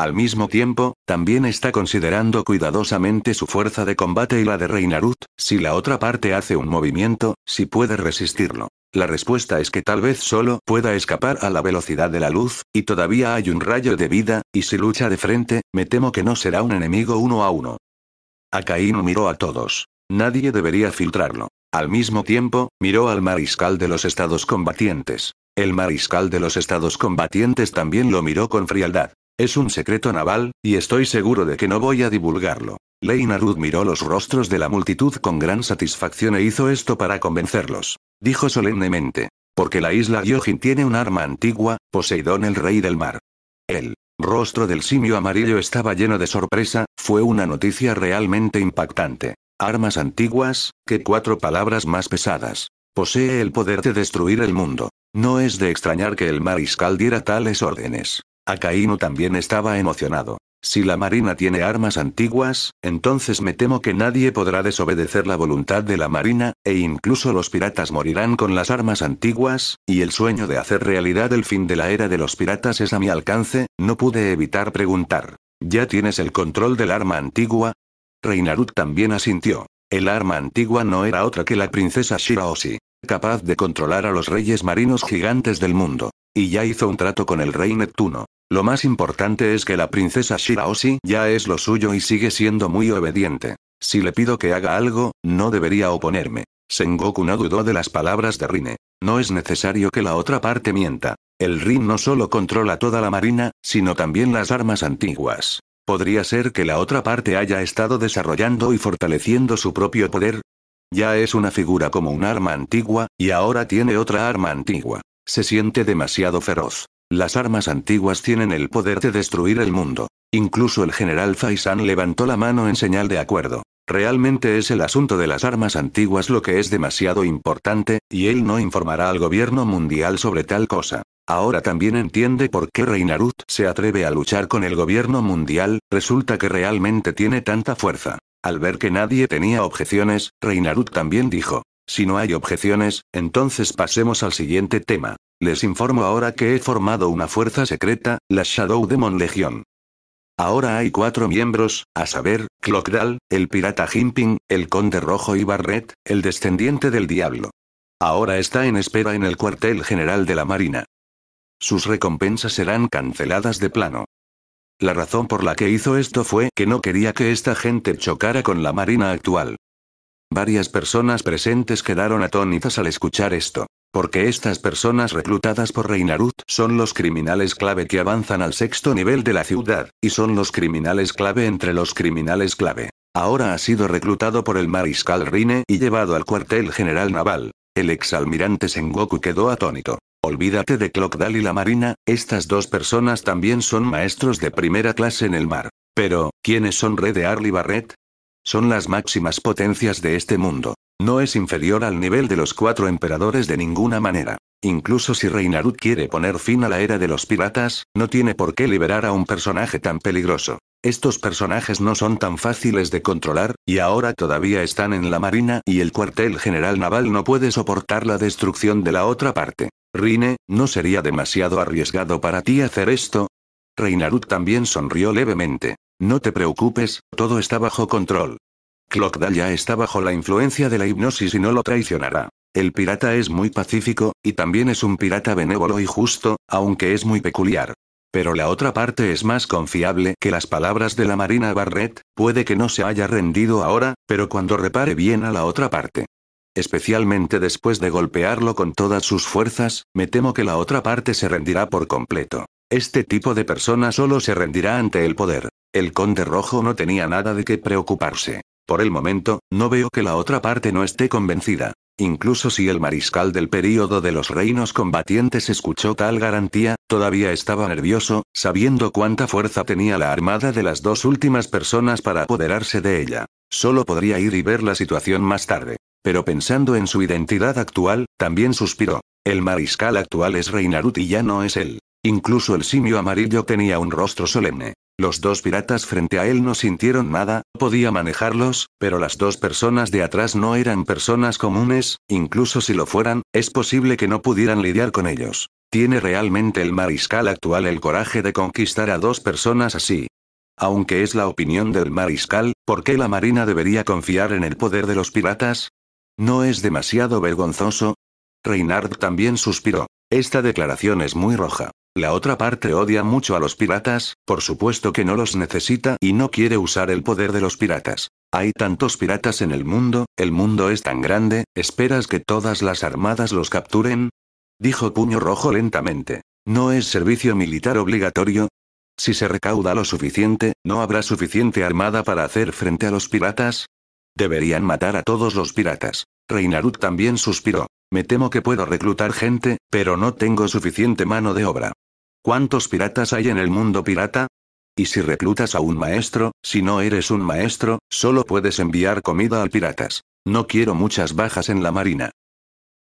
Al mismo tiempo, también está considerando cuidadosamente su fuerza de combate y la de Reinarut, si la otra parte hace un movimiento, si puede resistirlo. La respuesta es que tal vez solo pueda escapar a la velocidad de la luz, y todavía hay un rayo de vida, y si lucha de frente, me temo que no será un enemigo uno a uno. Akainu miró a todos. Nadie debería filtrarlo. Al mismo tiempo, miró al mariscal de los estados combatientes. El mariscal de los estados combatientes también lo miró con frialdad. Es un secreto naval, y estoy seguro de que no voy a divulgarlo. Leinarud miró los rostros de la multitud con gran satisfacción e hizo esto para convencerlos. Dijo solemnemente. Porque la isla Yojin tiene un arma antigua, Poseidón el rey del mar. El rostro del simio amarillo estaba lleno de sorpresa, fue una noticia realmente impactante. Armas antiguas, que cuatro palabras más pesadas. Posee el poder de destruir el mundo. No es de extrañar que el mariscal diera tales órdenes. Akainu también estaba emocionado. Si la Marina tiene armas antiguas, entonces me temo que nadie podrá desobedecer la voluntad de la Marina, e incluso los piratas morirán con las armas antiguas, y el sueño de hacer realidad el fin de la era de los piratas es a mi alcance, no pude evitar preguntar. ¿Ya tienes el control del arma antigua? Reinarut también asintió. El arma antigua no era otra que la princesa Shiraoshi, capaz de controlar a los reyes marinos gigantes del mundo. Y ya hizo un trato con el rey Neptuno. Lo más importante es que la princesa Shiraoshi ya es lo suyo y sigue siendo muy obediente. Si le pido que haga algo, no debería oponerme. Sengoku no dudó de las palabras de Rine. No es necesario que la otra parte mienta. El Rin no solo controla toda la marina, sino también las armas antiguas. ¿Podría ser que la otra parte haya estado desarrollando y fortaleciendo su propio poder? Ya es una figura como un arma antigua, y ahora tiene otra arma antigua. Se siente demasiado feroz. Las armas antiguas tienen el poder de destruir el mundo. Incluso el general Faisan levantó la mano en señal de acuerdo. Realmente es el asunto de las armas antiguas lo que es demasiado importante, y él no informará al gobierno mundial sobre tal cosa. Ahora también entiende por qué Reinarut se atreve a luchar con el gobierno mundial, resulta que realmente tiene tanta fuerza. Al ver que nadie tenía objeciones, Reinarut también dijo, si no hay objeciones, entonces pasemos al siguiente tema. Les informo ahora que he formado una fuerza secreta, la Shadow Demon Legion. Ahora hay cuatro miembros, a saber, Clockdal, el pirata Jimping, el conde rojo y Barret, el descendiente del diablo. Ahora está en espera en el cuartel general de la Marina. Sus recompensas serán canceladas de plano. La razón por la que hizo esto fue que no quería que esta gente chocara con la Marina actual. Varias personas presentes quedaron atónitas al escuchar esto. Porque estas personas reclutadas por Reinarut son los criminales clave que avanzan al sexto nivel de la ciudad, y son los criminales clave entre los criminales clave. Ahora ha sido reclutado por el mariscal Rine y llevado al cuartel general naval. El exalmirante Sengoku quedó atónito. Olvídate de Clockdal y la Marina, estas dos personas también son maestros de primera clase en el mar. Pero, ¿quiénes son Red de Arly Barrett? Son las máximas potencias de este mundo. No es inferior al nivel de los cuatro emperadores de ninguna manera. Incluso si Reinarut quiere poner fin a la era de los piratas, no tiene por qué liberar a un personaje tan peligroso. Estos personajes no son tan fáciles de controlar, y ahora todavía están en la marina y el cuartel general naval no puede soportar la destrucción de la otra parte. Rine, ¿no sería demasiado arriesgado para ti hacer esto? Reinarut también sonrió levemente. No te preocupes, todo está bajo control. Clockdale ya está bajo la influencia de la hipnosis y no lo traicionará. El pirata es muy pacífico, y también es un pirata benévolo y justo, aunque es muy peculiar. Pero la otra parte es más confiable que las palabras de la Marina Barrett, puede que no se haya rendido ahora, pero cuando repare bien a la otra parte. Especialmente después de golpearlo con todas sus fuerzas, me temo que la otra parte se rendirá por completo. Este tipo de persona solo se rendirá ante el poder. El conde rojo no tenía nada de qué preocuparse. Por el momento, no veo que la otra parte no esté convencida. Incluso si el mariscal del período de los reinos combatientes escuchó tal garantía, todavía estaba nervioso, sabiendo cuánta fuerza tenía la armada de las dos últimas personas para apoderarse de ella. Solo podría ir y ver la situación más tarde. Pero pensando en su identidad actual, también suspiró. El mariscal actual es Reinarut y ya no es él. Incluso el simio amarillo tenía un rostro solemne. Los dos piratas frente a él no sintieron nada, podía manejarlos, pero las dos personas de atrás no eran personas comunes, incluso si lo fueran, es posible que no pudieran lidiar con ellos. ¿Tiene realmente el mariscal actual el coraje de conquistar a dos personas así? Aunque es la opinión del mariscal, ¿por qué la Marina debería confiar en el poder de los piratas? ¿No es demasiado vergonzoso? Reinhard también suspiró. Esta declaración es muy roja. La otra parte odia mucho a los piratas, por supuesto que no los necesita y no quiere usar el poder de los piratas. Hay tantos piratas en el mundo, el mundo es tan grande, ¿esperas que todas las armadas los capturen? Dijo Puño Rojo lentamente. ¿No es servicio militar obligatorio? Si se recauda lo suficiente, ¿no habrá suficiente armada para hacer frente a los piratas? Deberían matar a todos los piratas. Reinarut también suspiró. Me temo que puedo reclutar gente, pero no tengo suficiente mano de obra. ¿Cuántos piratas hay en el mundo pirata? Y si reclutas a un maestro, si no eres un maestro, solo puedes enviar comida al piratas. No quiero muchas bajas en la marina.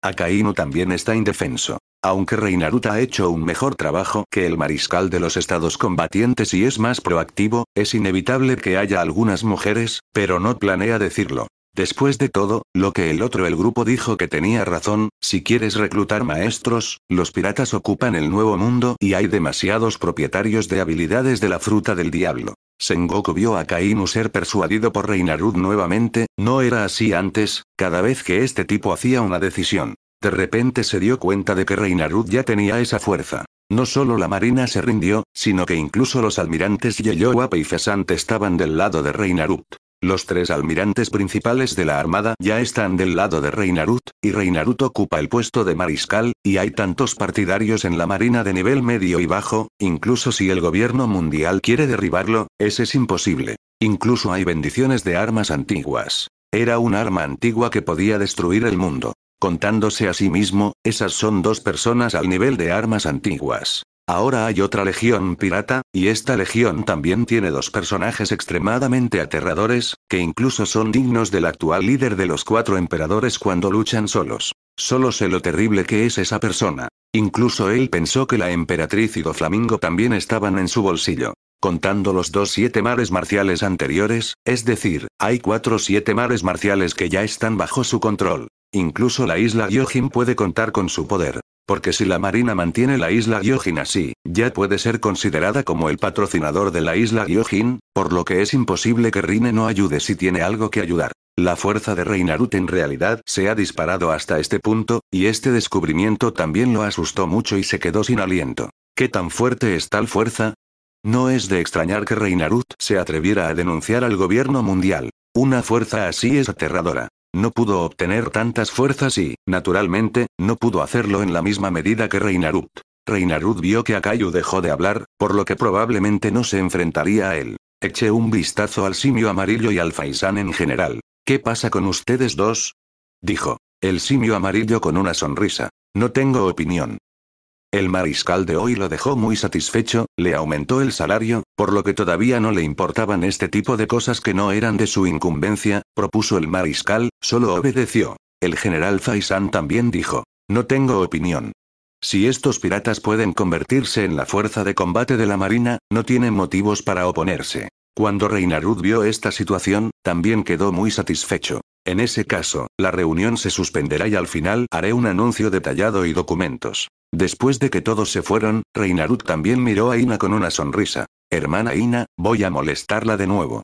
Akainu también está indefenso. Aunque Reinaruta ha hecho un mejor trabajo que el mariscal de los estados combatientes y es más proactivo, es inevitable que haya algunas mujeres, pero no planea decirlo. Después de todo, lo que el otro el grupo dijo que tenía razón, si quieres reclutar maestros, los piratas ocupan el nuevo mundo y hay demasiados propietarios de habilidades de la fruta del diablo. Sengoku vio a Kainu ser persuadido por Reinarut nuevamente, no era así antes, cada vez que este tipo hacía una decisión. De repente se dio cuenta de que Reinarut ya tenía esa fuerza. No solo la marina se rindió, sino que incluso los almirantes Yeyowapa y Fesante estaban del lado de Reinarut. Los tres almirantes principales de la armada ya están del lado de Reinarut, y Reinarut ocupa el puesto de mariscal, y hay tantos partidarios en la marina de nivel medio y bajo, incluso si el gobierno mundial quiere derribarlo, ese es imposible. Incluso hay bendiciones de armas antiguas. Era un arma antigua que podía destruir el mundo. Contándose a sí mismo, esas son dos personas al nivel de armas antiguas. Ahora hay otra legión pirata, y esta legión también tiene dos personajes extremadamente aterradores, que incluso son dignos del actual líder de los cuatro emperadores cuando luchan solos. Solo sé lo terrible que es esa persona. Incluso él pensó que la emperatriz y Doflamingo también estaban en su bolsillo. Contando los dos siete mares marciales anteriores, es decir, hay cuatro siete mares marciales que ya están bajo su control. Incluso la isla Gyojin puede contar con su poder. Porque si la Marina mantiene la isla Gyojin así, ya puede ser considerada como el patrocinador de la isla Gyojin, por lo que es imposible que Rine no ayude si tiene algo que ayudar. La fuerza de Reinarut en realidad se ha disparado hasta este punto, y este descubrimiento también lo asustó mucho y se quedó sin aliento. ¿Qué tan fuerte es tal fuerza? No es de extrañar que Reinarut se atreviera a denunciar al gobierno mundial. Una fuerza así es aterradora. No pudo obtener tantas fuerzas y, naturalmente, no pudo hacerlo en la misma medida que Reinarut. Reinarut vio que Akayu dejó de hablar, por lo que probablemente no se enfrentaría a él. Eché un vistazo al simio amarillo y al faisán en general. ¿Qué pasa con ustedes dos? Dijo. El simio amarillo con una sonrisa. No tengo opinión. El mariscal de hoy lo dejó muy satisfecho, le aumentó el salario, por lo que todavía no le importaban este tipo de cosas que no eran de su incumbencia, propuso el mariscal, solo obedeció. El general Faisan también dijo, no tengo opinión. Si estos piratas pueden convertirse en la fuerza de combate de la Marina, no tienen motivos para oponerse. Cuando Reinarud vio esta situación, también quedó muy satisfecho. En ese caso, la reunión se suspenderá y al final haré un anuncio detallado y documentos. Después de que todos se fueron, Reinarut también miró a Ina con una sonrisa. Hermana Ina, voy a molestarla de nuevo.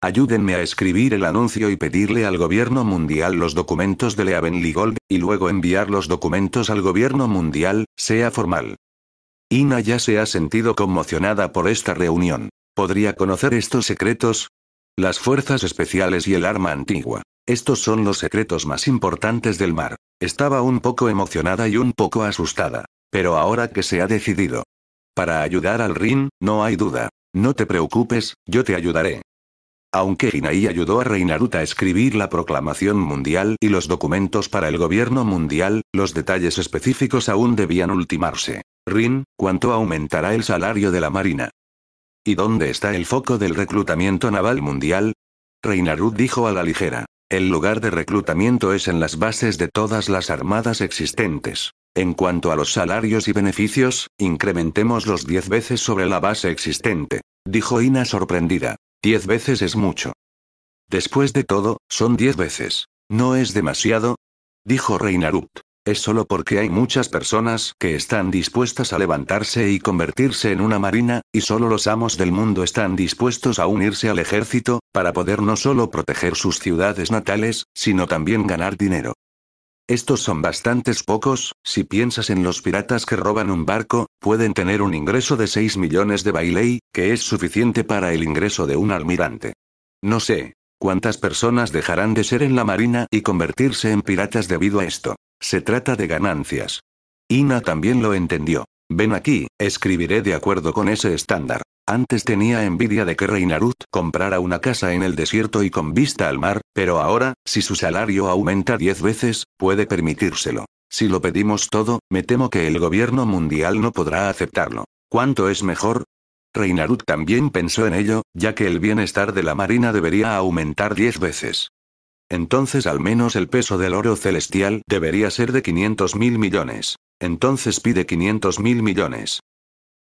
Ayúdenme a escribir el anuncio y pedirle al gobierno mundial los documentos de Leavenly Gold, y luego enviar los documentos al gobierno mundial, sea formal. Ina ya se ha sentido conmocionada por esta reunión. ¿Podría conocer estos secretos? Las fuerzas especiales y el arma antigua. Estos son los secretos más importantes del mar. Estaba un poco emocionada y un poco asustada. Pero ahora que se ha decidido. Para ayudar al Rin, no hay duda. No te preocupes, yo te ayudaré. Aunque Hinaí ayudó a Reinaruta a escribir la proclamación mundial y los documentos para el gobierno mundial, los detalles específicos aún debían ultimarse. Rin, ¿cuánto aumentará el salario de la Marina? ¿Y dónde está el foco del reclutamiento naval mundial? Reinarut dijo a la ligera. El lugar de reclutamiento es en las bases de todas las armadas existentes. En cuanto a los salarios y beneficios, incrementemos los 10 veces sobre la base existente, dijo Ina sorprendida. 10 veces es mucho. Después de todo, son 10 veces. ¿No es demasiado? dijo Reinarut. Es solo porque hay muchas personas que están dispuestas a levantarse y convertirse en una marina, y solo los amos del mundo están dispuestos a unirse al ejército, para poder no solo proteger sus ciudades natales, sino también ganar dinero. Estos son bastantes pocos, si piensas en los piratas que roban un barco, pueden tener un ingreso de 6 millones de bailey, que es suficiente para el ingreso de un almirante. No sé, ¿Cuántas personas dejarán de ser en la marina y convertirse en piratas debido a esto? Se trata de ganancias. Ina también lo entendió. Ven aquí, escribiré de acuerdo con ese estándar. Antes tenía envidia de que Reinarut comprara una casa en el desierto y con vista al mar, pero ahora, si su salario aumenta 10 veces, puede permitírselo. Si lo pedimos todo, me temo que el gobierno mundial no podrá aceptarlo. ¿Cuánto es mejor? Reinarut también pensó en ello, ya que el bienestar de la marina debería aumentar 10 veces. Entonces al menos el peso del oro celestial debería ser de 500 mil millones. Entonces pide 500 mil millones.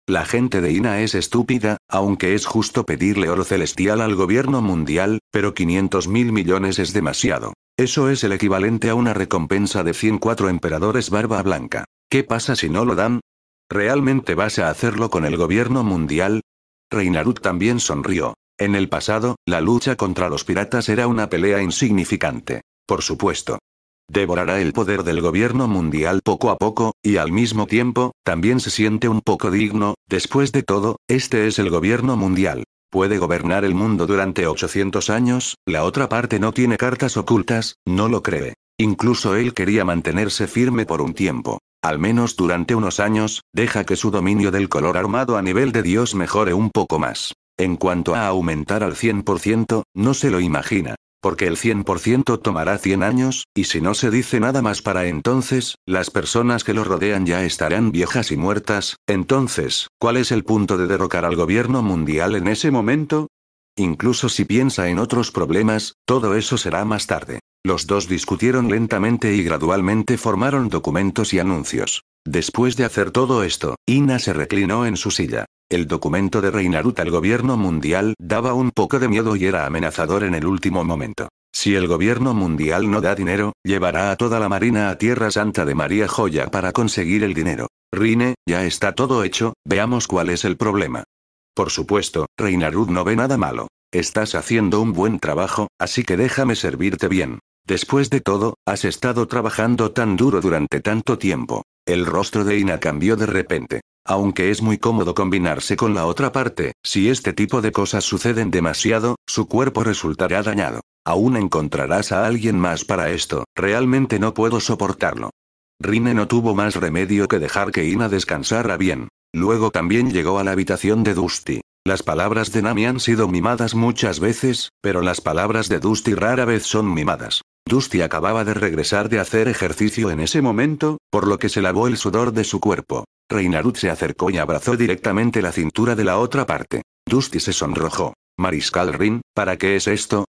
La gente de INA es estúpida, aunque es justo pedirle oro celestial al gobierno mundial, pero 500 mil millones es demasiado. Eso es el equivalente a una recompensa de 104 emperadores barba blanca. ¿Qué pasa si no lo dan? ¿Realmente vas a hacerlo con el gobierno mundial? Reinarut también sonrió. En el pasado, la lucha contra los piratas era una pelea insignificante. Por supuesto. Devorará el poder del gobierno mundial poco a poco, y al mismo tiempo, también se siente un poco digno, después de todo, este es el gobierno mundial. Puede gobernar el mundo durante 800 años, la otra parte no tiene cartas ocultas, no lo cree. Incluso él quería mantenerse firme por un tiempo al menos durante unos años, deja que su dominio del color armado a nivel de Dios mejore un poco más. En cuanto a aumentar al 100%, no se lo imagina. Porque el 100% tomará 100 años, y si no se dice nada más para entonces, las personas que lo rodean ya estarán viejas y muertas, entonces, ¿cuál es el punto de derrocar al gobierno mundial en ese momento? Incluso si piensa en otros problemas, todo eso será más tarde. Los dos discutieron lentamente y gradualmente formaron documentos y anuncios. Después de hacer todo esto, Ina se reclinó en su silla. El documento de Reinarut al gobierno mundial daba un poco de miedo y era amenazador en el último momento. Si el gobierno mundial no da dinero, llevará a toda la marina a Tierra Santa de María Joya para conseguir el dinero. Rine, ya está todo hecho, veamos cuál es el problema. Por supuesto, Reinarut no ve nada malo. Estás haciendo un buen trabajo, así que déjame servirte bien. Después de todo, has estado trabajando tan duro durante tanto tiempo. El rostro de Ina cambió de repente. Aunque es muy cómodo combinarse con la otra parte, si este tipo de cosas suceden demasiado, su cuerpo resultará dañado. Aún encontrarás a alguien más para esto, realmente no puedo soportarlo. Rine no tuvo más remedio que dejar que Ina descansara bien. Luego también llegó a la habitación de Dusty. Las palabras de Nami han sido mimadas muchas veces, pero las palabras de Dusty rara vez son mimadas. Dusty acababa de regresar de hacer ejercicio en ese momento, por lo que se lavó el sudor de su cuerpo. Reinarut se acercó y abrazó directamente la cintura de la otra parte. Dusty se sonrojó. Mariscal Rin, ¿para qué es esto?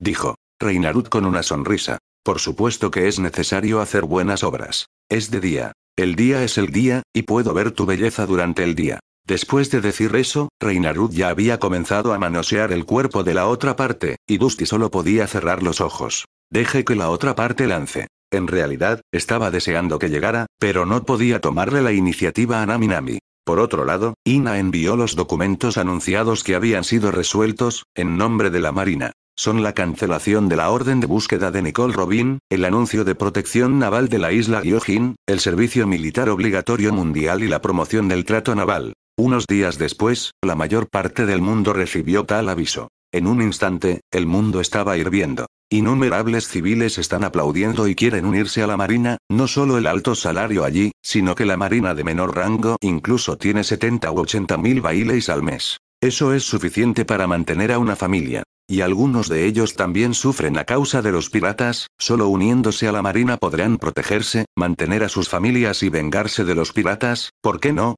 Dijo. Reinarut con una sonrisa. Por supuesto que es necesario hacer buenas obras. Es de día. El día es el día, y puedo ver tu belleza durante el día. Después de decir eso, Reinarud ya había comenzado a manosear el cuerpo de la otra parte, y Dusty solo podía cerrar los ojos. Deje que la otra parte lance. En realidad, estaba deseando que llegara, pero no podía tomarle la iniciativa a Naminami. Por otro lado, Ina envió los documentos anunciados que habían sido resueltos, en nombre de la Marina. Son la cancelación de la orden de búsqueda de Nicole Robin, el anuncio de protección naval de la isla Gyojin, el servicio militar obligatorio mundial y la promoción del trato naval. Unos días después, la mayor parte del mundo recibió tal aviso. En un instante, el mundo estaba hirviendo. Innumerables civiles están aplaudiendo y quieren unirse a la Marina, no solo el alto salario allí, sino que la Marina de menor rango incluso tiene 70 u 80 mil bailes al mes. Eso es suficiente para mantener a una familia. Y algunos de ellos también sufren a causa de los piratas, solo uniéndose a la Marina podrán protegerse, mantener a sus familias y vengarse de los piratas, ¿por qué no?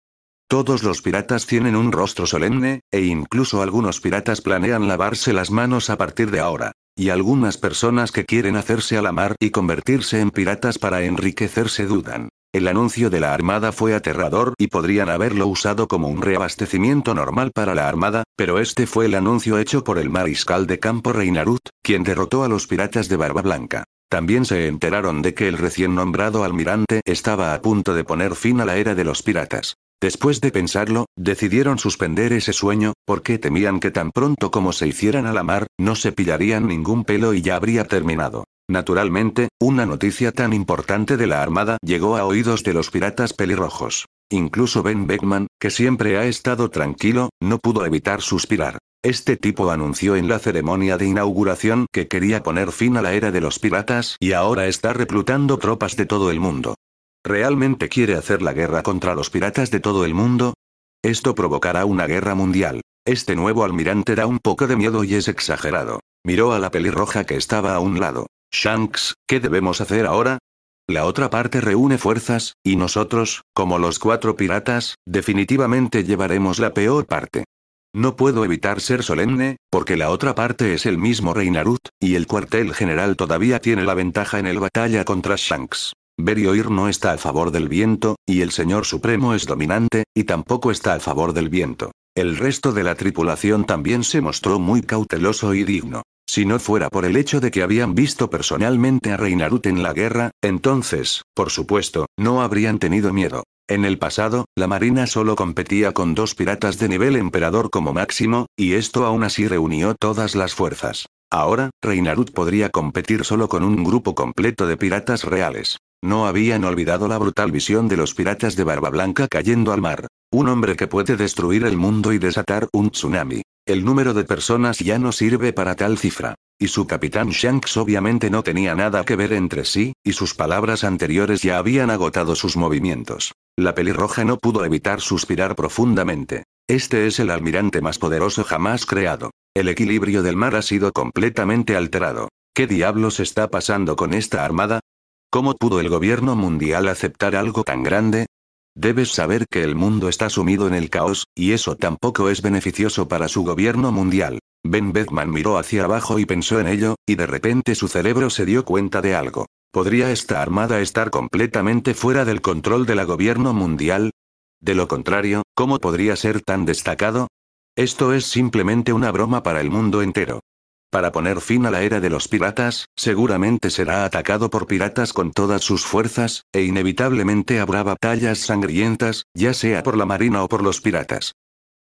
Todos los piratas tienen un rostro solemne, e incluso algunos piratas planean lavarse las manos a partir de ahora. Y algunas personas que quieren hacerse a la mar y convertirse en piratas para enriquecerse dudan. El anuncio de la armada fue aterrador y podrían haberlo usado como un reabastecimiento normal para la armada, pero este fue el anuncio hecho por el mariscal de campo Reinarut, quien derrotó a los piratas de Barba Blanca. También se enteraron de que el recién nombrado almirante estaba a punto de poner fin a la era de los piratas. Después de pensarlo, decidieron suspender ese sueño, porque temían que tan pronto como se hicieran a la mar, no se pillarían ningún pelo y ya habría terminado. Naturalmente, una noticia tan importante de la Armada llegó a oídos de los piratas pelirrojos. Incluso Ben Beckman, que siempre ha estado tranquilo, no pudo evitar suspirar. Este tipo anunció en la ceremonia de inauguración que quería poner fin a la era de los piratas y ahora está reclutando tropas de todo el mundo. ¿Realmente quiere hacer la guerra contra los piratas de todo el mundo? Esto provocará una guerra mundial. Este nuevo almirante da un poco de miedo y es exagerado. Miró a la pelirroja que estaba a un lado. Shanks, ¿qué debemos hacer ahora? La otra parte reúne fuerzas, y nosotros, como los cuatro piratas, definitivamente llevaremos la peor parte. No puedo evitar ser solemne, porque la otra parte es el mismo Reinarut, y el cuartel general todavía tiene la ventaja en el batalla contra Shanks. Ver y oír no está a favor del viento, y el Señor Supremo es dominante, y tampoco está a favor del viento. El resto de la tripulación también se mostró muy cauteloso y digno. Si no fuera por el hecho de que habían visto personalmente a Reinarut en la guerra, entonces, por supuesto, no habrían tenido miedo. En el pasado, la Marina solo competía con dos piratas de nivel emperador como máximo, y esto aún así reunió todas las fuerzas. Ahora, Reinarut podría competir solo con un grupo completo de piratas reales. No habían olvidado la brutal visión de los piratas de Barba Blanca cayendo al mar. Un hombre que puede destruir el mundo y desatar un tsunami. El número de personas ya no sirve para tal cifra. Y su capitán Shanks obviamente no tenía nada que ver entre sí, y sus palabras anteriores ya habían agotado sus movimientos. La pelirroja no pudo evitar suspirar profundamente. Este es el almirante más poderoso jamás creado. El equilibrio del mar ha sido completamente alterado. ¿Qué diablos está pasando con esta armada? ¿Cómo pudo el gobierno mundial aceptar algo tan grande? Debes saber que el mundo está sumido en el caos, y eso tampoco es beneficioso para su gobierno mundial. Ben bethman miró hacia abajo y pensó en ello, y de repente su cerebro se dio cuenta de algo. ¿Podría esta armada estar completamente fuera del control de la gobierno mundial? De lo contrario, ¿cómo podría ser tan destacado? Esto es simplemente una broma para el mundo entero. Para poner fin a la era de los piratas, seguramente será atacado por piratas con todas sus fuerzas, e inevitablemente habrá batallas sangrientas, ya sea por la marina o por los piratas.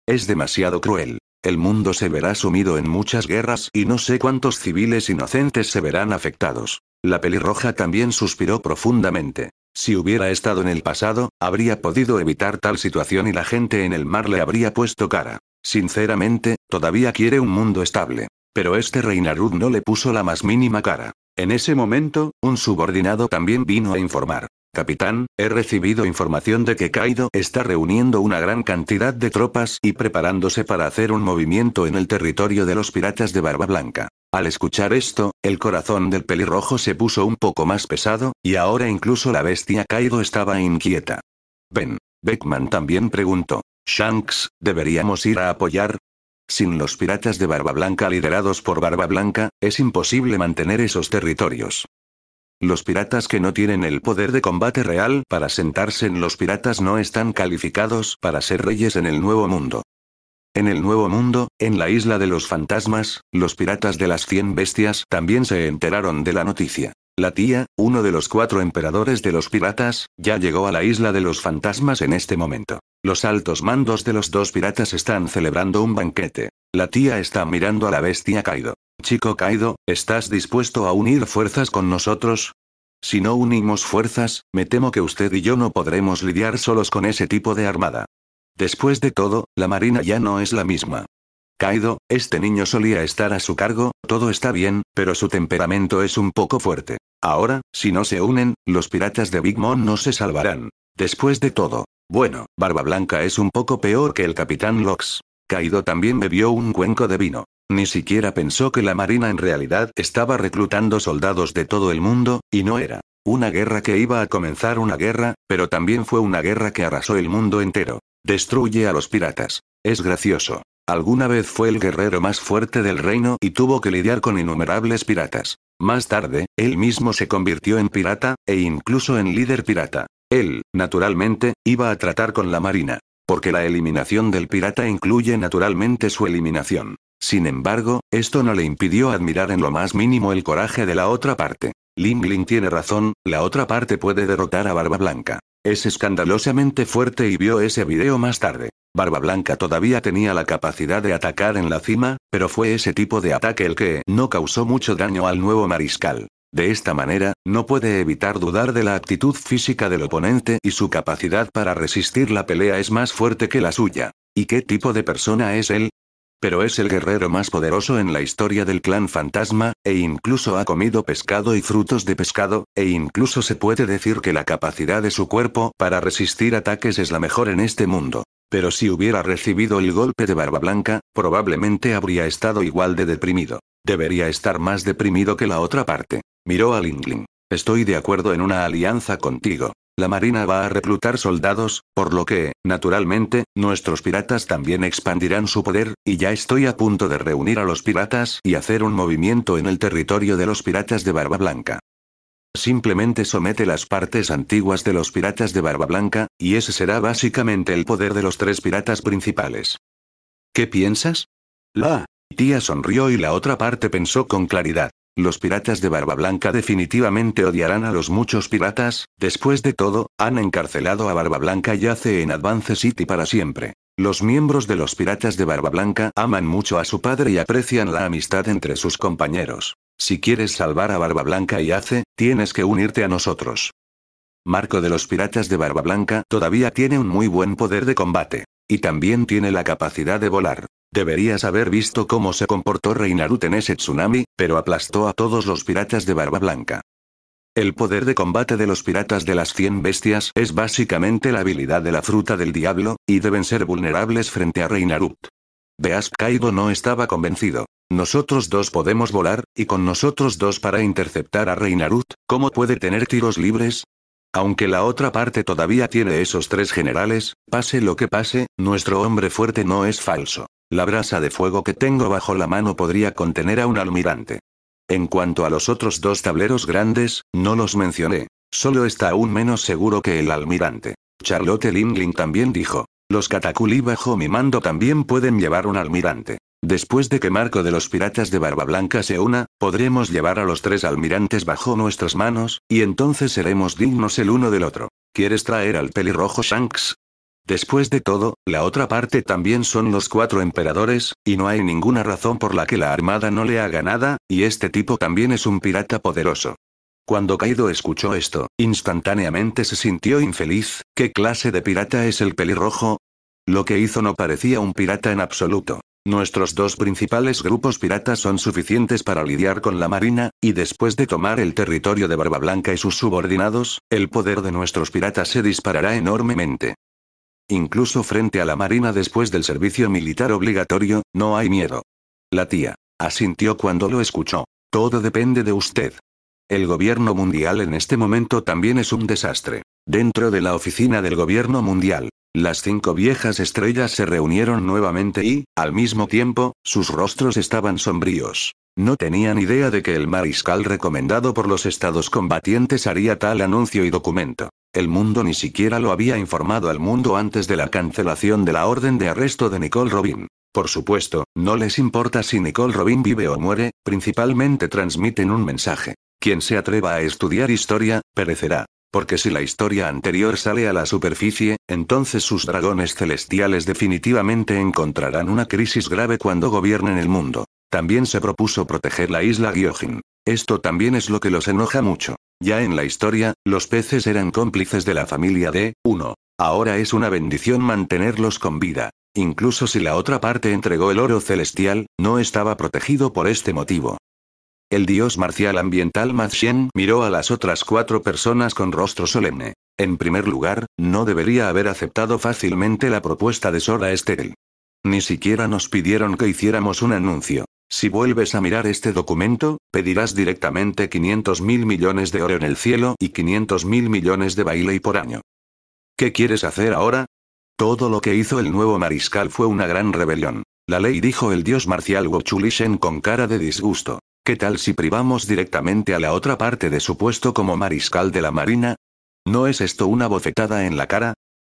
Es demasiado cruel. El mundo se verá sumido en muchas guerras y no sé cuántos civiles inocentes se verán afectados. La pelirroja también suspiró profundamente. Si hubiera estado en el pasado, habría podido evitar tal situación y la gente en el mar le habría puesto cara. Sinceramente, todavía quiere un mundo estable. Pero este Reinarud no le puso la más mínima cara. En ese momento, un subordinado también vino a informar. Capitán, he recibido información de que Kaido está reuniendo una gran cantidad de tropas y preparándose para hacer un movimiento en el territorio de los piratas de Barba Blanca. Al escuchar esto, el corazón del pelirrojo se puso un poco más pesado, y ahora incluso la bestia Kaido estaba inquieta. Ven. Beckman también preguntó. Shanks, ¿deberíamos ir a apoyar? Sin los piratas de Barba Blanca liderados por Barba Blanca, es imposible mantener esos territorios. Los piratas que no tienen el poder de combate real para sentarse en los piratas no están calificados para ser reyes en el Nuevo Mundo. En el Nuevo Mundo, en la isla de los fantasmas, los piratas de las 100 bestias también se enteraron de la noticia. La tía, uno de los cuatro emperadores de los piratas, ya llegó a la isla de los fantasmas en este momento. Los altos mandos de los dos piratas están celebrando un banquete. La tía está mirando a la bestia Kaido. Chico Kaido, ¿estás dispuesto a unir fuerzas con nosotros? Si no unimos fuerzas, me temo que usted y yo no podremos lidiar solos con ese tipo de armada. Después de todo, la marina ya no es la misma. Kaido, este niño solía estar a su cargo, todo está bien, pero su temperamento es un poco fuerte. Ahora, si no se unen, los piratas de Big Mom no se salvarán. Después de todo. Bueno, Barba Blanca es un poco peor que el capitán Lox. Kaido también bebió un cuenco de vino. Ni siquiera pensó que la Marina en realidad estaba reclutando soldados de todo el mundo, y no era. Una guerra que iba a comenzar una guerra, pero también fue una guerra que arrasó el mundo entero. Destruye a los piratas. Es gracioso. Alguna vez fue el guerrero más fuerte del reino y tuvo que lidiar con innumerables piratas. Más tarde, él mismo se convirtió en pirata, e incluso en líder pirata. Él, naturalmente, iba a tratar con la Marina. Porque la eliminación del pirata incluye naturalmente su eliminación. Sin embargo, esto no le impidió admirar en lo más mínimo el coraje de la otra parte. Ling Ling tiene razón, la otra parte puede derrotar a Barba Blanca. Es escandalosamente fuerte y vio ese video más tarde. Barba Blanca todavía tenía la capacidad de atacar en la cima, pero fue ese tipo de ataque el que no causó mucho daño al nuevo mariscal. De esta manera, no puede evitar dudar de la actitud física del oponente y su capacidad para resistir la pelea es más fuerte que la suya. ¿Y qué tipo de persona es él? Pero es el guerrero más poderoso en la historia del clan fantasma, e incluso ha comido pescado y frutos de pescado, e incluso se puede decir que la capacidad de su cuerpo para resistir ataques es la mejor en este mundo. Pero si hubiera recibido el golpe de Barba Blanca, probablemente habría estado igual de deprimido. Debería estar más deprimido que la otra parte. Miró a Lingling. Estoy de acuerdo en una alianza contigo. La Marina va a reclutar soldados, por lo que, naturalmente, nuestros piratas también expandirán su poder, y ya estoy a punto de reunir a los piratas y hacer un movimiento en el territorio de los piratas de Barba Blanca. Simplemente somete las partes antiguas de los piratas de Barba Blanca, y ese será básicamente el poder de los tres piratas principales. ¿Qué piensas? La tía sonrió y la otra parte pensó con claridad. Los piratas de Barba Blanca definitivamente odiarán a los muchos piratas, después de todo, han encarcelado a Barba Blanca y hace en Advance City para siempre. Los miembros de los piratas de Barba Blanca aman mucho a su padre y aprecian la amistad entre sus compañeros. Si quieres salvar a Barba Blanca y hace, tienes que unirte a nosotros. Marco de los piratas de Barba Blanca todavía tiene un muy buen poder de combate. Y también tiene la capacidad de volar. Deberías haber visto cómo se comportó Reinarut en ese tsunami, pero aplastó a todos los piratas de Barba Blanca. El poder de combate de los piratas de las 100 bestias es básicamente la habilidad de la fruta del diablo, y deben ser vulnerables frente a Reinarut. veas Kaido no estaba convencido. Nosotros dos podemos volar, y con nosotros dos para interceptar a Reinarut, ¿cómo puede tener tiros libres? Aunque la otra parte todavía tiene esos tres generales, pase lo que pase, nuestro hombre fuerte no es falso. La brasa de fuego que tengo bajo la mano podría contener a un almirante. En cuanto a los otros dos tableros grandes, no los mencioné. Solo está aún menos seguro que el almirante. Charlotte Lingling también dijo. Los cataculí bajo mi mando también pueden llevar un almirante. Después de que Marco de los Piratas de Barba Blanca se una, podremos llevar a los tres almirantes bajo nuestras manos, y entonces seremos dignos el uno del otro. ¿Quieres traer al pelirrojo Shanks? Después de todo, la otra parte también son los cuatro emperadores, y no hay ninguna razón por la que la armada no le haga nada, y este tipo también es un pirata poderoso. Cuando Kaido escuchó esto, instantáneamente se sintió infeliz, ¿qué clase de pirata es el pelirrojo? Lo que hizo no parecía un pirata en absoluto. Nuestros dos principales grupos piratas son suficientes para lidiar con la marina, y después de tomar el territorio de Barba Blanca y sus subordinados, el poder de nuestros piratas se disparará enormemente. Incluso frente a la marina después del servicio militar obligatorio, no hay miedo. La tía. Asintió cuando lo escuchó. Todo depende de usted. El gobierno mundial en este momento también es un desastre. Dentro de la oficina del gobierno mundial, las cinco viejas estrellas se reunieron nuevamente y, al mismo tiempo, sus rostros estaban sombríos. No tenían idea de que el mariscal recomendado por los estados combatientes haría tal anuncio y documento. El mundo ni siquiera lo había informado al mundo antes de la cancelación de la orden de arresto de Nicole Robin. Por supuesto, no les importa si Nicole Robin vive o muere, principalmente transmiten un mensaje. Quien se atreva a estudiar historia, perecerá porque si la historia anterior sale a la superficie, entonces sus dragones celestiales definitivamente encontrarán una crisis grave cuando gobiernen el mundo. También se propuso proteger la isla Gyojin. Esto también es lo que los enoja mucho. Ya en la historia, los peces eran cómplices de la familia de 1 Ahora es una bendición mantenerlos con vida. Incluso si la otra parte entregó el oro celestial, no estaba protegido por este motivo. El dios marcial ambiental Mazien miró a las otras cuatro personas con rostro solemne. En primer lugar, no debería haber aceptado fácilmente la propuesta de Sora Estel. Ni siquiera nos pidieron que hiciéramos un anuncio. Si vuelves a mirar este documento, pedirás directamente 500 mil millones de oro en el cielo y 500 mil millones de baile por año. ¿Qué quieres hacer ahora? Todo lo que hizo el nuevo mariscal fue una gran rebelión. La ley dijo el dios marcial gochulisen con cara de disgusto. ¿Qué tal si privamos directamente a la otra parte de su puesto como mariscal de la Marina? ¿No es esto una bofetada en la cara?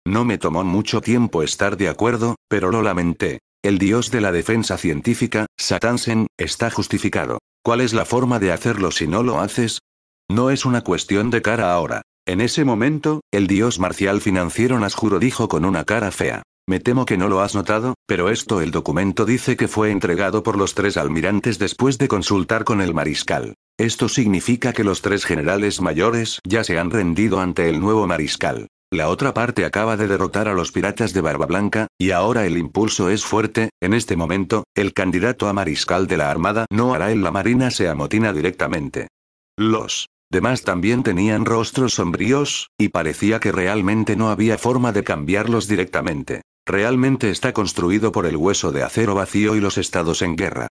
No me tomó mucho tiempo estar de acuerdo, pero lo lamenté. El dios de la defensa científica, Satansen, está justificado. ¿Cuál es la forma de hacerlo si no lo haces? No es una cuestión de cara ahora. En ese momento, el dios marcial financiero Nasjuro dijo con una cara fea. Me temo que no lo has notado, pero esto el documento dice que fue entregado por los tres almirantes después de consultar con el mariscal. Esto significa que los tres generales mayores ya se han rendido ante el nuevo mariscal. La otra parte acaba de derrotar a los piratas de Barba Blanca, y ahora el impulso es fuerte, en este momento, el candidato a mariscal de la Armada no hará en la Marina se amotina directamente. Los demás también tenían rostros sombríos, y parecía que realmente no había forma de cambiarlos directamente. Realmente está construido por el hueso de acero vacío y los estados en guerra.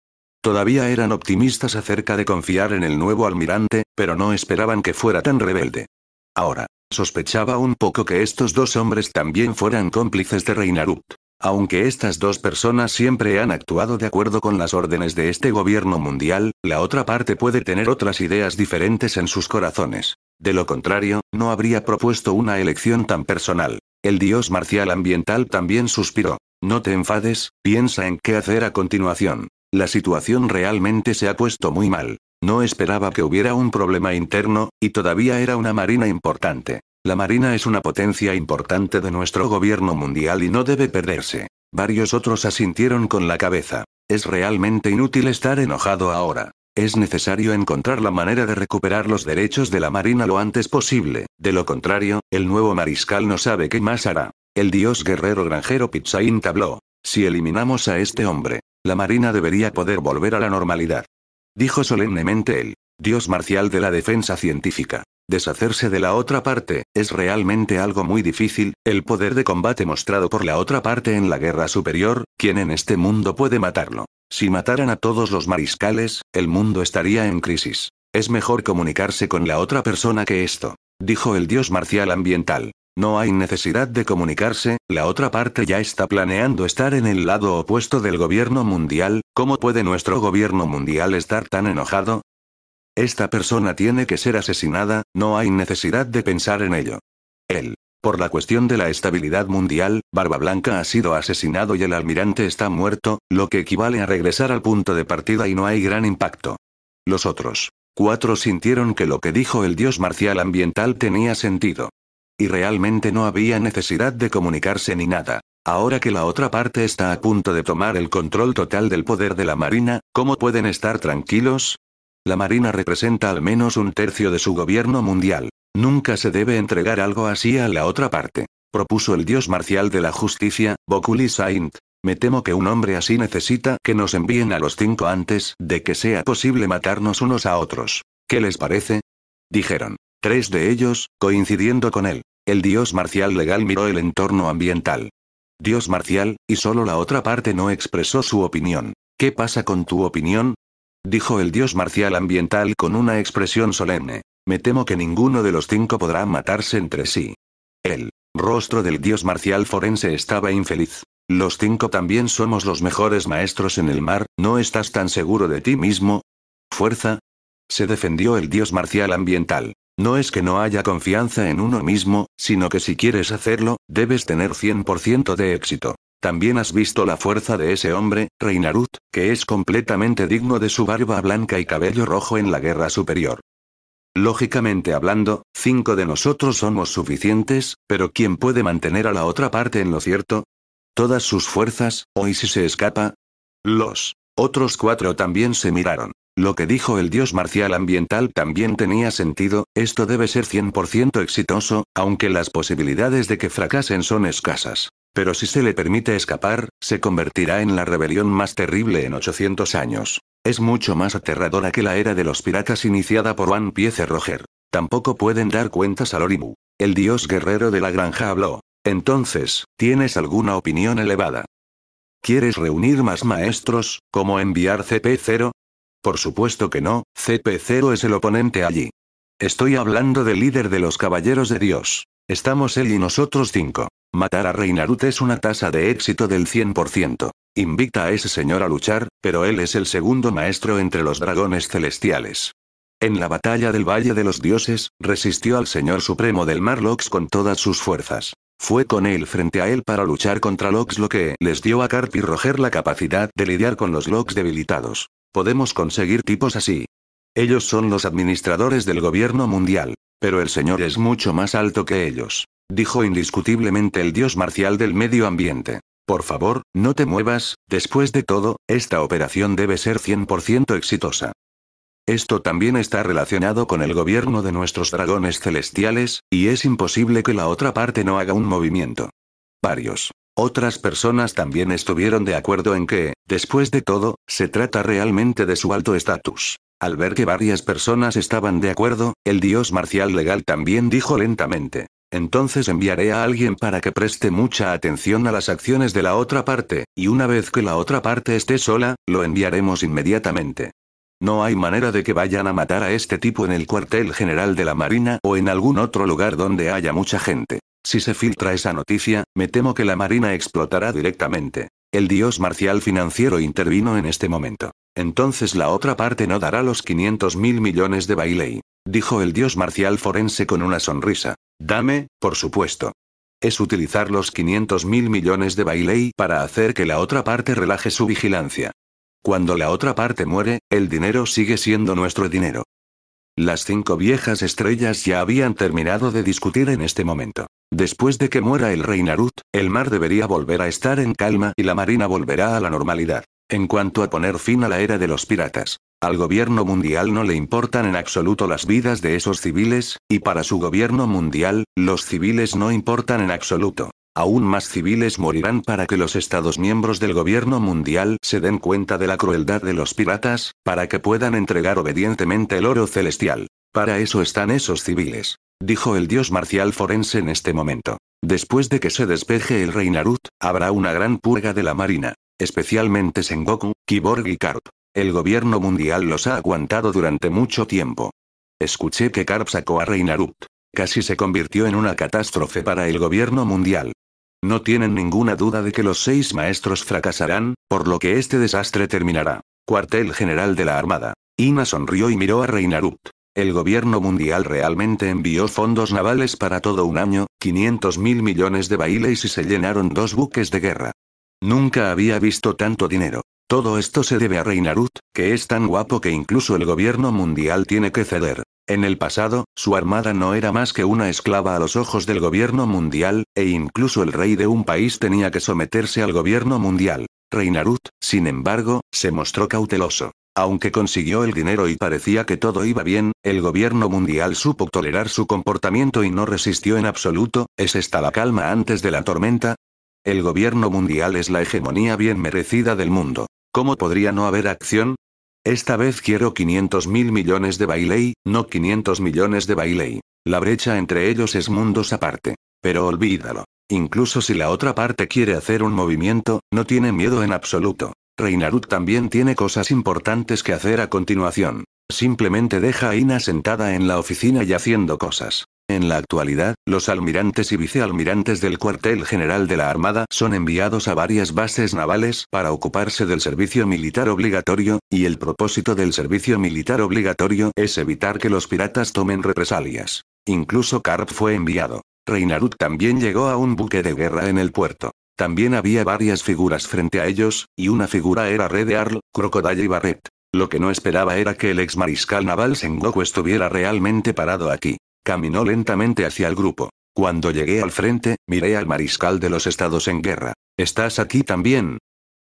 Todavía eran optimistas acerca de confiar en el nuevo almirante, pero no esperaban que fuera tan rebelde. Ahora, sospechaba un poco que estos dos hombres también fueran cómplices de Reinarut. Aunque estas dos personas siempre han actuado de acuerdo con las órdenes de este gobierno mundial, la otra parte puede tener otras ideas diferentes en sus corazones. De lo contrario, no habría propuesto una elección tan personal. El dios marcial ambiental también suspiró. No te enfades, piensa en qué hacer a continuación. La situación realmente se ha puesto muy mal. No esperaba que hubiera un problema interno, y todavía era una marina importante. La marina es una potencia importante de nuestro gobierno mundial y no debe perderse. Varios otros asintieron con la cabeza. Es realmente inútil estar enojado ahora. Es necesario encontrar la manera de recuperar los derechos de la Marina lo antes posible, de lo contrario, el nuevo mariscal no sabe qué más hará. El dios guerrero granjero Pizzaín tabló. Si eliminamos a este hombre, la Marina debería poder volver a la normalidad. Dijo solemnemente él, dios marcial de la defensa científica. Deshacerse de la otra parte, es realmente algo muy difícil, el poder de combate mostrado por la otra parte en la guerra superior, quien en este mundo puede matarlo. Si mataran a todos los mariscales, el mundo estaría en crisis. Es mejor comunicarse con la otra persona que esto, dijo el dios marcial ambiental. No hay necesidad de comunicarse, la otra parte ya está planeando estar en el lado opuesto del gobierno mundial, ¿cómo puede nuestro gobierno mundial estar tan enojado? Esta persona tiene que ser asesinada, no hay necesidad de pensar en ello. Él. Por la cuestión de la estabilidad mundial, Barba Blanca ha sido asesinado y el almirante está muerto, lo que equivale a regresar al punto de partida y no hay gran impacto. Los otros cuatro sintieron que lo que dijo el dios marcial ambiental tenía sentido. Y realmente no había necesidad de comunicarse ni nada. Ahora que la otra parte está a punto de tomar el control total del poder de la Marina, ¿cómo pueden estar tranquilos? La Marina representa al menos un tercio de su gobierno mundial. Nunca se debe entregar algo así a la otra parte. Propuso el dios marcial de la justicia, Bokuli Saint. Me temo que un hombre así necesita que nos envíen a los cinco antes de que sea posible matarnos unos a otros. ¿Qué les parece? Dijeron. Tres de ellos, coincidiendo con él. El dios marcial legal miró el entorno ambiental. Dios marcial, y solo la otra parte no expresó su opinión. ¿Qué pasa con tu opinión? Dijo el dios marcial ambiental con una expresión solemne. Me temo que ninguno de los cinco podrá matarse entre sí. El rostro del dios marcial forense estaba infeliz. Los cinco también somos los mejores maestros en el mar, ¿no estás tan seguro de ti mismo? Fuerza. Se defendió el dios marcial ambiental. No es que no haya confianza en uno mismo, sino que si quieres hacerlo, debes tener 100% de éxito. También has visto la fuerza de ese hombre, Reinarut, que es completamente digno de su barba blanca y cabello rojo en la guerra superior. Lógicamente hablando, cinco de nosotros somos suficientes, pero ¿quién puede mantener a la otra parte en lo cierto? Todas sus fuerzas, o y si se escapa? Los otros cuatro también se miraron. Lo que dijo el dios marcial ambiental también tenía sentido, esto debe ser 100% exitoso, aunque las posibilidades de que fracasen son escasas. Pero si se le permite escapar, se convertirá en la rebelión más terrible en 800 años. Es mucho más aterradora que la era de los piratas iniciada por One Piece Roger. Tampoco pueden dar cuentas a Lorimu. El dios guerrero de la granja habló. Entonces, ¿tienes alguna opinión elevada? ¿Quieres reunir más maestros, como enviar CP0? Por supuesto que no, CP0 es el oponente allí. Estoy hablando del líder de los Caballeros de Dios. Estamos él y nosotros cinco. Matar a Rey es una tasa de éxito del 100%. Invita a ese señor a luchar, pero él es el segundo maestro entre los dragones celestiales. En la batalla del Valle de los Dioses, resistió al Señor Supremo del Mar Lox con todas sus fuerzas. Fue con él frente a él para luchar contra Lox lo que les dio a Carp y Roger la capacidad de lidiar con los Lox debilitados. Podemos conseguir tipos así. Ellos son los administradores del gobierno mundial, pero el Señor es mucho más alto que ellos dijo indiscutiblemente el dios marcial del medio ambiente. Por favor, no te muevas, después de todo, esta operación debe ser 100% exitosa. Esto también está relacionado con el gobierno de nuestros dragones celestiales, y es imposible que la otra parte no haga un movimiento. Varios. Otras personas también estuvieron de acuerdo en que, después de todo, se trata realmente de su alto estatus. Al ver que varias personas estaban de acuerdo, el dios marcial legal también dijo lentamente, entonces enviaré a alguien para que preste mucha atención a las acciones de la otra parte, y una vez que la otra parte esté sola, lo enviaremos inmediatamente. No hay manera de que vayan a matar a este tipo en el cuartel general de la Marina o en algún otro lugar donde haya mucha gente. Si se filtra esa noticia, me temo que la Marina explotará directamente. El dios marcial financiero intervino en este momento. Entonces la otra parte no dará los 500 mil millones de Bailey dijo el dios marcial forense con una sonrisa. Dame, por supuesto. Es utilizar los 500 mil millones de Bailey para hacer que la otra parte relaje su vigilancia. Cuando la otra parte muere, el dinero sigue siendo nuestro dinero. Las cinco viejas estrellas ya habían terminado de discutir en este momento. Después de que muera el rey Narut, el mar debería volver a estar en calma y la marina volverá a la normalidad, en cuanto a poner fin a la era de los piratas. Al gobierno mundial no le importan en absoluto las vidas de esos civiles, y para su gobierno mundial, los civiles no importan en absoluto. Aún más civiles morirán para que los Estados miembros del gobierno mundial se den cuenta de la crueldad de los piratas, para que puedan entregar obedientemente el oro celestial. Para eso están esos civiles, dijo el dios marcial forense en este momento. Después de que se despeje el rey Narut, habrá una gran purga de la marina, especialmente Sengoku, Kiborg y Karp. El gobierno mundial los ha aguantado durante mucho tiempo. Escuché que Karp sacó a Reinarut. Casi se convirtió en una catástrofe para el gobierno mundial. No tienen ninguna duda de que los seis maestros fracasarán, por lo que este desastre terminará. Cuartel General de la Armada. Ina sonrió y miró a Reinarut. El gobierno mundial realmente envió fondos navales para todo un año, 500 mil millones de bailes y se llenaron dos buques de guerra. Nunca había visto tanto dinero. Todo esto se debe a Reinarut, que es tan guapo que incluso el gobierno mundial tiene que ceder. En el pasado, su armada no era más que una esclava a los ojos del gobierno mundial, e incluso el rey de un país tenía que someterse al gobierno mundial. Reinarut, sin embargo, se mostró cauteloso. Aunque consiguió el dinero y parecía que todo iba bien, el gobierno mundial supo tolerar su comportamiento y no resistió en absoluto, ¿es esta la calma antes de la tormenta? El gobierno mundial es la hegemonía bien merecida del mundo. ¿Cómo podría no haber acción? Esta vez quiero 500 mil millones de Bailey, no 500 millones de Bailey. La brecha entre ellos es mundos aparte. Pero olvídalo. Incluso si la otra parte quiere hacer un movimiento, no tiene miedo en absoluto. Reinarut también tiene cosas importantes que hacer a continuación. Simplemente deja a Ina sentada en la oficina y haciendo cosas. En la actualidad, los almirantes y vicealmirantes del cuartel general de la Armada son enviados a varias bases navales para ocuparse del servicio militar obligatorio, y el propósito del servicio militar obligatorio es evitar que los piratas tomen represalias. Incluso Carp fue enviado. Reinarut también llegó a un buque de guerra en el puerto. También había varias figuras frente a ellos, y una figura era Red Arl, Crocodile y Barret. Lo que no esperaba era que el ex mariscal naval Sengoku estuviera realmente parado aquí. Caminó lentamente hacia el grupo. Cuando llegué al frente, miré al mariscal de los estados en guerra. ¿Estás aquí también?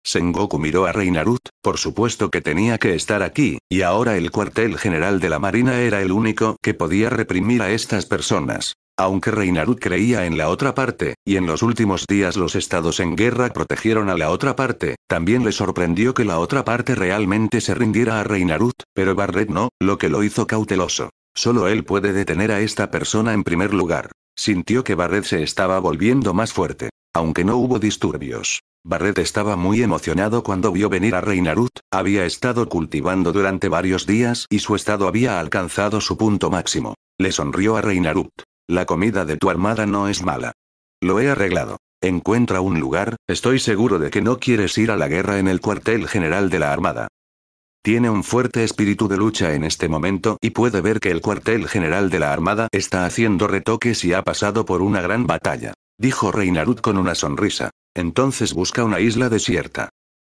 Sengoku miró a Reinarut, por supuesto que tenía que estar aquí, y ahora el cuartel general de la Marina era el único que podía reprimir a estas personas. Aunque Reinarut creía en la otra parte, y en los últimos días los estados en guerra protegieron a la otra parte, también le sorprendió que la otra parte realmente se rindiera a Reinarut, pero Barret no, lo que lo hizo cauteloso. Solo él puede detener a esta persona en primer lugar. Sintió que Barret se estaba volviendo más fuerte. Aunque no hubo disturbios. Barret estaba muy emocionado cuando vio venir a Reinarut, había estado cultivando durante varios días y su estado había alcanzado su punto máximo. Le sonrió a Reinarut. La comida de tu armada no es mala. Lo he arreglado. Encuentra un lugar, estoy seguro de que no quieres ir a la guerra en el cuartel general de la armada. Tiene un fuerte espíritu de lucha en este momento y puede ver que el cuartel general de la Armada está haciendo retoques y ha pasado por una gran batalla. Dijo Reinarut con una sonrisa. Entonces busca una isla desierta.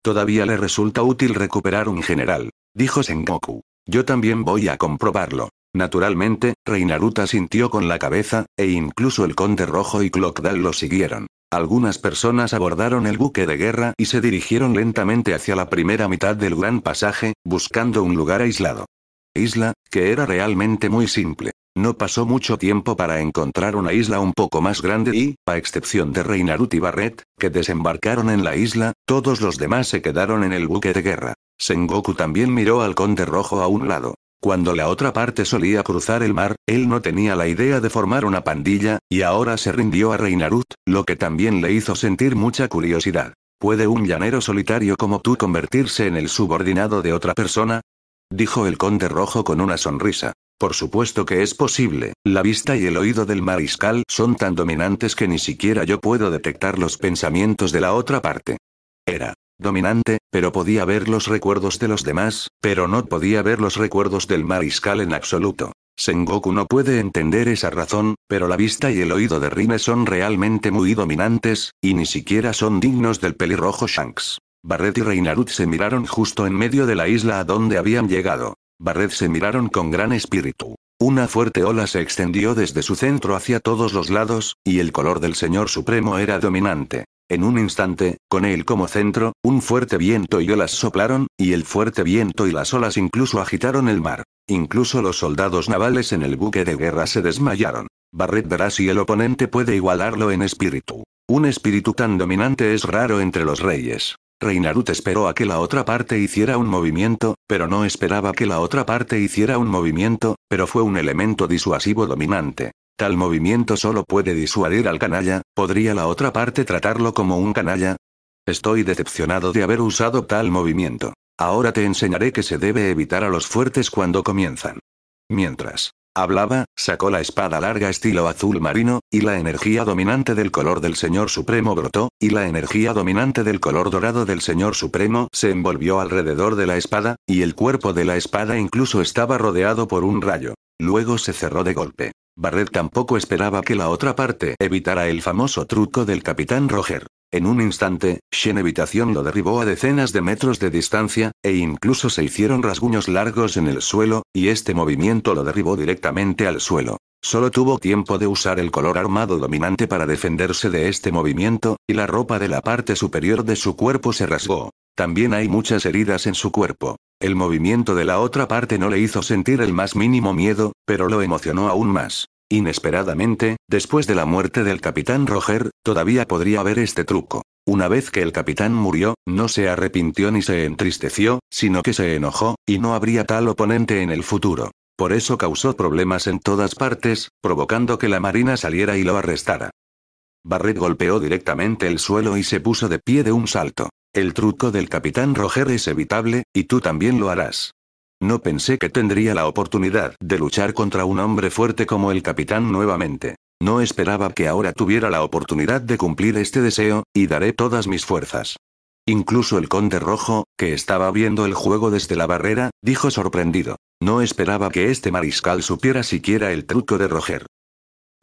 Todavía le resulta útil recuperar un general. Dijo Sengoku. Yo también voy a comprobarlo. Naturalmente, Reinarut sintió con la cabeza, e incluso el conde rojo y Clockdal lo siguieron. Algunas personas abordaron el buque de guerra y se dirigieron lentamente hacia la primera mitad del gran pasaje, buscando un lugar aislado. Isla, que era realmente muy simple. No pasó mucho tiempo para encontrar una isla un poco más grande y, a excepción de Reinarut y Barret, que desembarcaron en la isla, todos los demás se quedaron en el buque de guerra. Sengoku también miró al conde rojo a un lado. Cuando la otra parte solía cruzar el mar, él no tenía la idea de formar una pandilla, y ahora se rindió a Reinarut, lo que también le hizo sentir mucha curiosidad. ¿Puede un llanero solitario como tú convertirse en el subordinado de otra persona? Dijo el conde rojo con una sonrisa. Por supuesto que es posible, la vista y el oído del mariscal son tan dominantes que ni siquiera yo puedo detectar los pensamientos de la otra parte. Era dominante, pero podía ver los recuerdos de los demás, pero no podía ver los recuerdos del mariscal en absoluto. Sengoku no puede entender esa razón, pero la vista y el oído de Rime son realmente muy dominantes, y ni siquiera son dignos del pelirrojo Shanks. Barret y Reinarut se miraron justo en medio de la isla a donde habían llegado. Barret se miraron con gran espíritu. Una fuerte ola se extendió desde su centro hacia todos los lados, y el color del Señor Supremo era dominante. En un instante, con él como centro, un fuerte viento y olas soplaron, y el fuerte viento y las olas incluso agitaron el mar. Incluso los soldados navales en el buque de guerra se desmayaron. Barret verá si el oponente puede igualarlo en espíritu. Un espíritu tan dominante es raro entre los reyes. Reinarut esperó a que la otra parte hiciera un movimiento, pero no esperaba que la otra parte hiciera un movimiento, pero fue un elemento disuasivo dominante. Tal movimiento solo puede disuadir al canalla, ¿podría la otra parte tratarlo como un canalla? Estoy decepcionado de haber usado tal movimiento. Ahora te enseñaré que se debe evitar a los fuertes cuando comienzan. Mientras hablaba, sacó la espada larga estilo azul marino, y la energía dominante del color del Señor Supremo brotó, y la energía dominante del color dorado del Señor Supremo se envolvió alrededor de la espada, y el cuerpo de la espada incluso estaba rodeado por un rayo. Luego se cerró de golpe. Barret tampoco esperaba que la otra parte evitara el famoso truco del capitán Roger. En un instante, Shen Evitación lo derribó a decenas de metros de distancia, e incluso se hicieron rasguños largos en el suelo, y este movimiento lo derribó directamente al suelo. Solo tuvo tiempo de usar el color armado dominante para defenderse de este movimiento, y la ropa de la parte superior de su cuerpo se rasgó. También hay muchas heridas en su cuerpo. El movimiento de la otra parte no le hizo sentir el más mínimo miedo, pero lo emocionó aún más. Inesperadamente, después de la muerte del capitán Roger, todavía podría haber este truco. Una vez que el capitán murió, no se arrepintió ni se entristeció, sino que se enojó, y no habría tal oponente en el futuro. Por eso causó problemas en todas partes, provocando que la marina saliera y lo arrestara. Barret golpeó directamente el suelo y se puso de pie de un salto. El truco del capitán Roger es evitable, y tú también lo harás. No pensé que tendría la oportunidad de luchar contra un hombre fuerte como el capitán nuevamente. No esperaba que ahora tuviera la oportunidad de cumplir este deseo, y daré todas mis fuerzas. Incluso el conde rojo, que estaba viendo el juego desde la barrera, dijo sorprendido. No esperaba que este mariscal supiera siquiera el truco de Roger.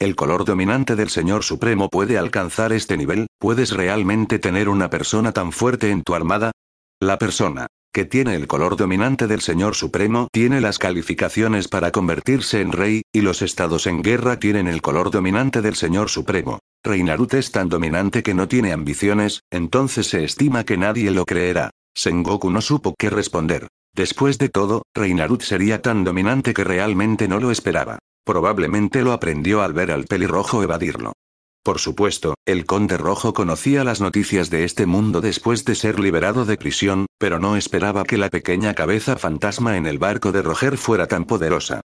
El color dominante del Señor Supremo puede alcanzar este nivel, ¿puedes realmente tener una persona tan fuerte en tu armada? La persona que tiene el color dominante del Señor Supremo tiene las calificaciones para convertirse en rey, y los estados en guerra tienen el color dominante del Señor Supremo. Reinarut es tan dominante que no tiene ambiciones, entonces se estima que nadie lo creerá. Sengoku no supo qué responder. Después de todo, Reinarut sería tan dominante que realmente no lo esperaba. Probablemente lo aprendió al ver al pelirrojo evadirlo. Por supuesto, el conde rojo conocía las noticias de este mundo después de ser liberado de prisión, pero no esperaba que la pequeña cabeza fantasma en el barco de Roger fuera tan poderosa.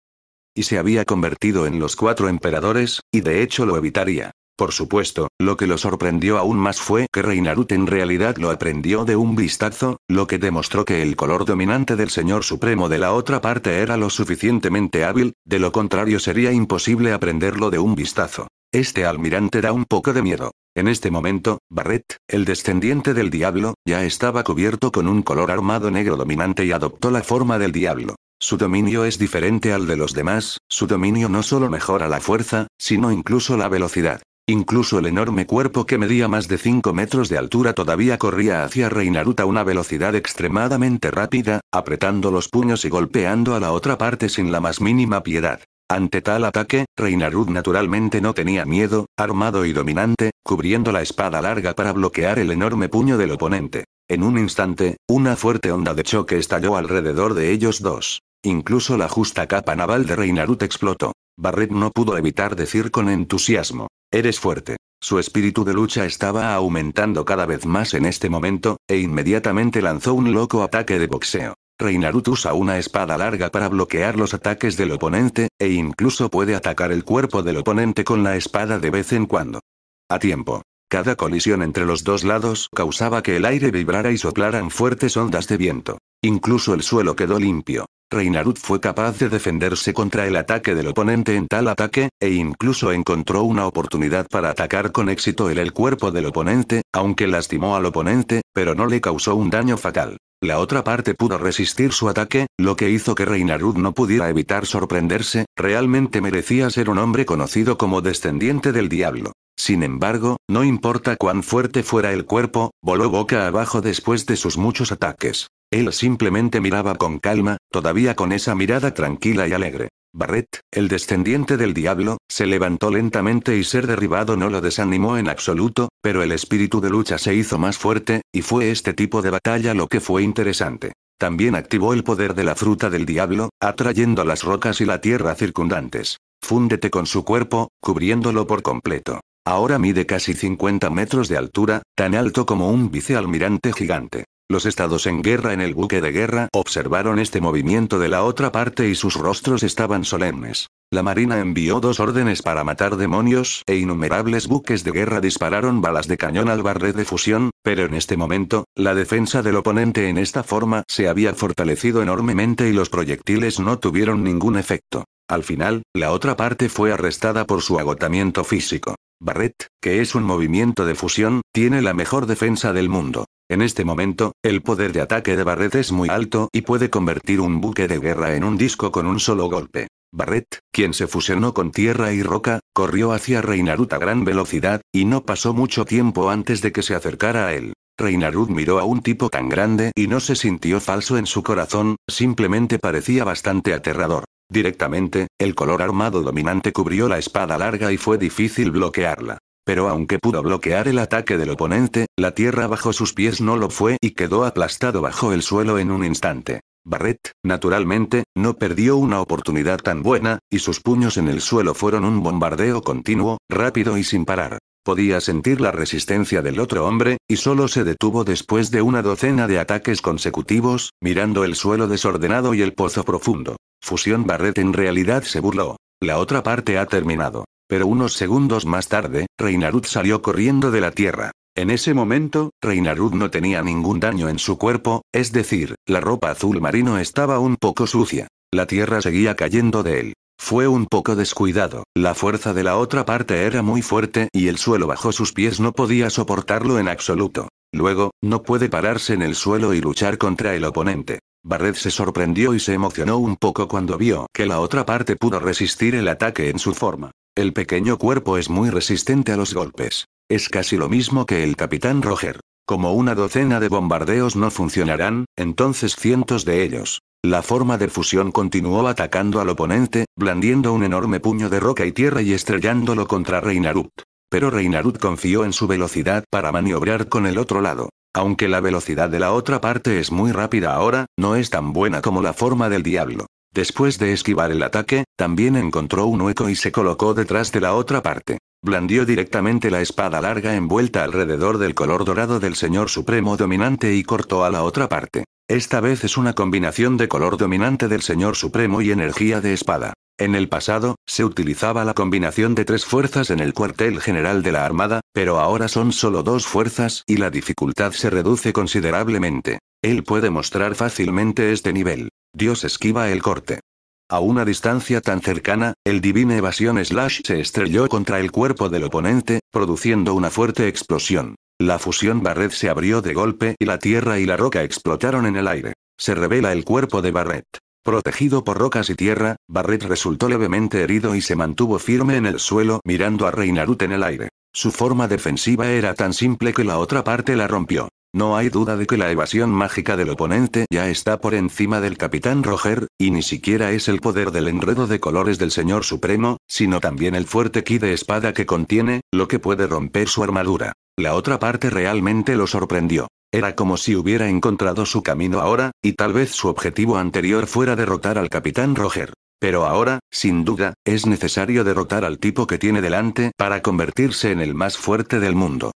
Y se había convertido en los cuatro emperadores, y de hecho lo evitaría. Por supuesto, lo que lo sorprendió aún más fue que Reinarut en realidad lo aprendió de un vistazo, lo que demostró que el color dominante del Señor Supremo de la otra parte era lo suficientemente hábil, de lo contrario sería imposible aprenderlo de un vistazo. Este almirante da un poco de miedo. En este momento, Barret, el descendiente del diablo, ya estaba cubierto con un color armado negro dominante y adoptó la forma del diablo. Su dominio es diferente al de los demás, su dominio no solo mejora la fuerza, sino incluso la velocidad. Incluso el enorme cuerpo que medía más de 5 metros de altura todavía corría hacia Reinaruta a una velocidad extremadamente rápida, apretando los puños y golpeando a la otra parte sin la más mínima piedad. Ante tal ataque, Reinarut naturalmente no tenía miedo, armado y dominante, cubriendo la espada larga para bloquear el enorme puño del oponente. En un instante, una fuerte onda de choque estalló alrededor de ellos dos. Incluso la justa capa naval de Reinarut explotó. Barret no pudo evitar decir con entusiasmo. Eres fuerte. Su espíritu de lucha estaba aumentando cada vez más en este momento, e inmediatamente lanzó un loco ataque de boxeo. Reinarut usa una espada larga para bloquear los ataques del oponente, e incluso puede atacar el cuerpo del oponente con la espada de vez en cuando. A tiempo. Cada colisión entre los dos lados causaba que el aire vibrara y soplaran fuertes ondas de viento. Incluso el suelo quedó limpio. Reinarud fue capaz de defenderse contra el ataque del oponente en tal ataque, e incluso encontró una oportunidad para atacar con éxito el, el cuerpo del oponente, aunque lastimó al oponente, pero no le causó un daño fatal. La otra parte pudo resistir su ataque, lo que hizo que Reinarud no pudiera evitar sorprenderse, realmente merecía ser un hombre conocido como descendiente del diablo. Sin embargo, no importa cuán fuerte fuera el cuerpo, voló boca abajo después de sus muchos ataques. Él simplemente miraba con calma, todavía con esa mirada tranquila y alegre. Barret, el descendiente del diablo, se levantó lentamente y ser derribado no lo desanimó en absoluto, pero el espíritu de lucha se hizo más fuerte, y fue este tipo de batalla lo que fue interesante. También activó el poder de la fruta del diablo, atrayendo las rocas y la tierra circundantes. Fúndete con su cuerpo, cubriéndolo por completo. Ahora mide casi 50 metros de altura, tan alto como un vicealmirante gigante. Los estados en guerra en el buque de guerra observaron este movimiento de la otra parte y sus rostros estaban solemnes. La Marina envió dos órdenes para matar demonios, e innumerables buques de guerra dispararon balas de cañón al barret de fusión, pero en este momento, la defensa del oponente en esta forma se había fortalecido enormemente y los proyectiles no tuvieron ningún efecto. Al final, la otra parte fue arrestada por su agotamiento físico. Barret, que es un movimiento de fusión, tiene la mejor defensa del mundo. En este momento, el poder de ataque de Barret es muy alto y puede convertir un buque de guerra en un disco con un solo golpe. Barret, quien se fusionó con tierra y roca, corrió hacia Reinarut a gran velocidad, y no pasó mucho tiempo antes de que se acercara a él. Reinarut miró a un tipo tan grande y no se sintió falso en su corazón, simplemente parecía bastante aterrador. Directamente, el color armado dominante cubrió la espada larga y fue difícil bloquearla. Pero aunque pudo bloquear el ataque del oponente, la tierra bajo sus pies no lo fue y quedó aplastado bajo el suelo en un instante. Barret, naturalmente, no perdió una oportunidad tan buena, y sus puños en el suelo fueron un bombardeo continuo, rápido y sin parar. Podía sentir la resistencia del otro hombre, y solo se detuvo después de una docena de ataques consecutivos, mirando el suelo desordenado y el pozo profundo. Fusión Barret en realidad se burló. La otra parte ha terminado. Pero unos segundos más tarde, Reinarud salió corriendo de la tierra. En ese momento, Reinarud no tenía ningún daño en su cuerpo, es decir, la ropa azul marino estaba un poco sucia. La tierra seguía cayendo de él. Fue un poco descuidado, la fuerza de la otra parte era muy fuerte y el suelo bajo sus pies no podía soportarlo en absoluto. Luego, no puede pararse en el suelo y luchar contra el oponente. Barret se sorprendió y se emocionó un poco cuando vio que la otra parte pudo resistir el ataque en su forma. El pequeño cuerpo es muy resistente a los golpes. Es casi lo mismo que el capitán Roger. Como una docena de bombardeos no funcionarán, entonces cientos de ellos. La forma de fusión continuó atacando al oponente, blandiendo un enorme puño de roca y tierra y estrellándolo contra Reinarut pero Reinarud confió en su velocidad para maniobrar con el otro lado. Aunque la velocidad de la otra parte es muy rápida ahora, no es tan buena como la forma del diablo. Después de esquivar el ataque, también encontró un hueco y se colocó detrás de la otra parte. Blandió directamente la espada larga envuelta alrededor del color dorado del Señor Supremo Dominante y cortó a la otra parte. Esta vez es una combinación de color dominante del Señor Supremo y energía de espada. En el pasado, se utilizaba la combinación de tres fuerzas en el cuartel general de la Armada, pero ahora son solo dos fuerzas y la dificultad se reduce considerablemente. Él puede mostrar fácilmente este nivel. Dios esquiva el corte. A una distancia tan cercana, el Divine Evasión Slash se estrelló contra el cuerpo del oponente, produciendo una fuerte explosión. La fusión Barret se abrió de golpe y la tierra y la roca explotaron en el aire. Se revela el cuerpo de Barret. Protegido por rocas y tierra, Barret resultó levemente herido y se mantuvo firme en el suelo mirando a Reinarut en el aire. Su forma defensiva era tan simple que la otra parte la rompió. No hay duda de que la evasión mágica del oponente ya está por encima del capitán Roger, y ni siquiera es el poder del enredo de colores del señor supremo, sino también el fuerte ki de espada que contiene, lo que puede romper su armadura. La otra parte realmente lo sorprendió. Era como si hubiera encontrado su camino ahora, y tal vez su objetivo anterior fuera derrotar al capitán Roger. Pero ahora, sin duda, es necesario derrotar al tipo que tiene delante para convertirse en el más fuerte del mundo.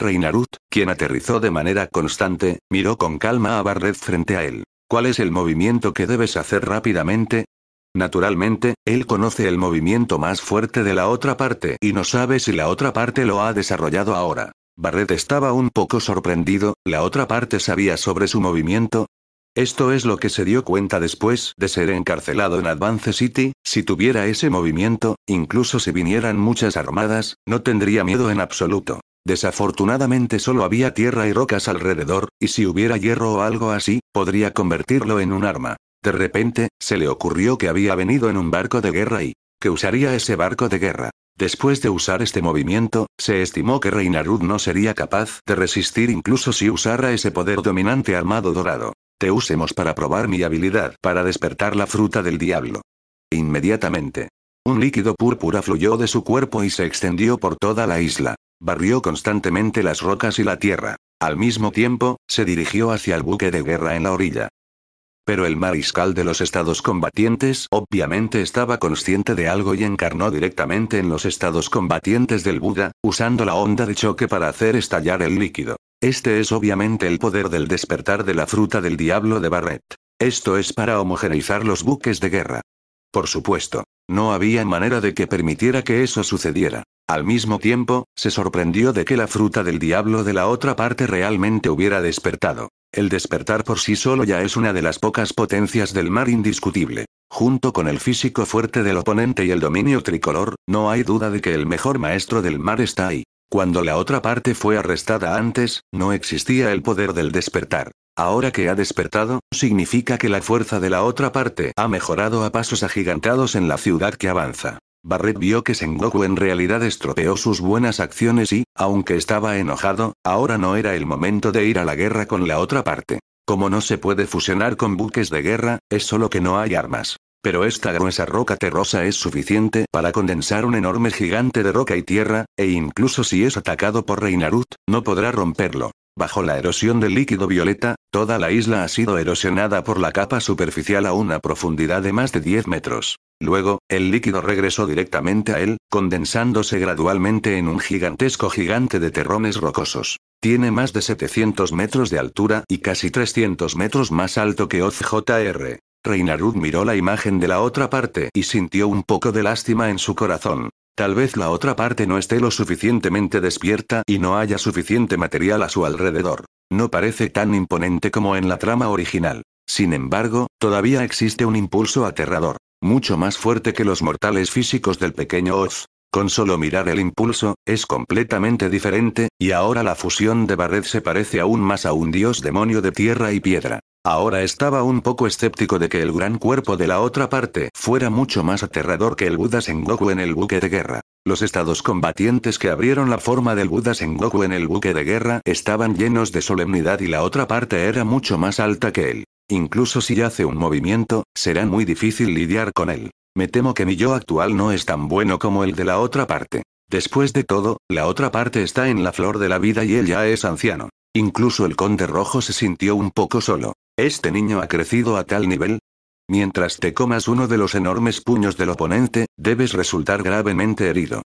Reinarut, quien aterrizó de manera constante, miró con calma a Barret frente a él. ¿Cuál es el movimiento que debes hacer rápidamente? Naturalmente, él conoce el movimiento más fuerte de la otra parte y no sabe si la otra parte lo ha desarrollado ahora. Barret estaba un poco sorprendido, la otra parte sabía sobre su movimiento, esto es lo que se dio cuenta después de ser encarcelado en Advance City, si tuviera ese movimiento, incluso si vinieran muchas armadas, no tendría miedo en absoluto. Desafortunadamente solo había tierra y rocas alrededor, y si hubiera hierro o algo así, podría convertirlo en un arma. De repente, se le ocurrió que había venido en un barco de guerra y que usaría ese barco de guerra. Después de usar este movimiento, se estimó que Reinarud no sería capaz de resistir incluso si usara ese poder dominante armado dorado. Te usemos para probar mi habilidad para despertar la fruta del diablo. Inmediatamente. Un líquido púrpura fluyó de su cuerpo y se extendió por toda la isla. Barrió constantemente las rocas y la tierra. Al mismo tiempo, se dirigió hacia el buque de guerra en la orilla. Pero el mariscal de los estados combatientes obviamente estaba consciente de algo y encarnó directamente en los estados combatientes del Buda, usando la onda de choque para hacer estallar el líquido. Este es obviamente el poder del despertar de la fruta del diablo de Barret. Esto es para homogeneizar los buques de guerra. Por supuesto, no había manera de que permitiera que eso sucediera. Al mismo tiempo, se sorprendió de que la fruta del diablo de la otra parte realmente hubiera despertado. El despertar por sí solo ya es una de las pocas potencias del mar indiscutible. Junto con el físico fuerte del oponente y el dominio tricolor, no hay duda de que el mejor maestro del mar está ahí. Cuando la otra parte fue arrestada antes, no existía el poder del despertar. Ahora que ha despertado, significa que la fuerza de la otra parte ha mejorado a pasos agigantados en la ciudad que avanza. Barret vio que Sengoku en realidad estropeó sus buenas acciones y, aunque estaba enojado, ahora no era el momento de ir a la guerra con la otra parte. Como no se puede fusionar con buques de guerra, es solo que no hay armas. Pero esta gruesa roca terrosa es suficiente para condensar un enorme gigante de roca y tierra, e incluso si es atacado por Reinarut, no podrá romperlo. Bajo la erosión del líquido violeta, toda la isla ha sido erosionada por la capa superficial a una profundidad de más de 10 metros. Luego, el líquido regresó directamente a él, condensándose gradualmente en un gigantesco gigante de terrones rocosos. Tiene más de 700 metros de altura y casi 300 metros más alto que OZJR. Reinarud miró la imagen de la otra parte y sintió un poco de lástima en su corazón. Tal vez la otra parte no esté lo suficientemente despierta y no haya suficiente material a su alrededor. No parece tan imponente como en la trama original. Sin embargo, todavía existe un impulso aterrador, mucho más fuerte que los mortales físicos del pequeño Oz. Con solo mirar el impulso, es completamente diferente, y ahora la fusión de Barret se parece aún más a un dios demonio de tierra y piedra. Ahora estaba un poco escéptico de que el gran cuerpo de la otra parte fuera mucho más aterrador que el Buda Sengoku en el buque de guerra. Los estados combatientes que abrieron la forma del Buda Sengoku en el buque de guerra estaban llenos de solemnidad y la otra parte era mucho más alta que él. Incluso si hace un movimiento, será muy difícil lidiar con él. Me temo que mi yo actual no es tan bueno como el de la otra parte. Después de todo, la otra parte está en la flor de la vida y él ya es anciano. Incluso el conde rojo se sintió un poco solo. Este niño ha crecido a tal nivel. Mientras te comas uno de los enormes puños del oponente, debes resultar gravemente herido.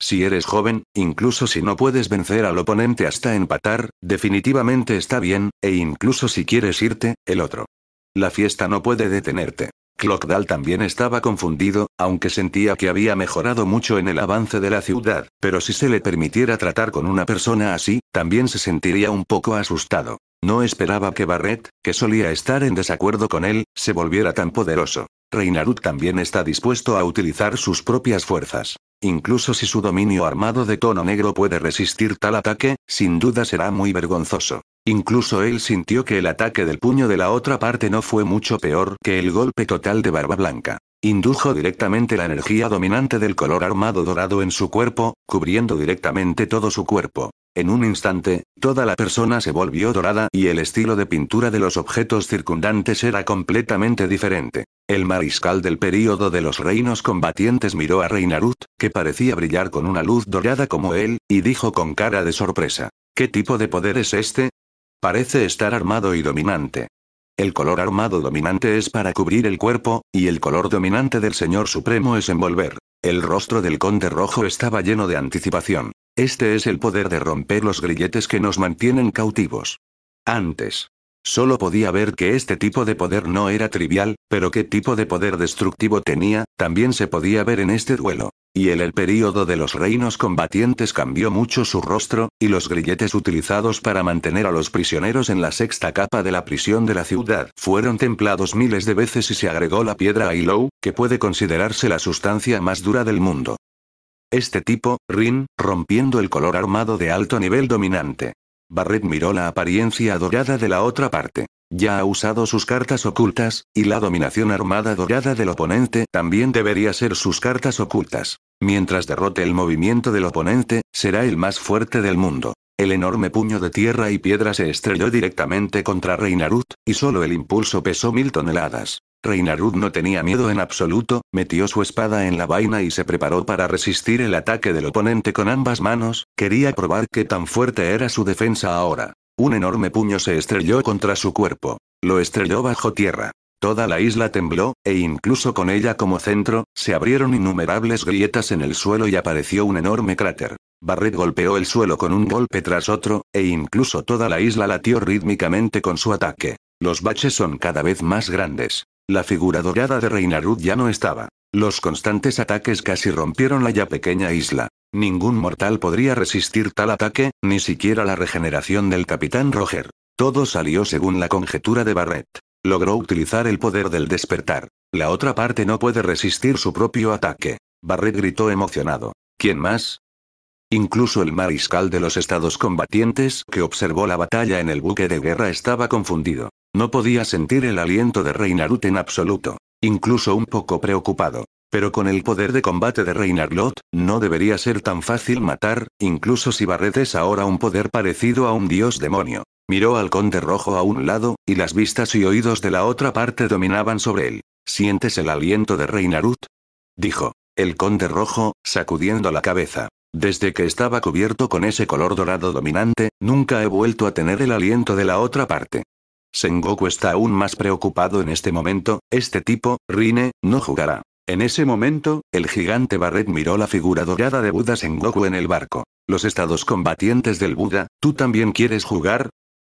Si eres joven, incluso si no puedes vencer al oponente hasta empatar, definitivamente está bien, e incluso si quieres irte, el otro. La fiesta no puede detenerte. Clockdal también estaba confundido, aunque sentía que había mejorado mucho en el avance de la ciudad, pero si se le permitiera tratar con una persona así, también se sentiría un poco asustado. No esperaba que Barret, que solía estar en desacuerdo con él, se volviera tan poderoso. Reinarut también está dispuesto a utilizar sus propias fuerzas. Incluso si su dominio armado de tono negro puede resistir tal ataque, sin duda será muy vergonzoso. Incluso él sintió que el ataque del puño de la otra parte no fue mucho peor que el golpe total de Barba Blanca. Indujo directamente la energía dominante del color armado dorado en su cuerpo, cubriendo directamente todo su cuerpo. En un instante, toda la persona se volvió dorada y el estilo de pintura de los objetos circundantes era completamente diferente. El mariscal del período de los reinos combatientes miró a Reinarut, que parecía brillar con una luz dorada como él, y dijo con cara de sorpresa. ¿Qué tipo de poder es este? Parece estar armado y dominante. El color armado dominante es para cubrir el cuerpo, y el color dominante del Señor Supremo es envolver. El rostro del conde rojo estaba lleno de anticipación. Este es el poder de romper los grilletes que nos mantienen cautivos. Antes. Solo podía ver que este tipo de poder no era trivial, pero qué tipo de poder destructivo tenía, también se podía ver en este duelo. Y en el período de los reinos combatientes cambió mucho su rostro, y los grilletes utilizados para mantener a los prisioneros en la sexta capa de la prisión de la ciudad fueron templados miles de veces y se agregó la piedra Ailou, que puede considerarse la sustancia más dura del mundo. Este tipo, Rin, rompiendo el color armado de alto nivel dominante. Barret miró la apariencia dorada de la otra parte. Ya ha usado sus cartas ocultas, y la dominación armada dorada del oponente también debería ser sus cartas ocultas. Mientras derrote el movimiento del oponente, será el más fuerte del mundo. El enorme puño de tierra y piedra se estrelló directamente contra Reinarud, y solo el impulso pesó mil toneladas. Reinarud no tenía miedo en absoluto, metió su espada en la vaina y se preparó para resistir el ataque del oponente con ambas manos, quería probar qué tan fuerte era su defensa ahora. Un enorme puño se estrelló contra su cuerpo. Lo estrelló bajo tierra. Toda la isla tembló, e incluso con ella como centro, se abrieron innumerables grietas en el suelo y apareció un enorme cráter. Barret golpeó el suelo con un golpe tras otro, e incluso toda la isla latió rítmicamente con su ataque. Los baches son cada vez más grandes. La figura dorada de Reinarud ya no estaba. Los constantes ataques casi rompieron la ya pequeña isla. Ningún mortal podría resistir tal ataque, ni siquiera la regeneración del capitán Roger. Todo salió según la conjetura de Barret. Logró utilizar el poder del despertar. La otra parte no puede resistir su propio ataque. Barret gritó emocionado. ¿Quién más? Incluso el mariscal de los estados combatientes que observó la batalla en el buque de guerra estaba confundido. No podía sentir el aliento de Reinarut en absoluto. Incluso un poco preocupado. Pero con el poder de combate de Reinarlot, no debería ser tan fácil matar, incluso si Barret es ahora un poder parecido a un dios demonio. Miró al conde rojo a un lado, y las vistas y oídos de la otra parte dominaban sobre él. ¿Sientes el aliento de Reinarut? Dijo. El conde rojo, sacudiendo la cabeza. Desde que estaba cubierto con ese color dorado dominante, nunca he vuelto a tener el aliento de la otra parte. Sengoku está aún más preocupado en este momento, este tipo, Rine, no jugará. En ese momento, el gigante Barret miró la figura dorada de Buda Sengoku en el barco. Los estados combatientes del Buda, ¿tú también quieres jugar?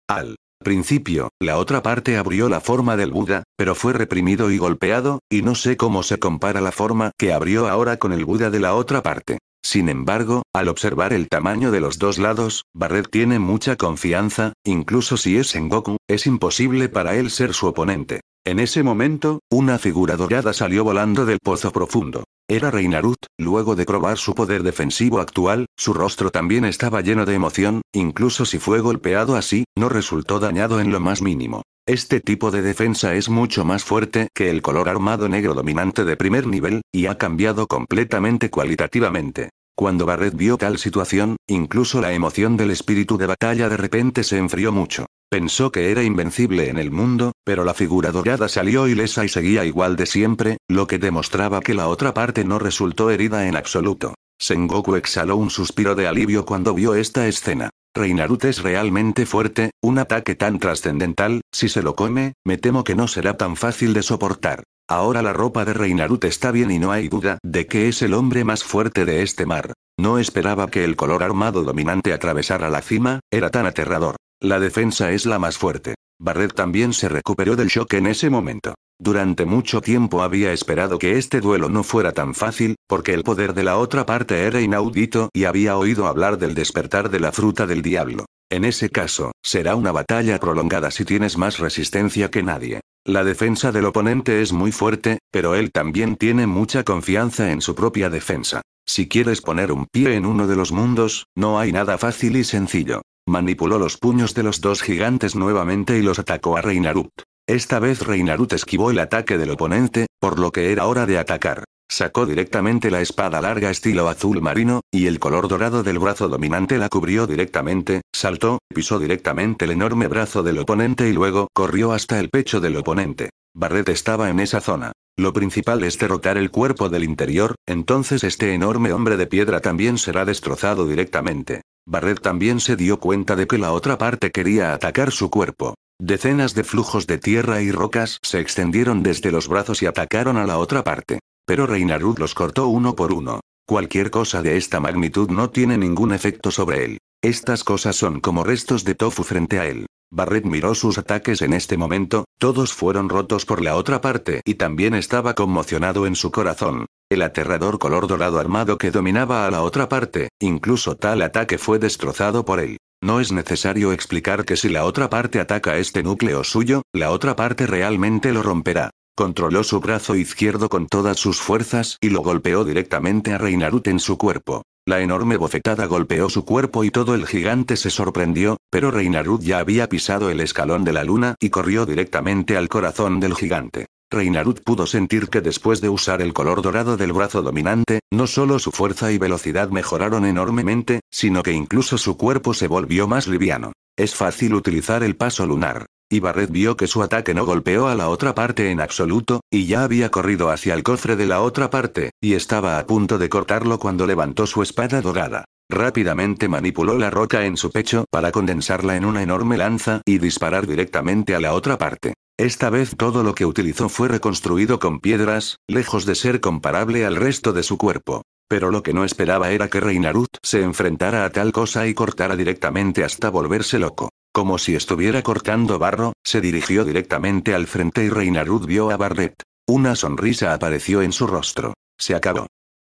Al principio, la otra parte abrió la forma del Buda, pero fue reprimido y golpeado, y no sé cómo se compara la forma que abrió ahora con el Buda de la otra parte. Sin embargo, al observar el tamaño de los dos lados, Barret tiene mucha confianza, incluso si es en Goku, es imposible para él ser su oponente. En ese momento, una figura dorada salió volando del pozo profundo. Era Reinarut, luego de probar su poder defensivo actual, su rostro también estaba lleno de emoción, incluso si fue golpeado así, no resultó dañado en lo más mínimo. Este tipo de defensa es mucho más fuerte que el color armado negro dominante de primer nivel, y ha cambiado completamente cualitativamente. Cuando Barret vio tal situación, incluso la emoción del espíritu de batalla de repente se enfrió mucho. Pensó que era invencible en el mundo, pero la figura dorada salió ilesa y seguía igual de siempre, lo que demostraba que la otra parte no resultó herida en absoluto. Sengoku exhaló un suspiro de alivio cuando vio esta escena. Reinarut es realmente fuerte, un ataque tan trascendental, si se lo come, me temo que no será tan fácil de soportar. Ahora la ropa de Reinarut está bien y no hay duda de que es el hombre más fuerte de este mar. No esperaba que el color armado dominante atravesara la cima, era tan aterrador. La defensa es la más fuerte. Barret también se recuperó del shock en ese momento. Durante mucho tiempo había esperado que este duelo no fuera tan fácil, porque el poder de la otra parte era inaudito y había oído hablar del despertar de la fruta del diablo. En ese caso, será una batalla prolongada si tienes más resistencia que nadie. La defensa del oponente es muy fuerte, pero él también tiene mucha confianza en su propia defensa. Si quieres poner un pie en uno de los mundos, no hay nada fácil y sencillo. Manipuló los puños de los dos gigantes nuevamente y los atacó a Reinarut. Esta vez Reinarut esquivó el ataque del oponente, por lo que era hora de atacar. Sacó directamente la espada larga estilo azul marino, y el color dorado del brazo dominante la cubrió directamente, saltó, pisó directamente el enorme brazo del oponente y luego corrió hasta el pecho del oponente. Barret estaba en esa zona. Lo principal es derrotar el cuerpo del interior, entonces este enorme hombre de piedra también será destrozado directamente. Barret también se dio cuenta de que la otra parte quería atacar su cuerpo. Decenas de flujos de tierra y rocas se extendieron desde los brazos y atacaron a la otra parte. Pero Reinarud los cortó uno por uno. Cualquier cosa de esta magnitud no tiene ningún efecto sobre él. Estas cosas son como restos de tofu frente a él. Barret miró sus ataques en este momento, todos fueron rotos por la otra parte y también estaba conmocionado en su corazón. El aterrador color dorado armado que dominaba a la otra parte, incluso tal ataque fue destrozado por él. No es necesario explicar que si la otra parte ataca este núcleo suyo, la otra parte realmente lo romperá. Controló su brazo izquierdo con todas sus fuerzas y lo golpeó directamente a Reinarut en su cuerpo. La enorme bofetada golpeó su cuerpo y todo el gigante se sorprendió, pero Reinarut ya había pisado el escalón de la luna y corrió directamente al corazón del gigante. Reinarut pudo sentir que después de usar el color dorado del brazo dominante, no solo su fuerza y velocidad mejoraron enormemente, sino que incluso su cuerpo se volvió más liviano. Es fácil utilizar el paso lunar. Y Barret vio que su ataque no golpeó a la otra parte en absoluto, y ya había corrido hacia el cofre de la otra parte, y estaba a punto de cortarlo cuando levantó su espada dorada. Rápidamente manipuló la roca en su pecho para condensarla en una enorme lanza y disparar directamente a la otra parte. Esta vez todo lo que utilizó fue reconstruido con piedras, lejos de ser comparable al resto de su cuerpo. Pero lo que no esperaba era que Reinarut se enfrentara a tal cosa y cortara directamente hasta volverse loco. Como si estuviera cortando barro, se dirigió directamente al frente y Reinarud vio a Barret. Una sonrisa apareció en su rostro. Se acabó.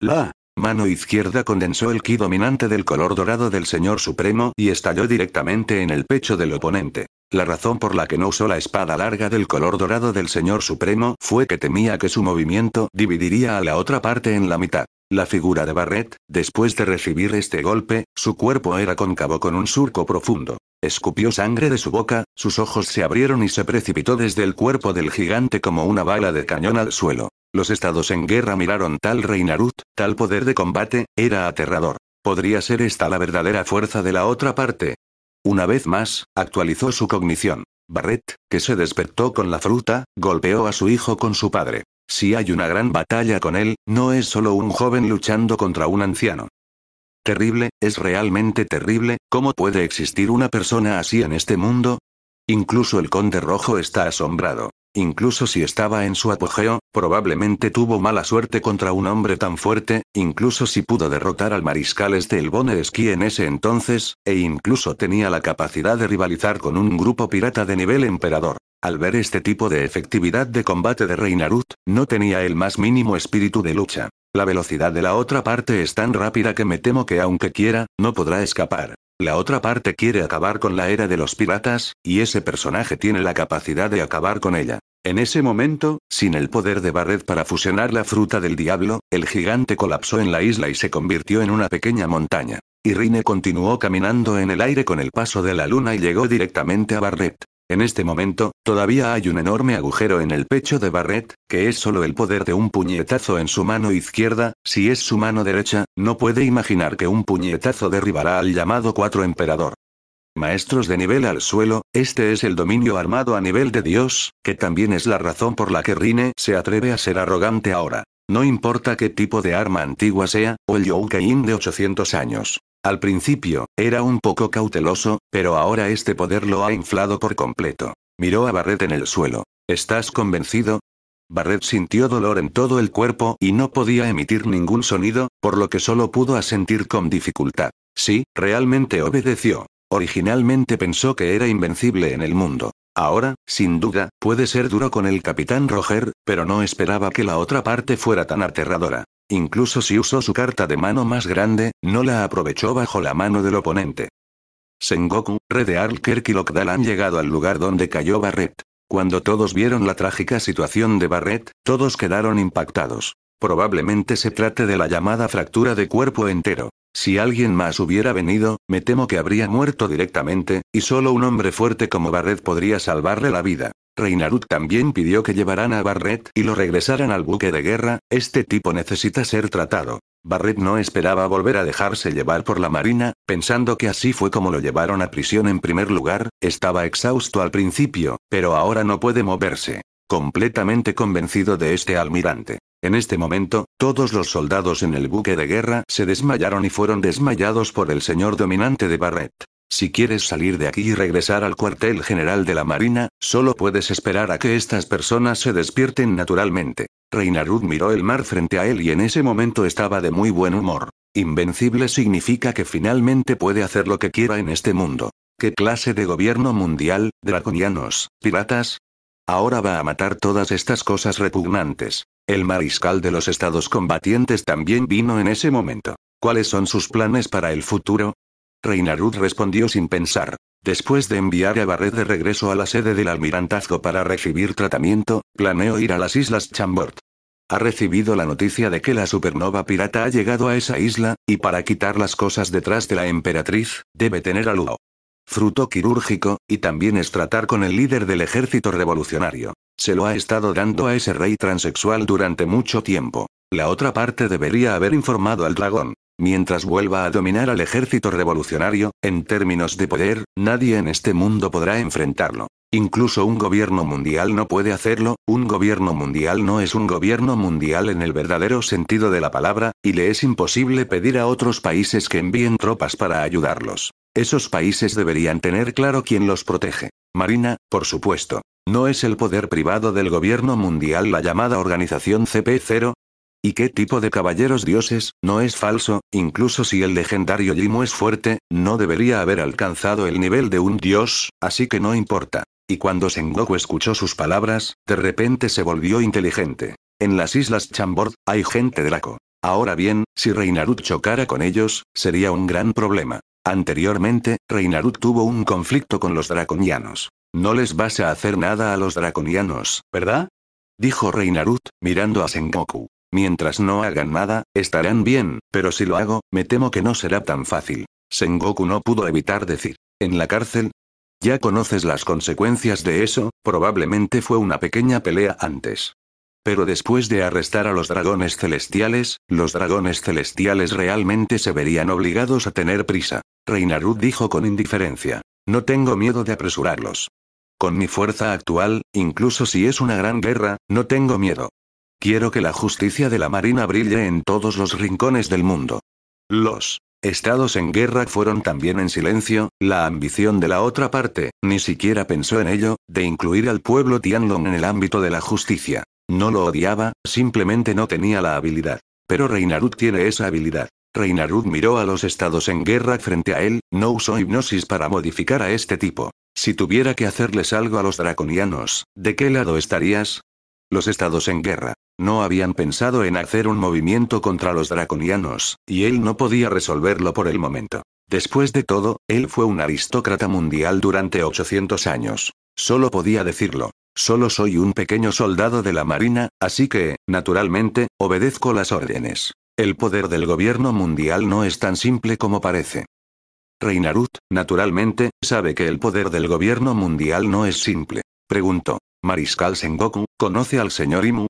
La mano izquierda condensó el ki dominante del color dorado del Señor Supremo y estalló directamente en el pecho del oponente. La razón por la que no usó la espada larga del color dorado del Señor Supremo fue que temía que su movimiento dividiría a la otra parte en la mitad. La figura de Barret, después de recibir este golpe, su cuerpo era cóncavo con un surco profundo. Escupió sangre de su boca, sus ojos se abrieron y se precipitó desde el cuerpo del gigante como una bala de cañón al suelo. Los estados en guerra miraron tal Reinarut, tal poder de combate, era aterrador. ¿Podría ser esta la verdadera fuerza de la otra parte? Una vez más, actualizó su cognición. Barret, que se despertó con la fruta, golpeó a su hijo con su padre. Si hay una gran batalla con él, no es solo un joven luchando contra un anciano terrible, es realmente terrible, ¿cómo puede existir una persona así en este mundo? Incluso el conde rojo está asombrado. Incluso si estaba en su apogeo, probablemente tuvo mala suerte contra un hombre tan fuerte, incluso si pudo derrotar al mariscal este el Bone Esquí en ese entonces, e incluso tenía la capacidad de rivalizar con un grupo pirata de nivel emperador. Al ver este tipo de efectividad de combate de Reinarut, no tenía el más mínimo espíritu de lucha. La velocidad de la otra parte es tan rápida que me temo que aunque quiera, no podrá escapar. La otra parte quiere acabar con la era de los piratas, y ese personaje tiene la capacidad de acabar con ella. En ese momento, sin el poder de Barret para fusionar la fruta del diablo, el gigante colapsó en la isla y se convirtió en una pequeña montaña. Irine continuó caminando en el aire con el paso de la luna y llegó directamente a Barret. En este momento, todavía hay un enorme agujero en el pecho de Barret, que es solo el poder de un puñetazo en su mano izquierda, si es su mano derecha, no puede imaginar que un puñetazo derribará al llamado Cuatro Emperador. Maestros de nivel al suelo, este es el dominio armado a nivel de Dios, que también es la razón por la que Rine se atreve a ser arrogante ahora. No importa qué tipo de arma antigua sea, o el Joukain de 800 años. Al principio, era un poco cauteloso, pero ahora este poder lo ha inflado por completo. Miró a Barret en el suelo. ¿Estás convencido? Barret sintió dolor en todo el cuerpo y no podía emitir ningún sonido, por lo que solo pudo asentir con dificultad. Sí, realmente obedeció. Originalmente pensó que era invencible en el mundo. Ahora, sin duda, puede ser duro con el capitán Roger, pero no esperaba que la otra parte fuera tan aterradora. Incluso si usó su carta de mano más grande, no la aprovechó bajo la mano del oponente. Sengoku, Red de Kirk y Lokdal han llegado al lugar donde cayó Barret. Cuando todos vieron la trágica situación de Barret, todos quedaron impactados. Probablemente se trate de la llamada fractura de cuerpo entero. Si alguien más hubiera venido, me temo que habría muerto directamente, y solo un hombre fuerte como Barret podría salvarle la vida. Reinarut también pidió que llevaran a Barret y lo regresaran al buque de guerra, este tipo necesita ser tratado. Barret no esperaba volver a dejarse llevar por la marina, pensando que así fue como lo llevaron a prisión en primer lugar, estaba exhausto al principio, pero ahora no puede moverse. Completamente convencido de este almirante. En este momento, todos los soldados en el buque de guerra se desmayaron y fueron desmayados por el señor dominante de Barret. Si quieres salir de aquí y regresar al cuartel general de la Marina, solo puedes esperar a que estas personas se despierten naturalmente. Reinarud miró el mar frente a él y en ese momento estaba de muy buen humor. Invencible significa que finalmente puede hacer lo que quiera en este mundo. ¿Qué clase de gobierno mundial, draconianos, piratas? Ahora va a matar todas estas cosas repugnantes. El mariscal de los estados combatientes también vino en ese momento. ¿Cuáles son sus planes para el futuro? Reinarud respondió sin pensar. Después de enviar a Barret de regreso a la sede del almirantazgo para recibir tratamiento, planeo ir a las islas Chambord. Ha recibido la noticia de que la supernova pirata ha llegado a esa isla, y para quitar las cosas detrás de la emperatriz, debe tener a Fruto quirúrgico, y también es tratar con el líder del ejército revolucionario. Se lo ha estado dando a ese rey transexual durante mucho tiempo. La otra parte debería haber informado al dragón. Mientras vuelva a dominar al ejército revolucionario, en términos de poder, nadie en este mundo podrá enfrentarlo. Incluso un gobierno mundial no puede hacerlo, un gobierno mundial no es un gobierno mundial en el verdadero sentido de la palabra, y le es imposible pedir a otros países que envíen tropas para ayudarlos. Esos países deberían tener claro quién los protege. Marina, por supuesto. No es el poder privado del gobierno mundial la llamada organización CP0, ¿Y qué tipo de caballeros dioses? No es falso, incluso si el legendario Limo es fuerte, no debería haber alcanzado el nivel de un dios, así que no importa. Y cuando Sengoku escuchó sus palabras, de repente se volvió inteligente. En las islas Chambord, hay gente draco. Ahora bien, si Reinarut chocara con ellos, sería un gran problema. Anteriormente, Reinarut tuvo un conflicto con los draconianos. No les vas a hacer nada a los draconianos, ¿verdad? Dijo Reinarut, mirando a Sengoku. Mientras no hagan nada, estarán bien, pero si lo hago, me temo que no será tan fácil. Sengoku no pudo evitar decir. ¿En la cárcel? Ya conoces las consecuencias de eso, probablemente fue una pequeña pelea antes. Pero después de arrestar a los dragones celestiales, los dragones celestiales realmente se verían obligados a tener prisa. Reinaru dijo con indiferencia. No tengo miedo de apresurarlos. Con mi fuerza actual, incluso si es una gran guerra, no tengo miedo. Quiero que la justicia de la Marina brille en todos los rincones del mundo. Los estados en guerra fueron también en silencio, la ambición de la otra parte, ni siquiera pensó en ello, de incluir al pueblo Tianlong en el ámbito de la justicia. No lo odiaba, simplemente no tenía la habilidad. Pero Reinarud tiene esa habilidad. Reinarud miró a los estados en guerra frente a él, no usó hipnosis para modificar a este tipo. Si tuviera que hacerles algo a los draconianos, ¿de qué lado estarías? Los estados en guerra. No habían pensado en hacer un movimiento contra los draconianos, y él no podía resolverlo por el momento. Después de todo, él fue un aristócrata mundial durante 800 años. Solo podía decirlo. Solo soy un pequeño soldado de la Marina, así que, naturalmente, obedezco las órdenes. El poder del gobierno mundial no es tan simple como parece. Reinarut, naturalmente, sabe que el poder del gobierno mundial no es simple. Preguntó. Mariscal Sengoku, ¿conoce al señor Imu?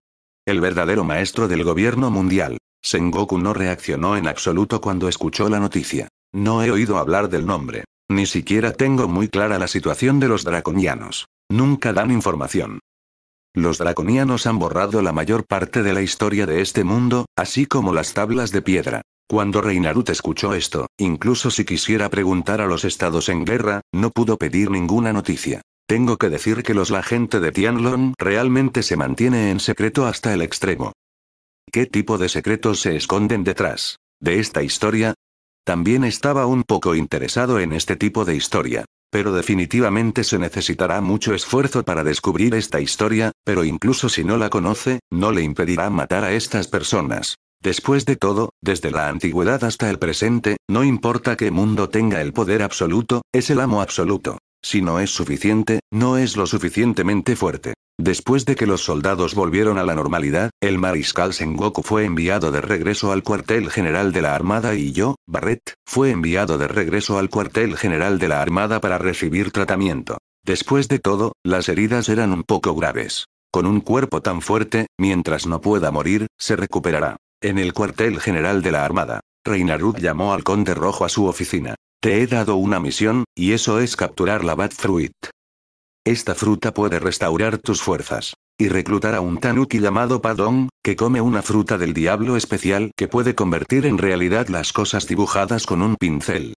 El verdadero maestro del gobierno mundial. Sengoku no reaccionó en absoluto cuando escuchó la noticia. No he oído hablar del nombre. Ni siquiera tengo muy clara la situación de los draconianos. Nunca dan información. Los draconianos han borrado la mayor parte de la historia de este mundo, así como las tablas de piedra. Cuando Reinarut escuchó esto, incluso si quisiera preguntar a los estados en guerra, no pudo pedir ninguna noticia. Tengo que decir que los la gente de Tianlong realmente se mantiene en secreto hasta el extremo. ¿Qué tipo de secretos se esconden detrás de esta historia? También estaba un poco interesado en este tipo de historia. Pero definitivamente se necesitará mucho esfuerzo para descubrir esta historia, pero incluso si no la conoce, no le impedirá matar a estas personas. Después de todo, desde la antigüedad hasta el presente, no importa qué mundo tenga el poder absoluto, es el amo absoluto. Si no es suficiente, no es lo suficientemente fuerte. Después de que los soldados volvieron a la normalidad, el mariscal Sengoku fue enviado de regreso al cuartel general de la Armada y yo, Barret, fue enviado de regreso al cuartel general de la Armada para recibir tratamiento. Después de todo, las heridas eran un poco graves. Con un cuerpo tan fuerte, mientras no pueda morir, se recuperará. En el cuartel general de la Armada, Reinarud llamó al conde rojo a su oficina. Te he dado una misión, y eso es capturar la Bad Fruit. Esta fruta puede restaurar tus fuerzas. Y reclutar a un tanuki llamado Padón, que come una fruta del diablo especial que puede convertir en realidad las cosas dibujadas con un pincel.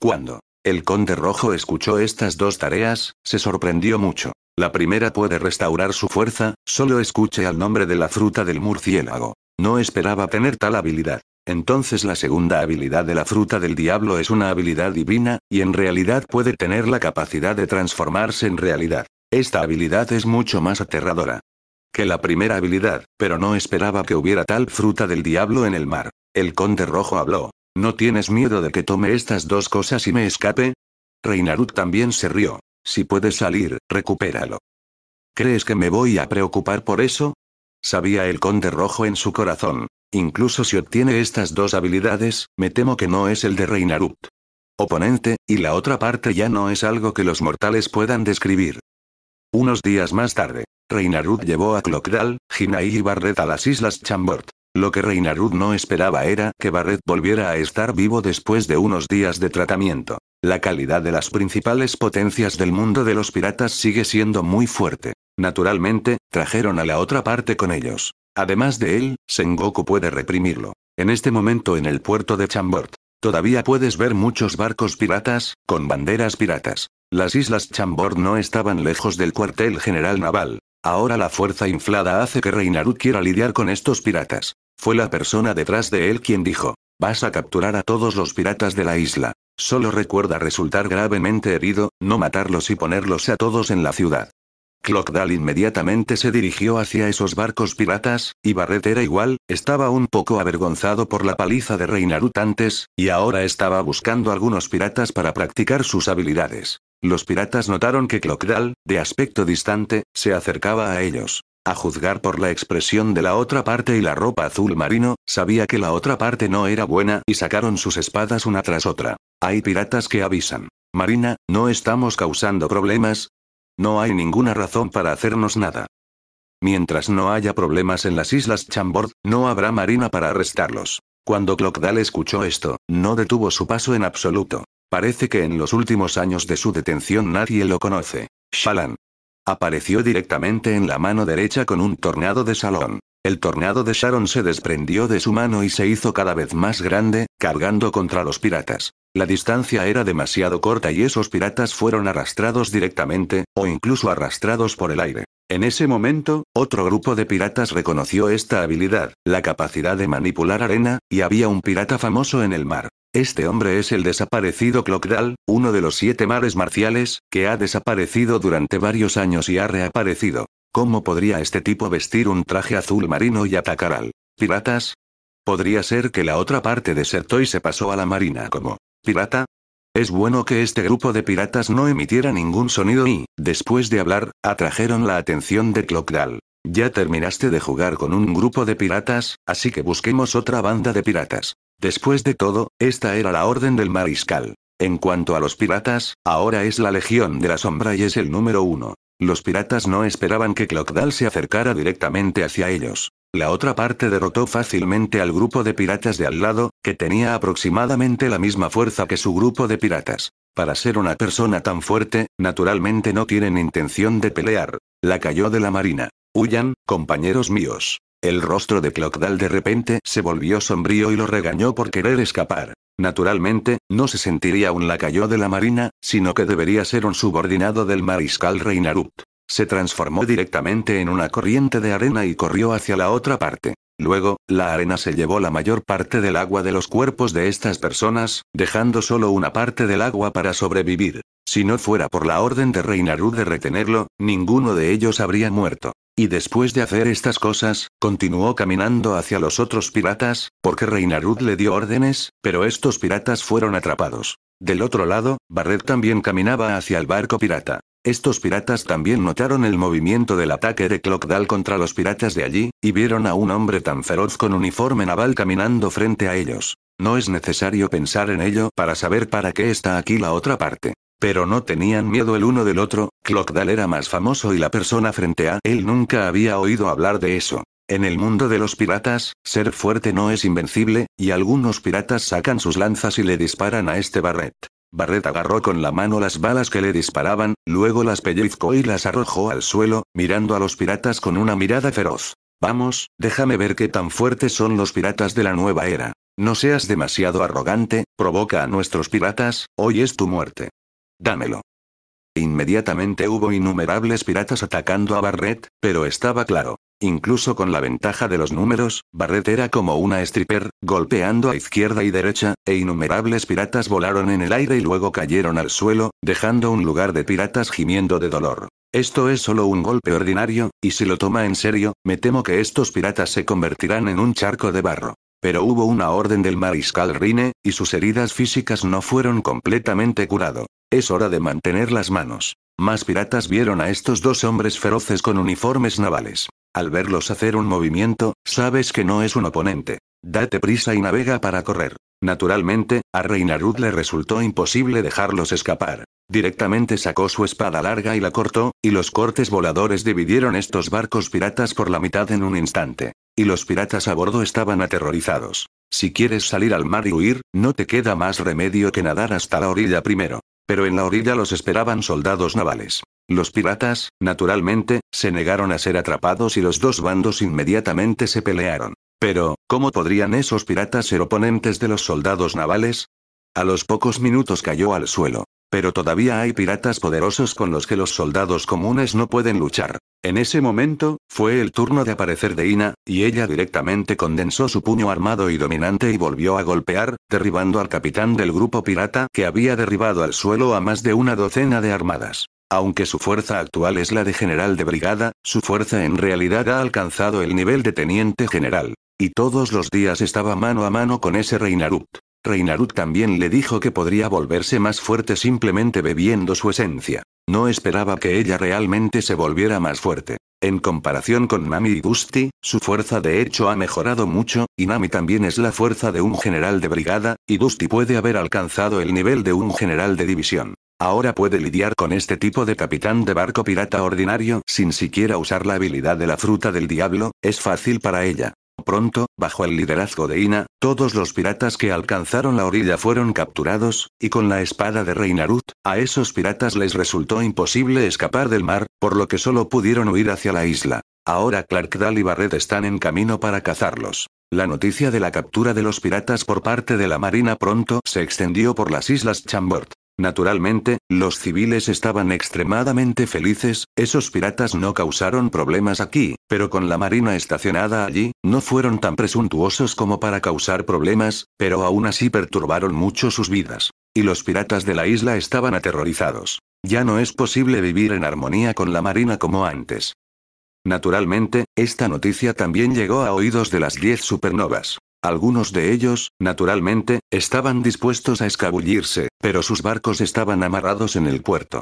Cuando el conde rojo escuchó estas dos tareas, se sorprendió mucho. La primera puede restaurar su fuerza, solo escuche al nombre de la fruta del murciélago. No esperaba tener tal habilidad. Entonces la segunda habilidad de la fruta del diablo es una habilidad divina, y en realidad puede tener la capacidad de transformarse en realidad. Esta habilidad es mucho más aterradora que la primera habilidad, pero no esperaba que hubiera tal fruta del diablo en el mar. El conde rojo habló. ¿No tienes miedo de que tome estas dos cosas y me escape? Reinarut también se rió. Si puedes salir, recupéralo. ¿Crees que me voy a preocupar por eso? Sabía el conde rojo en su corazón. Incluso si obtiene estas dos habilidades, me temo que no es el de Reinarut. Oponente, y la otra parte ya no es algo que los mortales puedan describir. Unos días más tarde, Reinarud llevó a Clockdal, Jinai y Barret a las Islas Chambord. Lo que Reinarud no esperaba era que Barret volviera a estar vivo después de unos días de tratamiento. La calidad de las principales potencias del mundo de los piratas sigue siendo muy fuerte. Naturalmente, trajeron a la otra parte con ellos. Además de él, Sengoku puede reprimirlo. En este momento en el puerto de Chambord. Todavía puedes ver muchos barcos piratas, con banderas piratas. Las islas Chambord no estaban lejos del cuartel general naval. Ahora la fuerza inflada hace que Reinaru quiera lidiar con estos piratas. Fue la persona detrás de él quien dijo, vas a capturar a todos los piratas de la isla. Solo recuerda resultar gravemente herido, no matarlos y ponerlos a todos en la ciudad. Clockdal inmediatamente se dirigió hacia esos barcos piratas, y Barret era igual, estaba un poco avergonzado por la paliza de Reinarut antes, y ahora estaba buscando algunos piratas para practicar sus habilidades. Los piratas notaron que Clockdal, de aspecto distante, se acercaba a ellos. A juzgar por la expresión de la otra parte y la ropa azul marino, sabía que la otra parte no era buena y sacaron sus espadas una tras otra. Hay piratas que avisan. Marina, no estamos causando problemas, no hay ninguna razón para hacernos nada. Mientras no haya problemas en las islas Chambord, no habrá marina para arrestarlos. Cuando Clockdal escuchó esto, no detuvo su paso en absoluto. Parece que en los últimos años de su detención nadie lo conoce. Shalan. Apareció directamente en la mano derecha con un tornado de salón. El tornado de Sharon se desprendió de su mano y se hizo cada vez más grande, cargando contra los piratas. La distancia era demasiado corta y esos piratas fueron arrastrados directamente, o incluso arrastrados por el aire. En ese momento, otro grupo de piratas reconoció esta habilidad, la capacidad de manipular arena, y había un pirata famoso en el mar. Este hombre es el desaparecido Clockdal, uno de los siete mares marciales, que ha desaparecido durante varios años y ha reaparecido. ¿Cómo podría este tipo vestir un traje azul marino y atacar al piratas? Podría ser que la otra parte desertó y se pasó a la marina como pirata. Es bueno que este grupo de piratas no emitiera ningún sonido y, después de hablar, atrajeron la atención de Clockdal. Ya terminaste de jugar con un grupo de piratas, así que busquemos otra banda de piratas. Después de todo, esta era la orden del mariscal. En cuanto a los piratas, ahora es la Legión de la Sombra y es el número uno. Los piratas no esperaban que Clockdal se acercara directamente hacia ellos. La otra parte derrotó fácilmente al grupo de piratas de al lado, que tenía aproximadamente la misma fuerza que su grupo de piratas. Para ser una persona tan fuerte, naturalmente no tienen intención de pelear. La cayó de la marina. Huyan, compañeros míos. El rostro de Clockdal de repente se volvió sombrío y lo regañó por querer escapar. Naturalmente, no se sentiría un lacayo de la marina, sino que debería ser un subordinado del mariscal Reinarut. Se transformó directamente en una corriente de arena y corrió hacia la otra parte. Luego, la arena se llevó la mayor parte del agua de los cuerpos de estas personas, dejando solo una parte del agua para sobrevivir. Si no fuera por la orden de Reinarud de retenerlo, ninguno de ellos habría muerto. Y después de hacer estas cosas, continuó caminando hacia los otros piratas, porque Reinarud le dio órdenes, pero estos piratas fueron atrapados. Del otro lado, Barret también caminaba hacia el barco pirata. Estos piratas también notaron el movimiento del ataque de Clockdal contra los piratas de allí, y vieron a un hombre tan feroz con uniforme naval caminando frente a ellos. No es necesario pensar en ello para saber para qué está aquí la otra parte. Pero no tenían miedo el uno del otro, Clockdale era más famoso y la persona frente a él nunca había oído hablar de eso. En el mundo de los piratas, ser fuerte no es invencible, y algunos piratas sacan sus lanzas y le disparan a este Barret. Barret agarró con la mano las balas que le disparaban, luego las pellizcó y las arrojó al suelo, mirando a los piratas con una mirada feroz. Vamos, déjame ver qué tan fuertes son los piratas de la nueva era. No seas demasiado arrogante, provoca a nuestros piratas, hoy es tu muerte. Dámelo. Inmediatamente hubo innumerables piratas atacando a Barret, pero estaba claro. Incluso con la ventaja de los números, Barret era como una stripper, golpeando a izquierda y derecha, e innumerables piratas volaron en el aire y luego cayeron al suelo, dejando un lugar de piratas gimiendo de dolor. Esto es solo un golpe ordinario, y si lo toma en serio, me temo que estos piratas se convertirán en un charco de barro pero hubo una orden del mariscal Rine, y sus heridas físicas no fueron completamente curado. Es hora de mantener las manos. Más piratas vieron a estos dos hombres feroces con uniformes navales. Al verlos hacer un movimiento, sabes que no es un oponente. Date prisa y navega para correr. Naturalmente, a Reinarud le resultó imposible dejarlos escapar. Directamente sacó su espada larga y la cortó, y los cortes voladores dividieron estos barcos piratas por la mitad en un instante. Y los piratas a bordo estaban aterrorizados. Si quieres salir al mar y huir, no te queda más remedio que nadar hasta la orilla primero. Pero en la orilla los esperaban soldados navales. Los piratas, naturalmente, se negaron a ser atrapados y los dos bandos inmediatamente se pelearon. Pero, ¿cómo podrían esos piratas ser oponentes de los soldados navales? A los pocos minutos cayó al suelo pero todavía hay piratas poderosos con los que los soldados comunes no pueden luchar. En ese momento, fue el turno de aparecer de Ina, y ella directamente condensó su puño armado y dominante y volvió a golpear, derribando al capitán del grupo pirata que había derribado al suelo a más de una docena de armadas. Aunque su fuerza actual es la de general de brigada, su fuerza en realidad ha alcanzado el nivel de teniente general. Y todos los días estaba mano a mano con ese Reinarut. Reinarut también le dijo que podría volverse más fuerte simplemente bebiendo su esencia. No esperaba que ella realmente se volviera más fuerte. En comparación con Nami y Dusty, su fuerza de hecho ha mejorado mucho, y Nami también es la fuerza de un general de brigada, y Dusty puede haber alcanzado el nivel de un general de división. Ahora puede lidiar con este tipo de capitán de barco pirata ordinario sin siquiera usar la habilidad de la fruta del diablo, es fácil para ella. Pronto, bajo el liderazgo de Ina, todos los piratas que alcanzaron la orilla fueron capturados, y con la espada de Narut, a esos piratas les resultó imposible escapar del mar, por lo que solo pudieron huir hacia la isla. Ahora Clark y Barret están en camino para cazarlos. La noticia de la captura de los piratas por parte de la Marina pronto se extendió por las islas Chambord. Naturalmente, los civiles estaban extremadamente felices, esos piratas no causaron problemas aquí, pero con la marina estacionada allí, no fueron tan presuntuosos como para causar problemas, pero aún así perturbaron mucho sus vidas. Y los piratas de la isla estaban aterrorizados. Ya no es posible vivir en armonía con la marina como antes. Naturalmente, esta noticia también llegó a oídos de las 10 supernovas. Algunos de ellos, naturalmente, estaban dispuestos a escabullirse, pero sus barcos estaban amarrados en el puerto.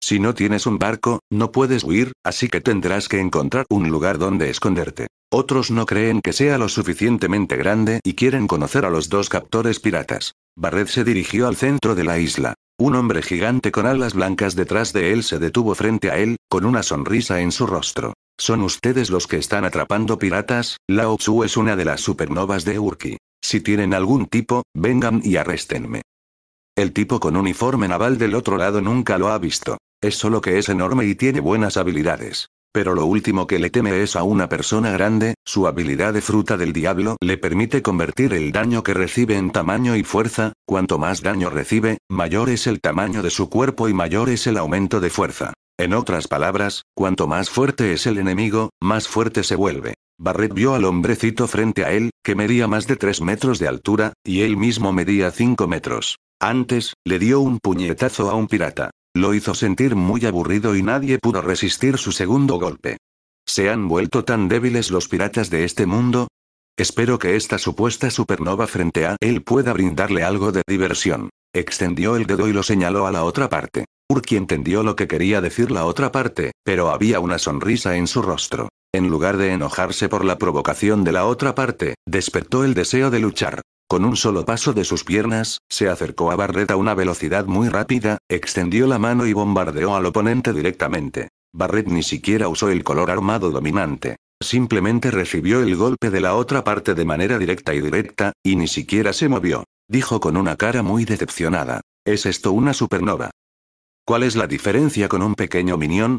Si no tienes un barco, no puedes huir, así que tendrás que encontrar un lugar donde esconderte. Otros no creen que sea lo suficientemente grande y quieren conocer a los dos captores piratas. Barret se dirigió al centro de la isla. Un hombre gigante con alas blancas detrás de él se detuvo frente a él, con una sonrisa en su rostro. Son ustedes los que están atrapando piratas, Lao Tzu es una de las supernovas de Urki. Si tienen algún tipo, vengan y arréstenme. El tipo con uniforme naval del otro lado nunca lo ha visto. Es solo que es enorme y tiene buenas habilidades. Pero lo último que le teme es a una persona grande, su habilidad de fruta del diablo le permite convertir el daño que recibe en tamaño y fuerza, cuanto más daño recibe, mayor es el tamaño de su cuerpo y mayor es el aumento de fuerza. En otras palabras, cuanto más fuerte es el enemigo, más fuerte se vuelve. Barret vio al hombrecito frente a él, que medía más de 3 metros de altura, y él mismo medía 5 metros. Antes, le dio un puñetazo a un pirata. Lo hizo sentir muy aburrido y nadie pudo resistir su segundo golpe. ¿Se han vuelto tan débiles los piratas de este mundo? Espero que esta supuesta supernova frente a él pueda brindarle algo de diversión. Extendió el dedo y lo señaló a la otra parte. Urki entendió lo que quería decir la otra parte, pero había una sonrisa en su rostro. En lugar de enojarse por la provocación de la otra parte, despertó el deseo de luchar. Con un solo paso de sus piernas, se acercó a Barret a una velocidad muy rápida, extendió la mano y bombardeó al oponente directamente. Barret ni siquiera usó el color armado dominante. Simplemente recibió el golpe de la otra parte de manera directa y directa, y ni siquiera se movió. Dijo con una cara muy decepcionada. ¿Es esto una supernova? ¿Cuál es la diferencia con un pequeño minión?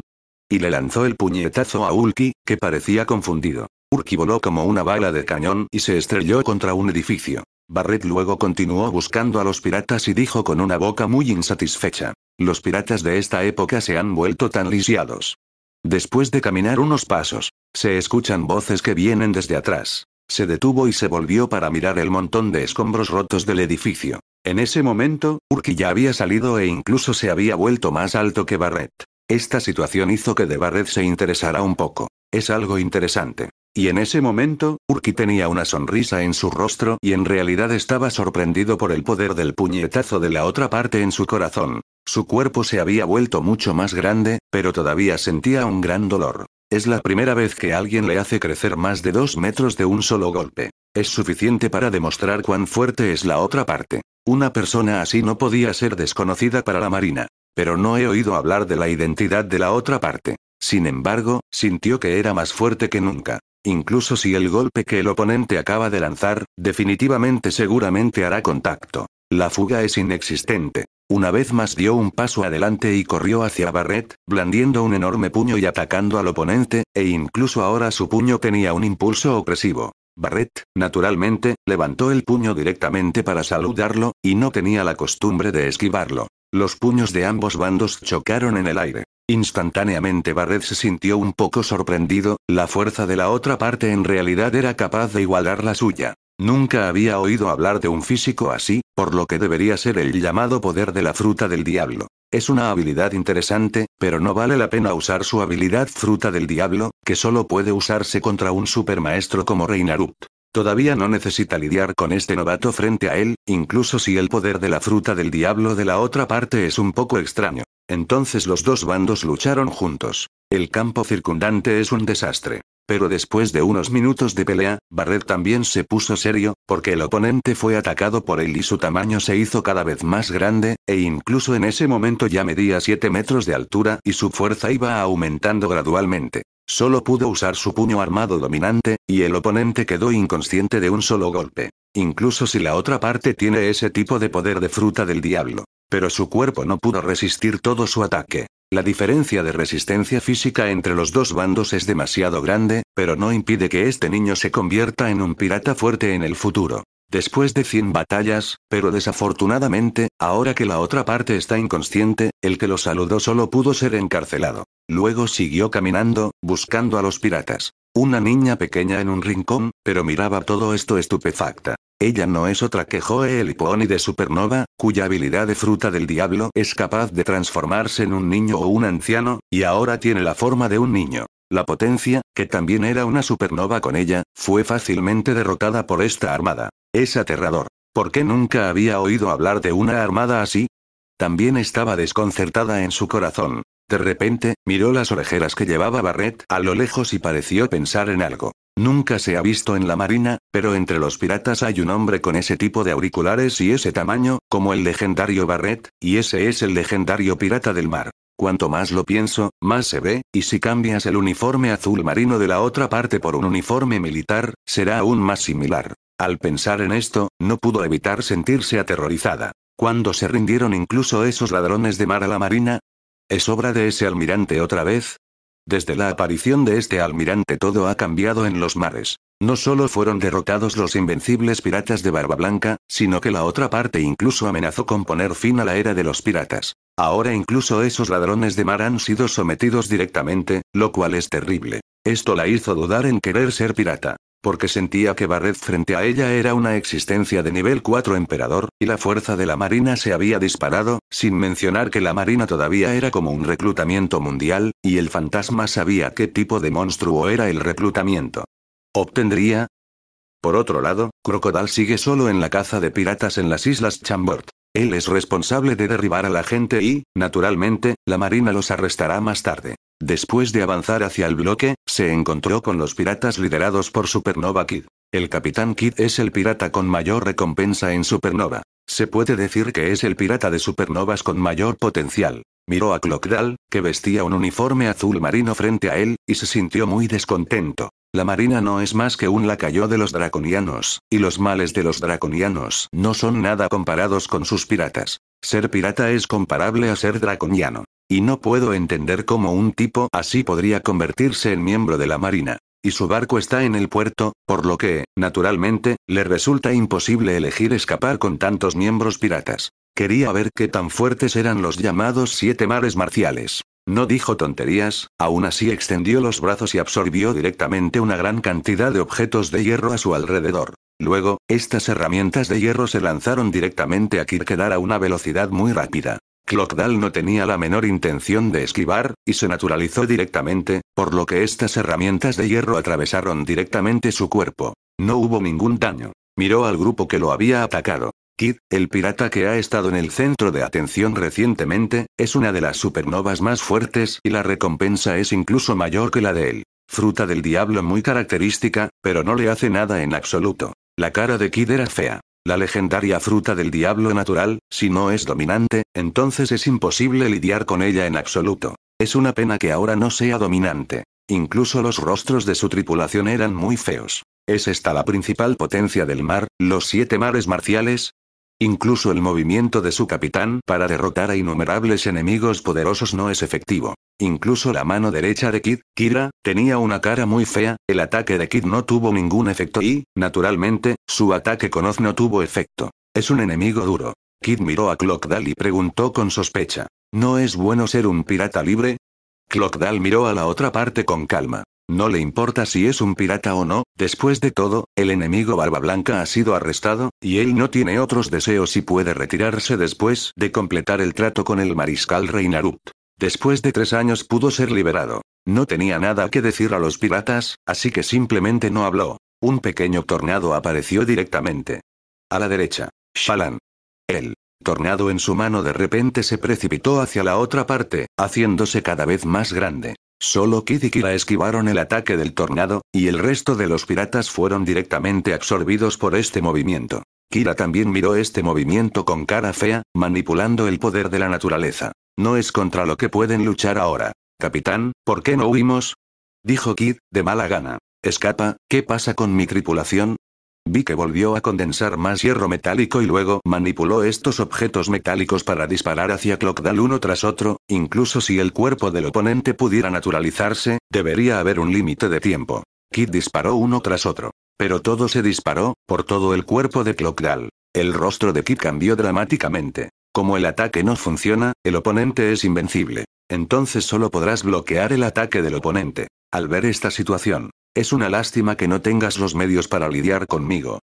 Y le lanzó el puñetazo a Ulki, que parecía confundido. Urki voló como una bala de cañón y se estrelló contra un edificio. Barret luego continuó buscando a los piratas y dijo con una boca muy insatisfecha. Los piratas de esta época se han vuelto tan lisiados. Después de caminar unos pasos, se escuchan voces que vienen desde atrás. Se detuvo y se volvió para mirar el montón de escombros rotos del edificio. En ese momento, Urki ya había salido e incluso se había vuelto más alto que Barrett. Esta situación hizo que de Barrett se interesara un poco. Es algo interesante. Y en ese momento, Urki tenía una sonrisa en su rostro y en realidad estaba sorprendido por el poder del puñetazo de la otra parte en su corazón. Su cuerpo se había vuelto mucho más grande, pero todavía sentía un gran dolor. Es la primera vez que alguien le hace crecer más de dos metros de un solo golpe. Es suficiente para demostrar cuán fuerte es la otra parte. Una persona así no podía ser desconocida para la Marina. Pero no he oído hablar de la identidad de la otra parte. Sin embargo, sintió que era más fuerte que nunca. Incluso si el golpe que el oponente acaba de lanzar, definitivamente seguramente hará contacto. La fuga es inexistente. Una vez más dio un paso adelante y corrió hacia Barret, blandiendo un enorme puño y atacando al oponente, e incluso ahora su puño tenía un impulso opresivo. Barret, naturalmente, levantó el puño directamente para saludarlo, y no tenía la costumbre de esquivarlo. Los puños de ambos bandos chocaron en el aire. Instantáneamente Barret se sintió un poco sorprendido, la fuerza de la otra parte en realidad era capaz de igualar la suya. Nunca había oído hablar de un físico así, por lo que debería ser el llamado poder de la fruta del diablo. Es una habilidad interesante, pero no vale la pena usar su habilidad fruta del diablo, que solo puede usarse contra un supermaestro como Reinarut. Todavía no necesita lidiar con este novato frente a él, incluso si el poder de la fruta del diablo de la otra parte es un poco extraño. Entonces los dos bandos lucharon juntos. El campo circundante es un desastre. Pero después de unos minutos de pelea, Barret también se puso serio, porque el oponente fue atacado por él y su tamaño se hizo cada vez más grande, e incluso en ese momento ya medía 7 metros de altura y su fuerza iba aumentando gradualmente. Solo pudo usar su puño armado dominante, y el oponente quedó inconsciente de un solo golpe. Incluso si la otra parte tiene ese tipo de poder de fruta del diablo. Pero su cuerpo no pudo resistir todo su ataque. La diferencia de resistencia física entre los dos bandos es demasiado grande, pero no impide que este niño se convierta en un pirata fuerte en el futuro. Después de 100 batallas, pero desafortunadamente, ahora que la otra parte está inconsciente, el que lo saludó solo pudo ser encarcelado. Luego siguió caminando, buscando a los piratas. Una niña pequeña en un rincón, pero miraba todo esto estupefacta. Ella no es otra que el Pony de Supernova, cuya habilidad de fruta del diablo es capaz de transformarse en un niño o un anciano, y ahora tiene la forma de un niño. La potencia, que también era una supernova con ella, fue fácilmente derrotada por esta armada. Es aterrador. ¿Por qué nunca había oído hablar de una armada así? También estaba desconcertada en su corazón. De repente, miró las orejeras que llevaba Barret a lo lejos y pareció pensar en algo. Nunca se ha visto en la marina, pero entre los piratas hay un hombre con ese tipo de auriculares y ese tamaño, como el legendario Barret, y ese es el legendario pirata del mar. Cuanto más lo pienso, más se ve, y si cambias el uniforme azul marino de la otra parte por un uniforme militar, será aún más similar. Al pensar en esto, no pudo evitar sentirse aterrorizada. ¿Cuándo se rindieron incluso esos ladrones de mar a la marina? ¿Es obra de ese almirante otra vez? Desde la aparición de este almirante todo ha cambiado en los mares. No solo fueron derrotados los invencibles piratas de Barba Blanca, sino que la otra parte incluso amenazó con poner fin a la era de los piratas. Ahora incluso esos ladrones de mar han sido sometidos directamente, lo cual es terrible. Esto la hizo dudar en querer ser pirata porque sentía que Barret frente a ella era una existencia de nivel 4 emperador, y la fuerza de la Marina se había disparado, sin mencionar que la Marina todavía era como un reclutamiento mundial, y el fantasma sabía qué tipo de monstruo era el reclutamiento. ¿Obtendría? Por otro lado, Crocodile sigue solo en la caza de piratas en las Islas Chambord. Él es responsable de derribar a la gente y, naturalmente, la Marina los arrestará más tarde. Después de avanzar hacia el bloque, se encontró con los piratas liderados por Supernova Kid. El Capitán Kid es el pirata con mayor recompensa en Supernova. Se puede decir que es el pirata de supernovas con mayor potencial. Miró a Clockdal, que vestía un uniforme azul marino frente a él, y se sintió muy descontento. La marina no es más que un lacayo de los draconianos, y los males de los draconianos no son nada comparados con sus piratas. Ser pirata es comparable a ser draconiano. Y no puedo entender cómo un tipo así podría convertirse en miembro de la marina. Y su barco está en el puerto, por lo que, naturalmente, le resulta imposible elegir escapar con tantos miembros piratas. Quería ver qué tan fuertes eran los llamados siete mares marciales. No dijo tonterías, aún así extendió los brazos y absorbió directamente una gran cantidad de objetos de hierro a su alrededor. Luego, estas herramientas de hierro se lanzaron directamente a Kirkedar a una velocidad muy rápida. Clockdal no tenía la menor intención de esquivar, y se naturalizó directamente, por lo que estas herramientas de hierro atravesaron directamente su cuerpo. No hubo ningún daño. Miró al grupo que lo había atacado. Kid, el pirata que ha estado en el centro de atención recientemente, es una de las supernovas más fuertes y la recompensa es incluso mayor que la de él. Fruta del diablo muy característica, pero no le hace nada en absoluto. La cara de Kid era fea. La legendaria fruta del diablo natural, si no es dominante, entonces es imposible lidiar con ella en absoluto. Es una pena que ahora no sea dominante. Incluso los rostros de su tripulación eran muy feos. Es esta la principal potencia del mar, los siete mares marciales, Incluso el movimiento de su capitán para derrotar a innumerables enemigos poderosos no es efectivo. Incluso la mano derecha de Kid, Kira, tenía una cara muy fea, el ataque de Kid no tuvo ningún efecto y, naturalmente, su ataque con Oz no tuvo efecto. Es un enemigo duro. Kid miró a Clockdal y preguntó con sospecha. ¿No es bueno ser un pirata libre? Clockdal miró a la otra parte con calma. No le importa si es un pirata o no, después de todo, el enemigo Barba Blanca ha sido arrestado, y él no tiene otros deseos y puede retirarse después de completar el trato con el mariscal Reinarut. Después de tres años pudo ser liberado. No tenía nada que decir a los piratas, así que simplemente no habló. Un pequeño tornado apareció directamente. A la derecha. Shalan. El tornado en su mano de repente se precipitó hacia la otra parte, haciéndose cada vez más grande. Solo Kid y Kira esquivaron el ataque del tornado, y el resto de los piratas fueron directamente absorbidos por este movimiento. Kira también miró este movimiento con cara fea, manipulando el poder de la naturaleza. No es contra lo que pueden luchar ahora. Capitán, ¿por qué no huimos? Dijo Kid, de mala gana. Escapa, ¿qué pasa con mi tripulación? Vi que volvió a condensar más hierro metálico y luego manipuló estos objetos metálicos para disparar hacia Clockdal uno tras otro, incluso si el cuerpo del oponente pudiera naturalizarse, debería haber un límite de tiempo. Kid disparó uno tras otro. Pero todo se disparó, por todo el cuerpo de Clockdal. El rostro de Kid cambió dramáticamente. Como el ataque no funciona, el oponente es invencible. Entonces solo podrás bloquear el ataque del oponente. Al ver esta situación, es una lástima que no tengas los medios para lidiar conmigo.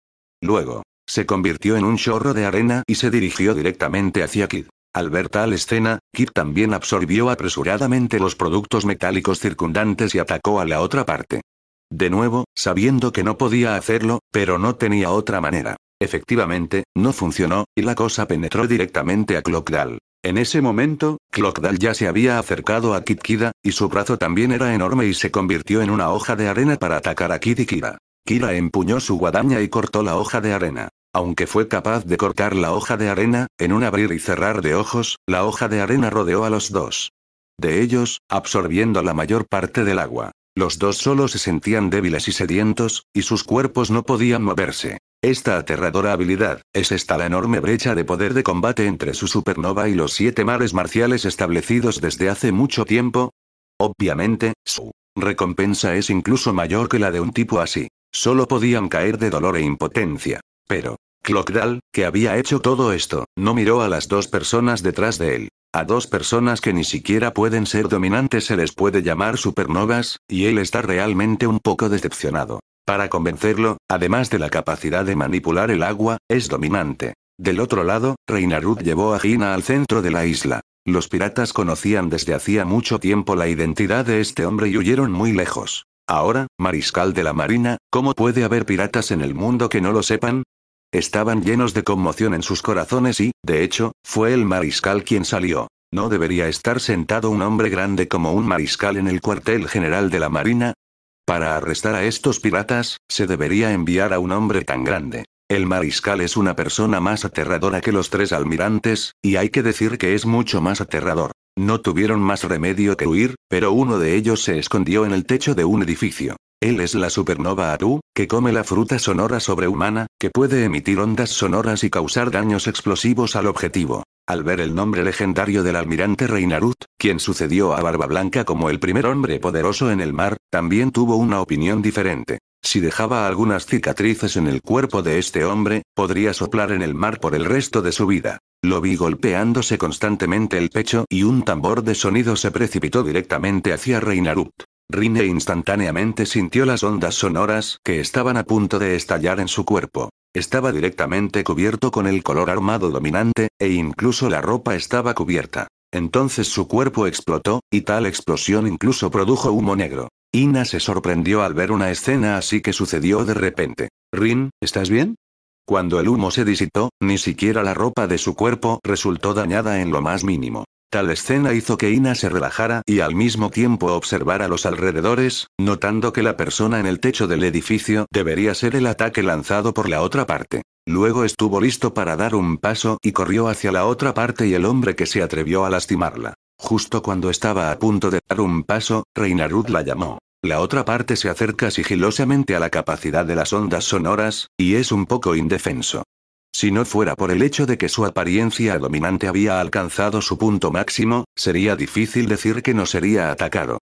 Luego, se convirtió en un chorro de arena y se dirigió directamente hacia Kid. Al ver tal escena, Kid también absorbió apresuradamente los productos metálicos circundantes y atacó a la otra parte. De nuevo, sabiendo que no podía hacerlo, pero no tenía otra manera. Efectivamente, no funcionó, y la cosa penetró directamente a Clockdal. En ese momento, Clockdal ya se había acercado a Kitkida, y su brazo también era enorme y se convirtió en una hoja de arena para atacar a Kid y Kira. Kira empuñó su guadaña y cortó la hoja de arena. Aunque fue capaz de cortar la hoja de arena, en un abrir y cerrar de ojos, la hoja de arena rodeó a los dos. De ellos, absorbiendo la mayor parte del agua. Los dos solo se sentían débiles y sedientos, y sus cuerpos no podían moverse. Esta aterradora habilidad, es esta la enorme brecha de poder de combate entre su supernova y los siete mares marciales establecidos desde hace mucho tiempo. Obviamente, su recompensa es incluso mayor que la de un tipo así. Solo podían caer de dolor e impotencia. Pero, Clockdal, que había hecho todo esto, no miró a las dos personas detrás de él. A dos personas que ni siquiera pueden ser dominantes se les puede llamar supernovas, y él está realmente un poco decepcionado. Para convencerlo, además de la capacidad de manipular el agua, es dominante. Del otro lado, Reinarud llevó a Gina al centro de la isla. Los piratas conocían desde hacía mucho tiempo la identidad de este hombre y huyeron muy lejos. Ahora, mariscal de la marina, ¿cómo puede haber piratas en el mundo que no lo sepan? Estaban llenos de conmoción en sus corazones y, de hecho, fue el mariscal quien salió. No debería estar sentado un hombre grande como un mariscal en el cuartel general de la marina, para arrestar a estos piratas, se debería enviar a un hombre tan grande. El mariscal es una persona más aterradora que los tres almirantes, y hay que decir que es mucho más aterrador. No tuvieron más remedio que huir, pero uno de ellos se escondió en el techo de un edificio. Él es la supernova Atu, que come la fruta sonora sobrehumana, que puede emitir ondas sonoras y causar daños explosivos al objetivo. Al ver el nombre legendario del almirante Reinarut, quien sucedió a Barba Blanca como el primer hombre poderoso en el mar, también tuvo una opinión diferente. Si dejaba algunas cicatrices en el cuerpo de este hombre, podría soplar en el mar por el resto de su vida. Lo vi golpeándose constantemente el pecho y un tambor de sonido se precipitó directamente hacia Reinarut. Rin instantáneamente sintió las ondas sonoras que estaban a punto de estallar en su cuerpo. Estaba directamente cubierto con el color armado dominante, e incluso la ropa estaba cubierta. Entonces su cuerpo explotó, y tal explosión incluso produjo humo negro. Ina se sorprendió al ver una escena así que sucedió de repente. Rin, ¿estás bien? Cuando el humo se disipó, ni siquiera la ropa de su cuerpo resultó dañada en lo más mínimo. Tal escena hizo que Ina se relajara y al mismo tiempo observara los alrededores, notando que la persona en el techo del edificio debería ser el ataque lanzado por la otra parte. Luego estuvo listo para dar un paso y corrió hacia la otra parte y el hombre que se atrevió a lastimarla. Justo cuando estaba a punto de dar un paso, Reinarud la llamó. La otra parte se acerca sigilosamente a la capacidad de las ondas sonoras, y es un poco indefenso. Si no fuera por el hecho de que su apariencia dominante había alcanzado su punto máximo, sería difícil decir que no sería atacado.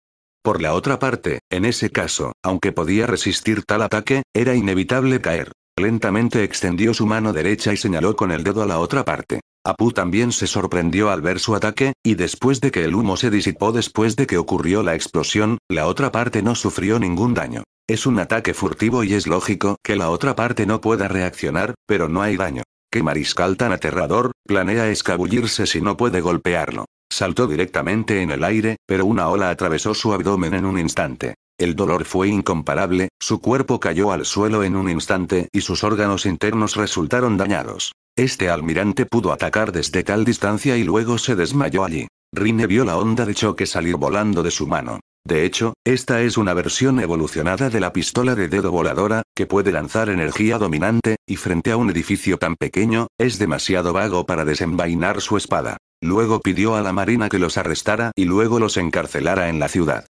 Por la otra parte, en ese caso, aunque podía resistir tal ataque, era inevitable caer. Lentamente extendió su mano derecha y señaló con el dedo a la otra parte. Apu también se sorprendió al ver su ataque, y después de que el humo se disipó después de que ocurrió la explosión, la otra parte no sufrió ningún daño. Es un ataque furtivo y es lógico que la otra parte no pueda reaccionar, pero no hay daño. ¿Qué mariscal tan aterrador, planea escabullirse si no puede golpearlo? Saltó directamente en el aire, pero una ola atravesó su abdomen en un instante. El dolor fue incomparable, su cuerpo cayó al suelo en un instante y sus órganos internos resultaron dañados. Este almirante pudo atacar desde tal distancia y luego se desmayó allí. Rine vio la onda de choque salir volando de su mano. De hecho, esta es una versión evolucionada de la pistola de dedo voladora, que puede lanzar energía dominante, y frente a un edificio tan pequeño, es demasiado vago para desenvainar su espada. Luego pidió a la marina que los arrestara y luego los encarcelara en la ciudad.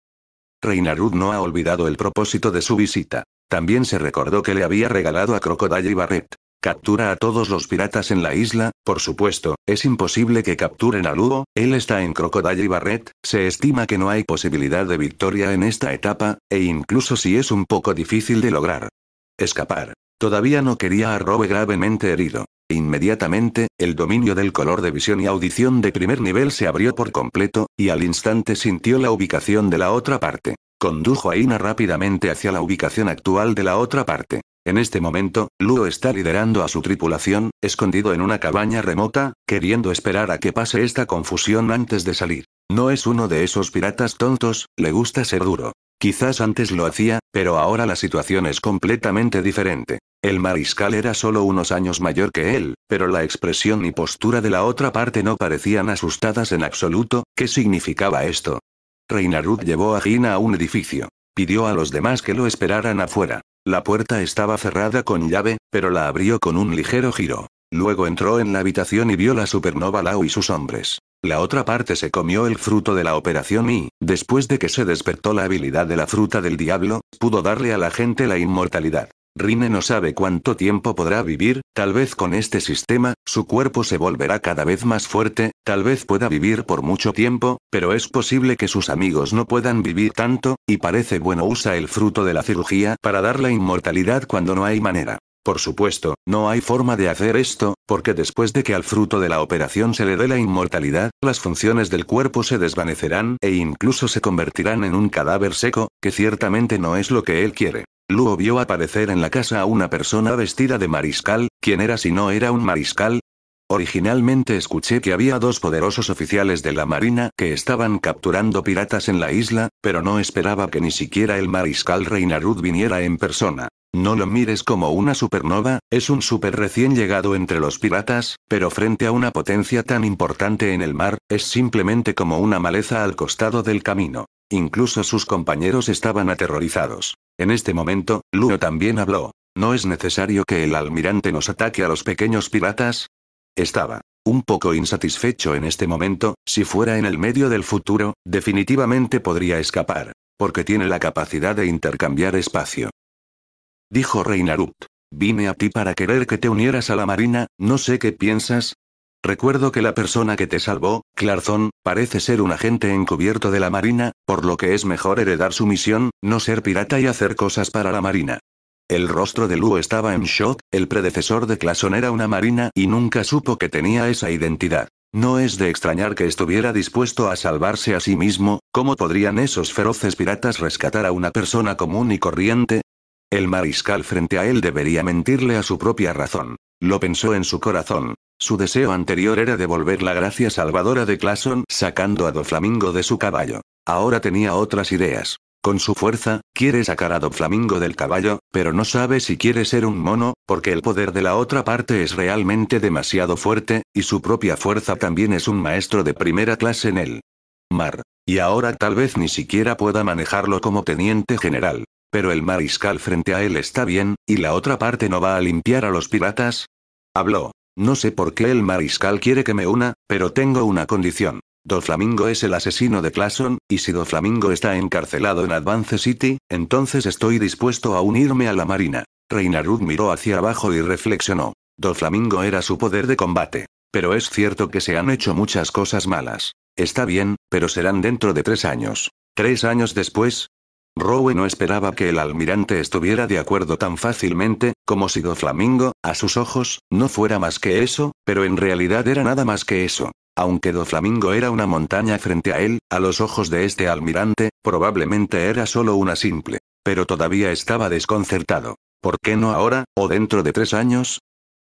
Reinarud no ha olvidado el propósito de su visita. También se recordó que le había regalado a Crocodile y Barret. Captura a todos los piratas en la isla, por supuesto, es imposible que capturen a Lugo, él está en Crocodile y Barret, se estima que no hay posibilidad de victoria en esta etapa, e incluso si es un poco difícil de lograr. Escapar. Todavía no quería a Robe gravemente herido. Inmediatamente, el dominio del color de visión y audición de primer nivel se abrió por completo, y al instante sintió la ubicación de la otra parte. Condujo a Ina rápidamente hacia la ubicación actual de la otra parte. En este momento, Luo está liderando a su tripulación, escondido en una cabaña remota, queriendo esperar a que pase esta confusión antes de salir. No es uno de esos piratas tontos, le gusta ser duro. Quizás antes lo hacía, pero ahora la situación es completamente diferente. El mariscal era solo unos años mayor que él, pero la expresión y postura de la otra parte no parecían asustadas en absoluto, ¿qué significaba esto? Reinarud llevó a Gina a un edificio. Pidió a los demás que lo esperaran afuera. La puerta estaba cerrada con llave, pero la abrió con un ligero giro. Luego entró en la habitación y vio la supernova Lau y sus hombres. La otra parte se comió el fruto de la operación y, después de que se despertó la habilidad de la fruta del diablo, pudo darle a la gente la inmortalidad. Rine no sabe cuánto tiempo podrá vivir, tal vez con este sistema, su cuerpo se volverá cada vez más fuerte, tal vez pueda vivir por mucho tiempo, pero es posible que sus amigos no puedan vivir tanto, y parece bueno usa el fruto de la cirugía para dar la inmortalidad cuando no hay manera. Por supuesto, no hay forma de hacer esto, porque después de que al fruto de la operación se le dé la inmortalidad, las funciones del cuerpo se desvanecerán e incluso se convertirán en un cadáver seco, que ciertamente no es lo que él quiere. Luo vio aparecer en la casa a una persona vestida de mariscal, ¿quién era si no era un mariscal? Originalmente escuché que había dos poderosos oficiales de la Marina que estaban capturando piratas en la isla, pero no esperaba que ni siquiera el mariscal Reinarud viniera en persona. No lo mires como una supernova, es un super recién llegado entre los piratas, pero frente a una potencia tan importante en el mar, es simplemente como una maleza al costado del camino. Incluso sus compañeros estaban aterrorizados. En este momento, Luo también habló. ¿No es necesario que el almirante nos ataque a los pequeños piratas? Estaba un poco insatisfecho en este momento, si fuera en el medio del futuro, definitivamente podría escapar, porque tiene la capacidad de intercambiar espacio dijo Reinarut. Vine a ti para querer que te unieras a la marina, no sé qué piensas. Recuerdo que la persona que te salvó, Clarzón, parece ser un agente encubierto de la marina, por lo que es mejor heredar su misión, no ser pirata y hacer cosas para la marina. El rostro de Lu estaba en shock, el predecesor de Clason era una marina y nunca supo que tenía esa identidad. No es de extrañar que estuviera dispuesto a salvarse a sí mismo, ¿cómo podrían esos feroces piratas rescatar a una persona común y corriente? El mariscal frente a él debería mentirle a su propia razón. Lo pensó en su corazón. Su deseo anterior era devolver la gracia salvadora de Clason sacando a Flamingo de su caballo. Ahora tenía otras ideas. Con su fuerza, quiere sacar a Flamingo del caballo, pero no sabe si quiere ser un mono, porque el poder de la otra parte es realmente demasiado fuerte, y su propia fuerza también es un maestro de primera clase en él. mar. Y ahora tal vez ni siquiera pueda manejarlo como teniente general. Pero el mariscal frente a él está bien, y la otra parte no va a limpiar a los piratas. Habló. No sé por qué el mariscal quiere que me una, pero tengo una condición. Doflamingo es el asesino de Clason, y si Doflamingo está encarcelado en Advance City, entonces estoy dispuesto a unirme a la Marina. Reinarud miró hacia abajo y reflexionó. Doflamingo era su poder de combate. Pero es cierto que se han hecho muchas cosas malas. Está bien, pero serán dentro de tres años. Tres años después, Rowe no esperaba que el almirante estuviera de acuerdo tan fácilmente, como si Doflamingo, a sus ojos, no fuera más que eso, pero en realidad era nada más que eso. Aunque Doflamingo era una montaña frente a él, a los ojos de este almirante, probablemente era solo una simple. Pero todavía estaba desconcertado. ¿Por qué no ahora, o dentro de tres años?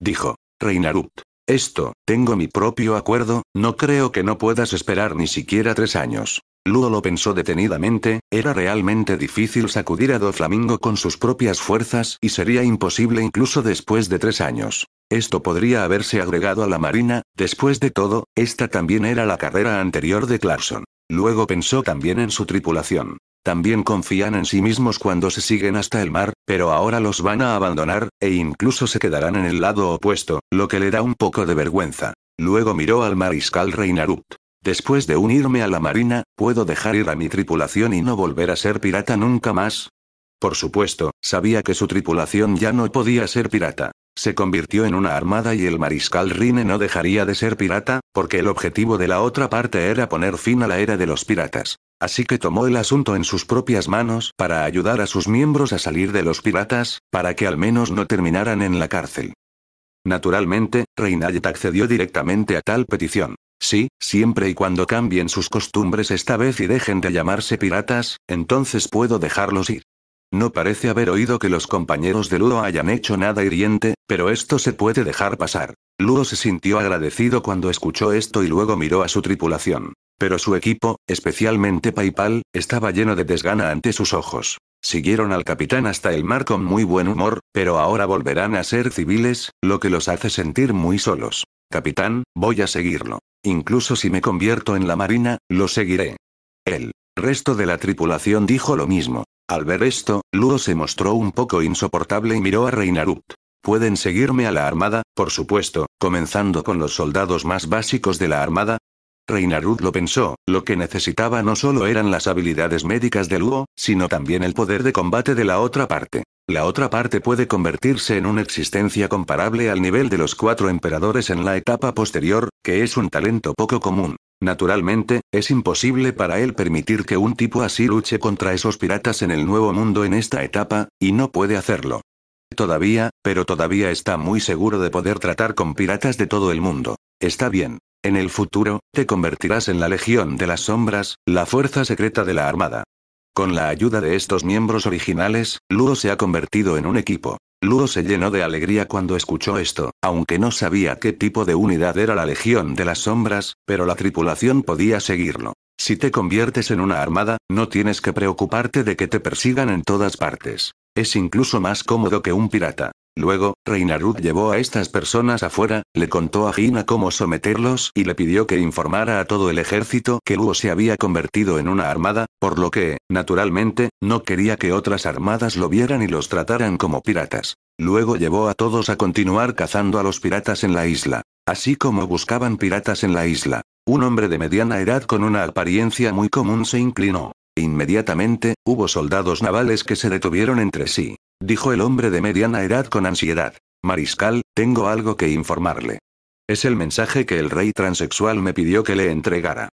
Dijo. Reinarut. Esto, tengo mi propio acuerdo, no creo que no puedas esperar ni siquiera tres años. Ludo lo pensó detenidamente, era realmente difícil sacudir a flamingo con sus propias fuerzas y sería imposible incluso después de tres años. Esto podría haberse agregado a la Marina, después de todo, esta también era la carrera anterior de Clarkson. Luego pensó también en su tripulación. También confían en sí mismos cuando se siguen hasta el mar, pero ahora los van a abandonar, e incluso se quedarán en el lado opuesto, lo que le da un poco de vergüenza. Luego miró al mariscal Reinarut. Después de unirme a la Marina, ¿puedo dejar ir a mi tripulación y no volver a ser pirata nunca más? Por supuesto, sabía que su tripulación ya no podía ser pirata. Se convirtió en una armada y el mariscal Rine no dejaría de ser pirata, porque el objetivo de la otra parte era poner fin a la era de los piratas. Así que tomó el asunto en sus propias manos para ayudar a sus miembros a salir de los piratas, para que al menos no terminaran en la cárcel. Naturalmente, Reinald accedió directamente a tal petición. Sí, siempre y cuando cambien sus costumbres esta vez y dejen de llamarse piratas, entonces puedo dejarlos ir. No parece haber oído que los compañeros de Ludo hayan hecho nada hiriente, pero esto se puede dejar pasar. Ludo se sintió agradecido cuando escuchó esto y luego miró a su tripulación. Pero su equipo, especialmente Paypal, estaba lleno de desgana ante sus ojos. Siguieron al capitán hasta el mar con muy buen humor, pero ahora volverán a ser civiles, lo que los hace sentir muy solos. Capitán, voy a seguirlo. Incluso si me convierto en la marina, lo seguiré. El resto de la tripulación dijo lo mismo. Al ver esto, Luo se mostró un poco insoportable y miró a Reinarut. Pueden seguirme a la armada, por supuesto, comenzando con los soldados más básicos de la armada, Reinarud lo pensó, lo que necesitaba no solo eran las habilidades médicas de Luo, sino también el poder de combate de la otra parte. La otra parte puede convertirse en una existencia comparable al nivel de los cuatro emperadores en la etapa posterior, que es un talento poco común. Naturalmente, es imposible para él permitir que un tipo así luche contra esos piratas en el nuevo mundo en esta etapa, y no puede hacerlo. Todavía, pero todavía está muy seguro de poder tratar con piratas de todo el mundo. Está bien. En el futuro, te convertirás en la Legión de las Sombras, la fuerza secreta de la Armada. Con la ayuda de estos miembros originales, Ludo se ha convertido en un equipo. Ludo se llenó de alegría cuando escuchó esto, aunque no sabía qué tipo de unidad era la Legión de las Sombras, pero la tripulación podía seguirlo. Si te conviertes en una armada, no tienes que preocuparte de que te persigan en todas partes. Es incluso más cómodo que un pirata. Luego, Reinarud llevó a estas personas afuera, le contó a Gina cómo someterlos y le pidió que informara a todo el ejército que Luo se había convertido en una armada, por lo que, naturalmente, no quería que otras armadas lo vieran y los trataran como piratas. Luego llevó a todos a continuar cazando a los piratas en la isla. Así como buscaban piratas en la isla. Un hombre de mediana edad con una apariencia muy común se inclinó. Inmediatamente, hubo soldados navales que se detuvieron entre sí. Dijo el hombre de mediana edad con ansiedad. Mariscal, tengo algo que informarle. Es el mensaje que el rey transexual me pidió que le entregara.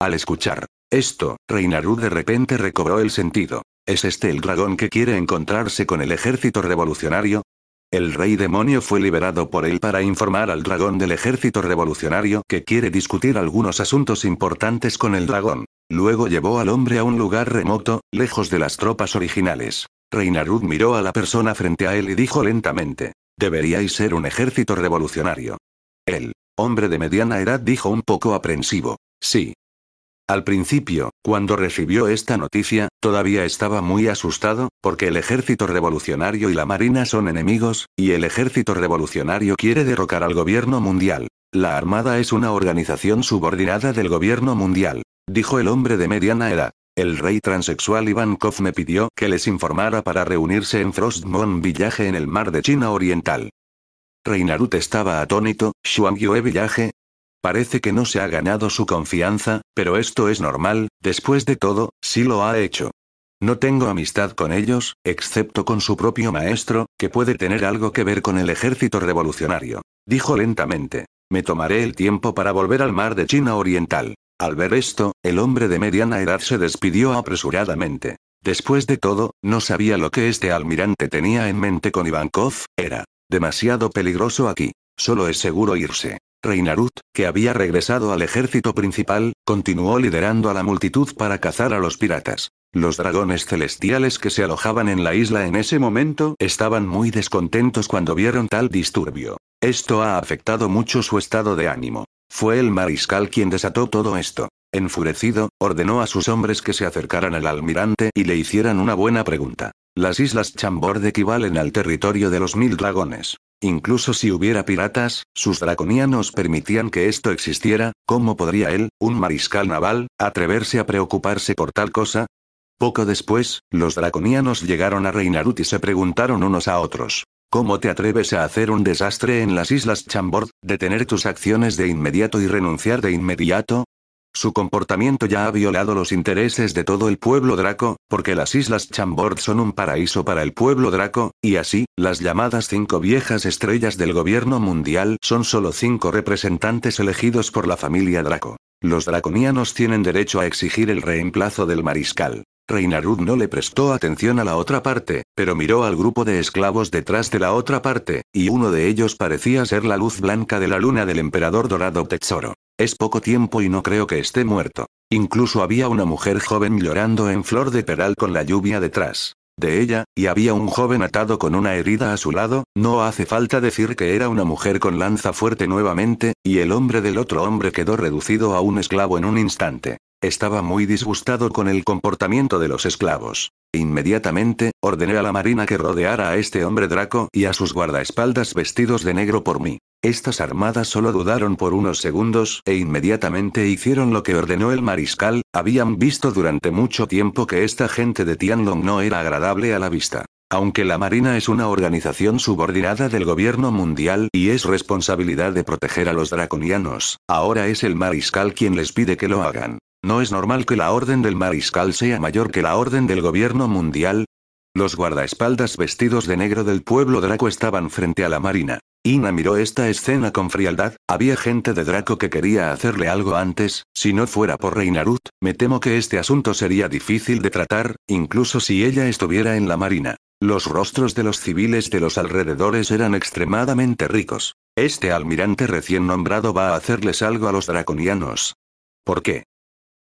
Al escuchar esto, Reinaru de repente recobró el sentido. ¿Es este el dragón que quiere encontrarse con el ejército revolucionario? El rey demonio fue liberado por él para informar al dragón del ejército revolucionario que quiere discutir algunos asuntos importantes con el dragón. Luego llevó al hombre a un lugar remoto, lejos de las tropas originales. Reinarud miró a la persona frente a él y dijo lentamente. Deberíais ser un ejército revolucionario. El hombre de mediana edad dijo un poco aprensivo. Sí. Al principio, cuando recibió esta noticia, todavía estaba muy asustado, porque el ejército revolucionario y la marina son enemigos, y el ejército revolucionario quiere derrocar al gobierno mundial. La armada es una organización subordinada del gobierno mundial, dijo el hombre de mediana edad el rey transexual Ivankov me pidió que les informara para reunirse en Frostmon Village en el mar de China Oriental. Reinarut estaba atónito, Shuangyue Villaje. Parece que no se ha ganado su confianza, pero esto es normal, después de todo, sí lo ha hecho. No tengo amistad con ellos, excepto con su propio maestro, que puede tener algo que ver con el ejército revolucionario. Dijo lentamente. Me tomaré el tiempo para volver al mar de China Oriental. Al ver esto, el hombre de mediana edad se despidió apresuradamente. Después de todo, no sabía lo que este almirante tenía en mente con Ivankov, era demasiado peligroso aquí. Solo es seguro irse. Reinarut, que había regresado al ejército principal, continuó liderando a la multitud para cazar a los piratas. Los dragones celestiales que se alojaban en la isla en ese momento estaban muy descontentos cuando vieron tal disturbio. Esto ha afectado mucho su estado de ánimo. Fue el mariscal quien desató todo esto. Enfurecido, ordenó a sus hombres que se acercaran al almirante y le hicieran una buena pregunta. Las islas Chambord equivalen al territorio de los mil dragones. Incluso si hubiera piratas, sus draconianos permitían que esto existiera, ¿cómo podría él, un mariscal naval, atreverse a preocuparse por tal cosa? Poco después, los draconianos llegaron a Reinarut y se preguntaron unos a otros, ¿Cómo te atreves a hacer un desastre en las Islas Chambord, detener tus acciones de inmediato y renunciar de inmediato? Su comportamiento ya ha violado los intereses de todo el pueblo draco, porque las Islas Chambord son un paraíso para el pueblo draco, y así, las llamadas cinco viejas estrellas del gobierno mundial son solo cinco representantes elegidos por la familia draco. Los draconianos tienen derecho a exigir el reemplazo del mariscal. Reinarud no le prestó atención a la otra parte, pero miró al grupo de esclavos detrás de la otra parte, y uno de ellos parecía ser la luz blanca de la luna del emperador dorado Tetsoro. Es poco tiempo y no creo que esté muerto. Incluso había una mujer joven llorando en flor de peral con la lluvia detrás de ella, y había un joven atado con una herida a su lado, no hace falta decir que era una mujer con lanza fuerte nuevamente, y el hombre del otro hombre quedó reducido a un esclavo en un instante. Estaba muy disgustado con el comportamiento de los esclavos. Inmediatamente, ordené a la marina que rodeara a este hombre Draco y a sus guardaespaldas vestidos de negro por mí. Estas armadas solo dudaron por unos segundos e inmediatamente hicieron lo que ordenó el mariscal, habían visto durante mucho tiempo que esta gente de Tianlong no era agradable a la vista. Aunque la Marina es una organización subordinada del gobierno mundial y es responsabilidad de proteger a los draconianos, ahora es el mariscal quien les pide que lo hagan. No es normal que la Orden del Mariscal sea mayor que la Orden del Gobierno Mundial. Los guardaespaldas vestidos de negro del pueblo Draco estaban frente a la marina. Ina miró esta escena con frialdad, había gente de Draco que quería hacerle algo antes, si no fuera por Reinarut, me temo que este asunto sería difícil de tratar, incluso si ella estuviera en la marina. Los rostros de los civiles de los alrededores eran extremadamente ricos. Este almirante recién nombrado va a hacerles algo a los draconianos. ¿Por qué?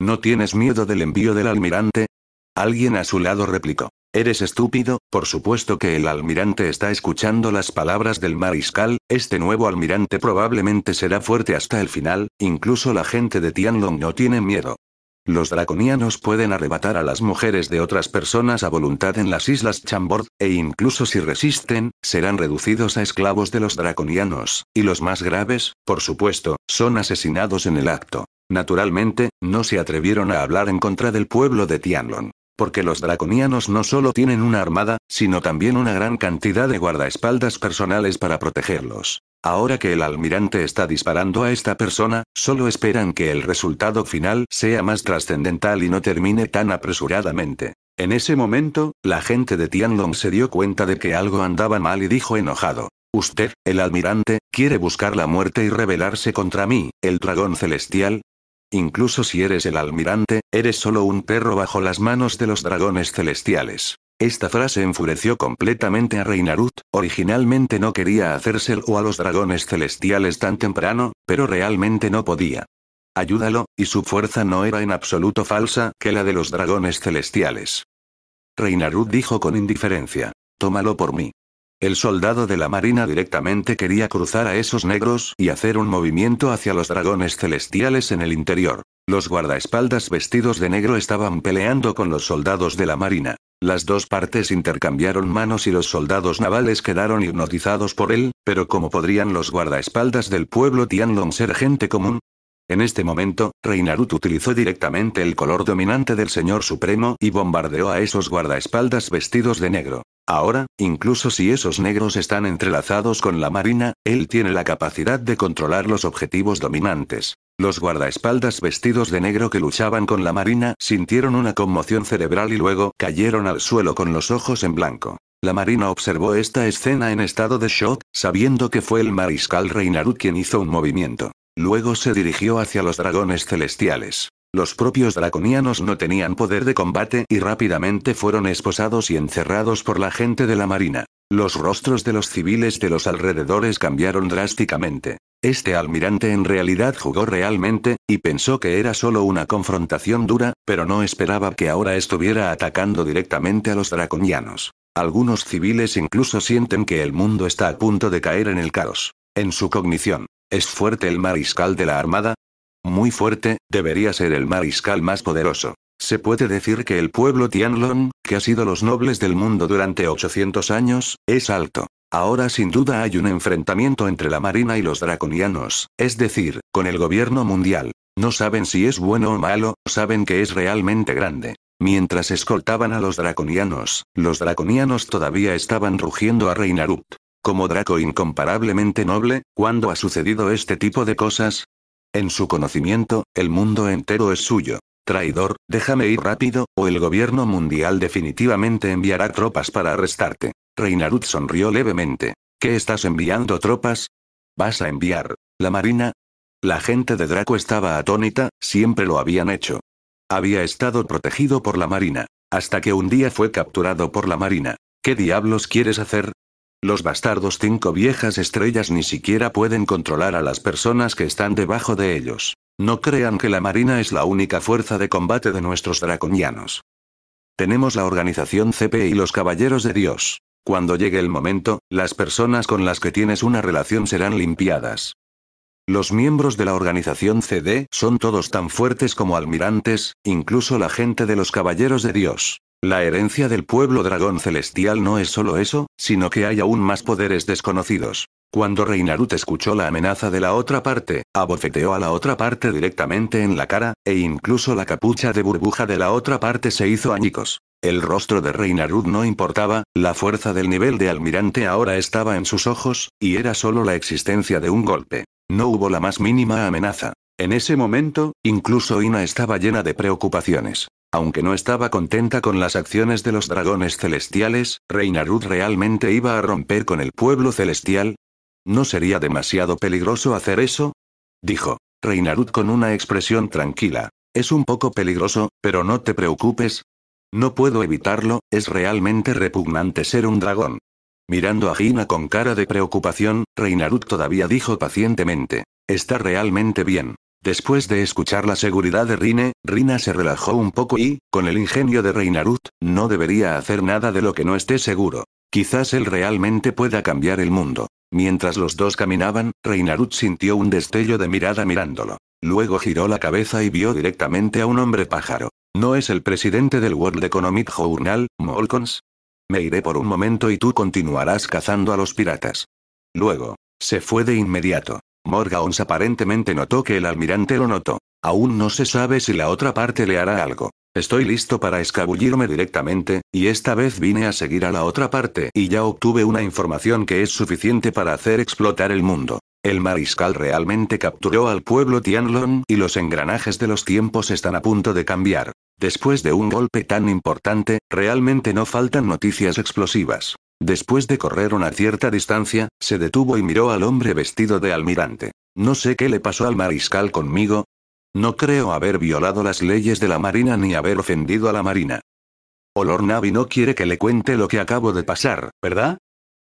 ¿No tienes miedo del envío del almirante? Alguien a su lado replicó. Eres estúpido, por supuesto que el almirante está escuchando las palabras del mariscal, este nuevo almirante probablemente será fuerte hasta el final, incluso la gente de Tianlong no tiene miedo. Los draconianos pueden arrebatar a las mujeres de otras personas a voluntad en las islas Chambord, e incluso si resisten, serán reducidos a esclavos de los draconianos, y los más graves, por supuesto, son asesinados en el acto. Naturalmente, no se atrevieron a hablar en contra del pueblo de Tianlong. Porque los draconianos no solo tienen una armada, sino también una gran cantidad de guardaespaldas personales para protegerlos. Ahora que el almirante está disparando a esta persona, solo esperan que el resultado final sea más trascendental y no termine tan apresuradamente. En ese momento, la gente de Tianlong se dio cuenta de que algo andaba mal y dijo enojado. Usted, el almirante, quiere buscar la muerte y rebelarse contra mí, el dragón celestial, Incluso si eres el almirante, eres solo un perro bajo las manos de los dragones celestiales. Esta frase enfureció completamente a Reinarut, originalmente no quería o a los dragones celestiales tan temprano, pero realmente no podía. Ayúdalo, y su fuerza no era en absoluto falsa que la de los dragones celestiales. Reinarut dijo con indiferencia. Tómalo por mí. El soldado de la Marina directamente quería cruzar a esos negros y hacer un movimiento hacia los dragones celestiales en el interior. Los guardaespaldas vestidos de negro estaban peleando con los soldados de la Marina. Las dos partes intercambiaron manos y los soldados navales quedaron hipnotizados por él, pero ¿cómo podrían los guardaespaldas del pueblo Tianlong ser gente común? En este momento, Reinarut utilizó directamente el color dominante del Señor Supremo y bombardeó a esos guardaespaldas vestidos de negro. Ahora, incluso si esos negros están entrelazados con la marina, él tiene la capacidad de controlar los objetivos dominantes. Los guardaespaldas vestidos de negro que luchaban con la marina sintieron una conmoción cerebral y luego cayeron al suelo con los ojos en blanco. La marina observó esta escena en estado de shock, sabiendo que fue el mariscal Reinarut quien hizo un movimiento. Luego se dirigió hacia los dragones celestiales. Los propios draconianos no tenían poder de combate y rápidamente fueron esposados y encerrados por la gente de la marina. Los rostros de los civiles de los alrededores cambiaron drásticamente. Este almirante en realidad jugó realmente, y pensó que era solo una confrontación dura, pero no esperaba que ahora estuviera atacando directamente a los draconianos. Algunos civiles incluso sienten que el mundo está a punto de caer en el caos. En su cognición, ¿Es fuerte el mariscal de la Armada? Muy fuerte, debería ser el mariscal más poderoso. Se puede decir que el pueblo Tianlong, que ha sido los nobles del mundo durante 800 años, es alto. Ahora sin duda hay un enfrentamiento entre la marina y los draconianos, es decir, con el gobierno mundial. No saben si es bueno o malo, saben que es realmente grande. Mientras escoltaban a los draconianos, los draconianos todavía estaban rugiendo a Reinarut. Como Draco incomparablemente noble, ¿cuándo ha sucedido este tipo de cosas? En su conocimiento, el mundo entero es suyo. Traidor, déjame ir rápido, o el gobierno mundial definitivamente enviará tropas para arrestarte. Reinarut sonrió levemente. ¿Qué estás enviando tropas? ¿Vas a enviar? ¿La marina? La gente de Draco estaba atónita, siempre lo habían hecho. Había estado protegido por la marina. Hasta que un día fue capturado por la marina. ¿Qué diablos quieres hacer? Los bastardos cinco viejas estrellas ni siquiera pueden controlar a las personas que están debajo de ellos. No crean que la Marina es la única fuerza de combate de nuestros draconianos. Tenemos la organización CP y los Caballeros de Dios. Cuando llegue el momento, las personas con las que tienes una relación serán limpiadas. Los miembros de la organización CD son todos tan fuertes como almirantes, incluso la gente de los Caballeros de Dios. La herencia del pueblo dragón celestial no es solo eso, sino que hay aún más poderes desconocidos. Cuando Reinarut escuchó la amenaza de la otra parte, abofeteó a la otra parte directamente en la cara, e incluso la capucha de burbuja de la otra parte se hizo añicos. El rostro de Reinarut no importaba, la fuerza del nivel de almirante ahora estaba en sus ojos, y era solo la existencia de un golpe. No hubo la más mínima amenaza. En ese momento, incluso Ina estaba llena de preocupaciones. Aunque no estaba contenta con las acciones de los dragones celestiales, ¿Reinarud realmente iba a romper con el pueblo celestial. ¿No sería demasiado peligroso hacer eso? Dijo. Reinarud con una expresión tranquila. Es un poco peligroso, pero no te preocupes. No puedo evitarlo, es realmente repugnante ser un dragón. Mirando a Gina con cara de preocupación, Reinarud todavía dijo pacientemente. Está realmente bien. Después de escuchar la seguridad de Rine, Rina se relajó un poco y, con el ingenio de Reinarut, no debería hacer nada de lo que no esté seguro. Quizás él realmente pueda cambiar el mundo. Mientras los dos caminaban, Reinarut sintió un destello de mirada mirándolo. Luego giró la cabeza y vio directamente a un hombre pájaro. ¿No es el presidente del World Economic Journal, Molcons? Me iré por un momento y tú continuarás cazando a los piratas. Luego, se fue de inmediato. Morgans aparentemente notó que el almirante lo notó. Aún no se sabe si la otra parte le hará algo. Estoy listo para escabullirme directamente, y esta vez vine a seguir a la otra parte y ya obtuve una información que es suficiente para hacer explotar el mundo. El mariscal realmente capturó al pueblo Tianlon y los engranajes de los tiempos están a punto de cambiar. Después de un golpe tan importante, realmente no faltan noticias explosivas. Después de correr una cierta distancia, se detuvo y miró al hombre vestido de almirante. No sé qué le pasó al mariscal conmigo. No creo haber violado las leyes de la Marina ni haber ofendido a la Marina. Olor Navi no quiere que le cuente lo que acabo de pasar, ¿verdad?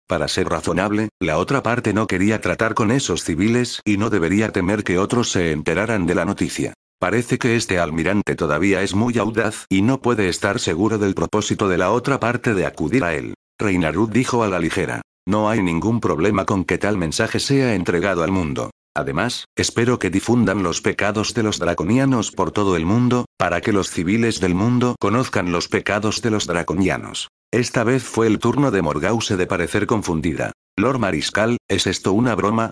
Para ser razonable, la otra parte no quería tratar con esos civiles y no debería temer que otros se enteraran de la noticia. Parece que este almirante todavía es muy audaz y no puede estar seguro del propósito de la otra parte de acudir a él. Reinarud dijo a la ligera. No hay ningún problema con que tal mensaje sea entregado al mundo. Además, espero que difundan los pecados de los draconianos por todo el mundo, para que los civiles del mundo conozcan los pecados de los draconianos. Esta vez fue el turno de Morgause de parecer confundida. Lord Mariscal, ¿es esto una broma?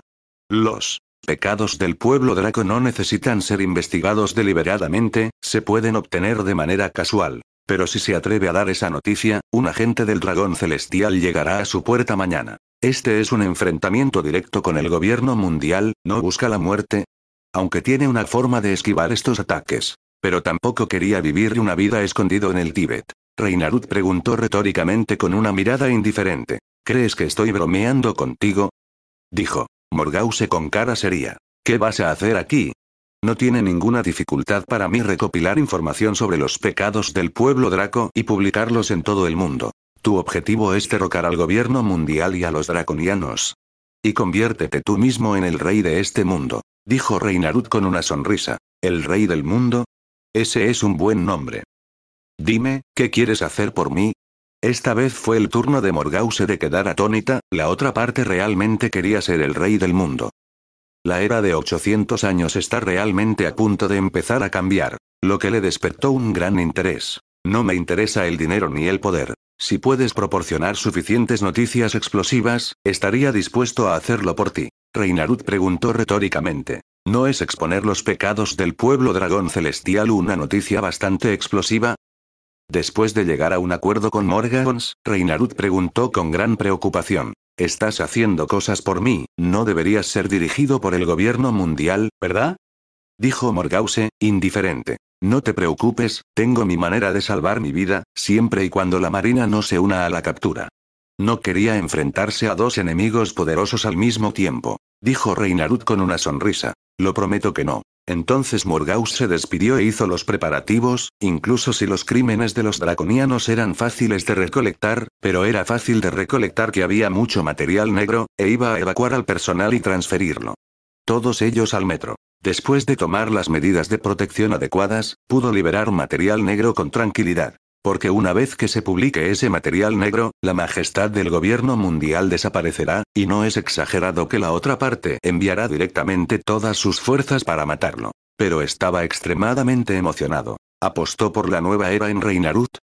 Los pecados del pueblo draco no necesitan ser investigados deliberadamente, se pueden obtener de manera casual. Pero si se atreve a dar esa noticia, un agente del dragón celestial llegará a su puerta mañana. Este es un enfrentamiento directo con el gobierno mundial, no busca la muerte. Aunque tiene una forma de esquivar estos ataques. Pero tampoco quería vivir una vida escondido en el Tíbet. Reinarut preguntó retóricamente con una mirada indiferente. ¿Crees que estoy bromeando contigo? Dijo. Morgause con cara seria. ¿Qué vas a hacer aquí? No tiene ninguna dificultad para mí recopilar información sobre los pecados del pueblo draco y publicarlos en todo el mundo. Tu objetivo es derrocar al gobierno mundial y a los draconianos. Y conviértete tú mismo en el rey de este mundo, dijo Narut con una sonrisa. ¿El rey del mundo? Ese es un buen nombre. Dime, ¿qué quieres hacer por mí? Esta vez fue el turno de Morgause de quedar atónita, la otra parte realmente quería ser el rey del mundo. La era de 800 años está realmente a punto de empezar a cambiar, lo que le despertó un gran interés. No me interesa el dinero ni el poder. Si puedes proporcionar suficientes noticias explosivas, estaría dispuesto a hacerlo por ti. Reinarut preguntó retóricamente. ¿No es exponer los pecados del pueblo dragón celestial una noticia bastante explosiva? Después de llegar a un acuerdo con Morgans, Reinarut preguntó con gran preocupación. Estás haciendo cosas por mí, no deberías ser dirigido por el gobierno mundial, ¿verdad? Dijo Morgause, indiferente. No te preocupes, tengo mi manera de salvar mi vida, siempre y cuando la Marina no se una a la captura. No quería enfrentarse a dos enemigos poderosos al mismo tiempo, dijo Reinarut con una sonrisa. Lo prometo que no. Entonces Morgaus se despidió e hizo los preparativos, incluso si los crímenes de los draconianos eran fáciles de recolectar, pero era fácil de recolectar que había mucho material negro, e iba a evacuar al personal y transferirlo. Todos ellos al metro. Después de tomar las medidas de protección adecuadas, pudo liberar material negro con tranquilidad. Porque una vez que se publique ese material negro, la majestad del gobierno mundial desaparecerá, y no es exagerado que la otra parte enviará directamente todas sus fuerzas para matarlo. Pero estaba extremadamente emocionado. Apostó por la nueva era en Rey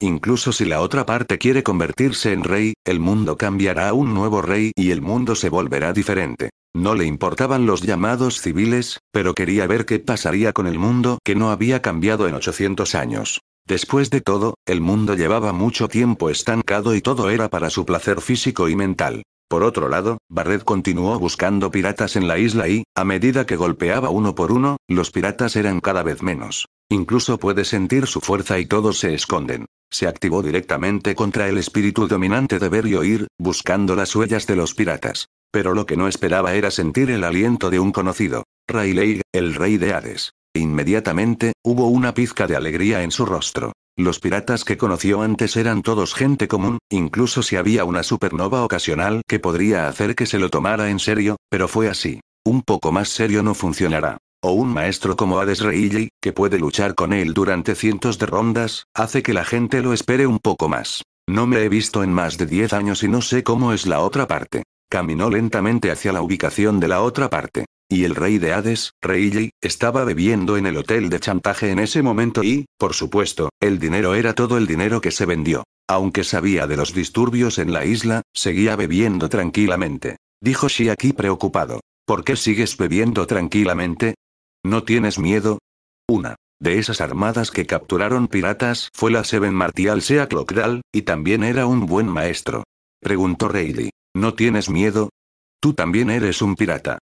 incluso si la otra parte quiere convertirse en rey, el mundo cambiará a un nuevo rey y el mundo se volverá diferente. No le importaban los llamados civiles, pero quería ver qué pasaría con el mundo que no había cambiado en 800 años. Después de todo, el mundo llevaba mucho tiempo estancado y todo era para su placer físico y mental. Por otro lado, Barret continuó buscando piratas en la isla y, a medida que golpeaba uno por uno, los piratas eran cada vez menos. Incluso puede sentir su fuerza y todos se esconden. Se activó directamente contra el espíritu dominante de ver y oír, buscando las huellas de los piratas. Pero lo que no esperaba era sentir el aliento de un conocido. Rayleigh, el rey de Hades. Inmediatamente, hubo una pizca de alegría en su rostro. Los piratas que conoció antes eran todos gente común, incluso si había una supernova ocasional que podría hacer que se lo tomara en serio, pero fue así. Un poco más serio no funcionará. O un maestro como Hades Reilly, que puede luchar con él durante cientos de rondas, hace que la gente lo espere un poco más. No me he visto en más de 10 años y no sé cómo es la otra parte. Caminó lentamente hacia la ubicación de la otra parte. Y el rey de Hades, Reilly, estaba bebiendo en el hotel de chantaje en ese momento y, por supuesto, el dinero era todo el dinero que se vendió. Aunque sabía de los disturbios en la isla, seguía bebiendo tranquilamente. Dijo Shiaki preocupado. ¿Por qué sigues bebiendo tranquilamente? ¿No tienes miedo? Una. De esas armadas que capturaron piratas fue la Seven Martial Sea Clockdal, y también era un buen maestro. Preguntó Reilly. ¿No tienes miedo? Tú también eres un pirata.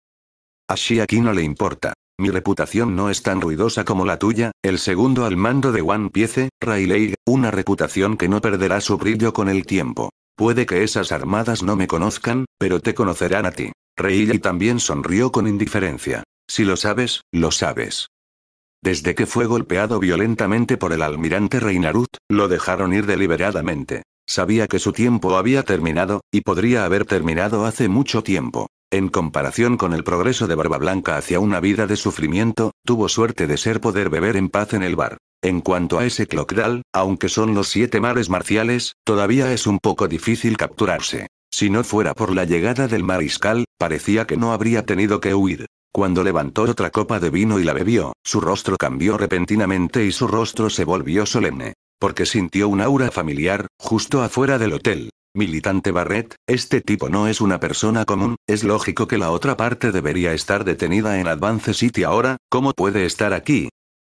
Así aquí no le importa. Mi reputación no es tan ruidosa como la tuya, el segundo al mando de One Piece, Rayleigh, una reputación que no perderá su brillo con el tiempo. Puede que esas armadas no me conozcan, pero te conocerán a ti. Rayleigh también sonrió con indiferencia. Si lo sabes, lo sabes. Desde que fue golpeado violentamente por el almirante Reinarut, lo dejaron ir deliberadamente. Sabía que su tiempo había terminado, y podría haber terminado hace mucho tiempo. En comparación con el progreso de Barba Blanca hacia una vida de sufrimiento, tuvo suerte de ser poder beber en paz en el bar. En cuanto a ese clockdal, aunque son los siete mares marciales, todavía es un poco difícil capturarse. Si no fuera por la llegada del mariscal, parecía que no habría tenido que huir. Cuando levantó otra copa de vino y la bebió, su rostro cambió repentinamente y su rostro se volvió solemne, porque sintió un aura familiar, justo afuera del hotel. Militante Barrett, este tipo no es una persona común, es lógico que la otra parte debería estar detenida en Advance City ahora, ¿cómo puede estar aquí?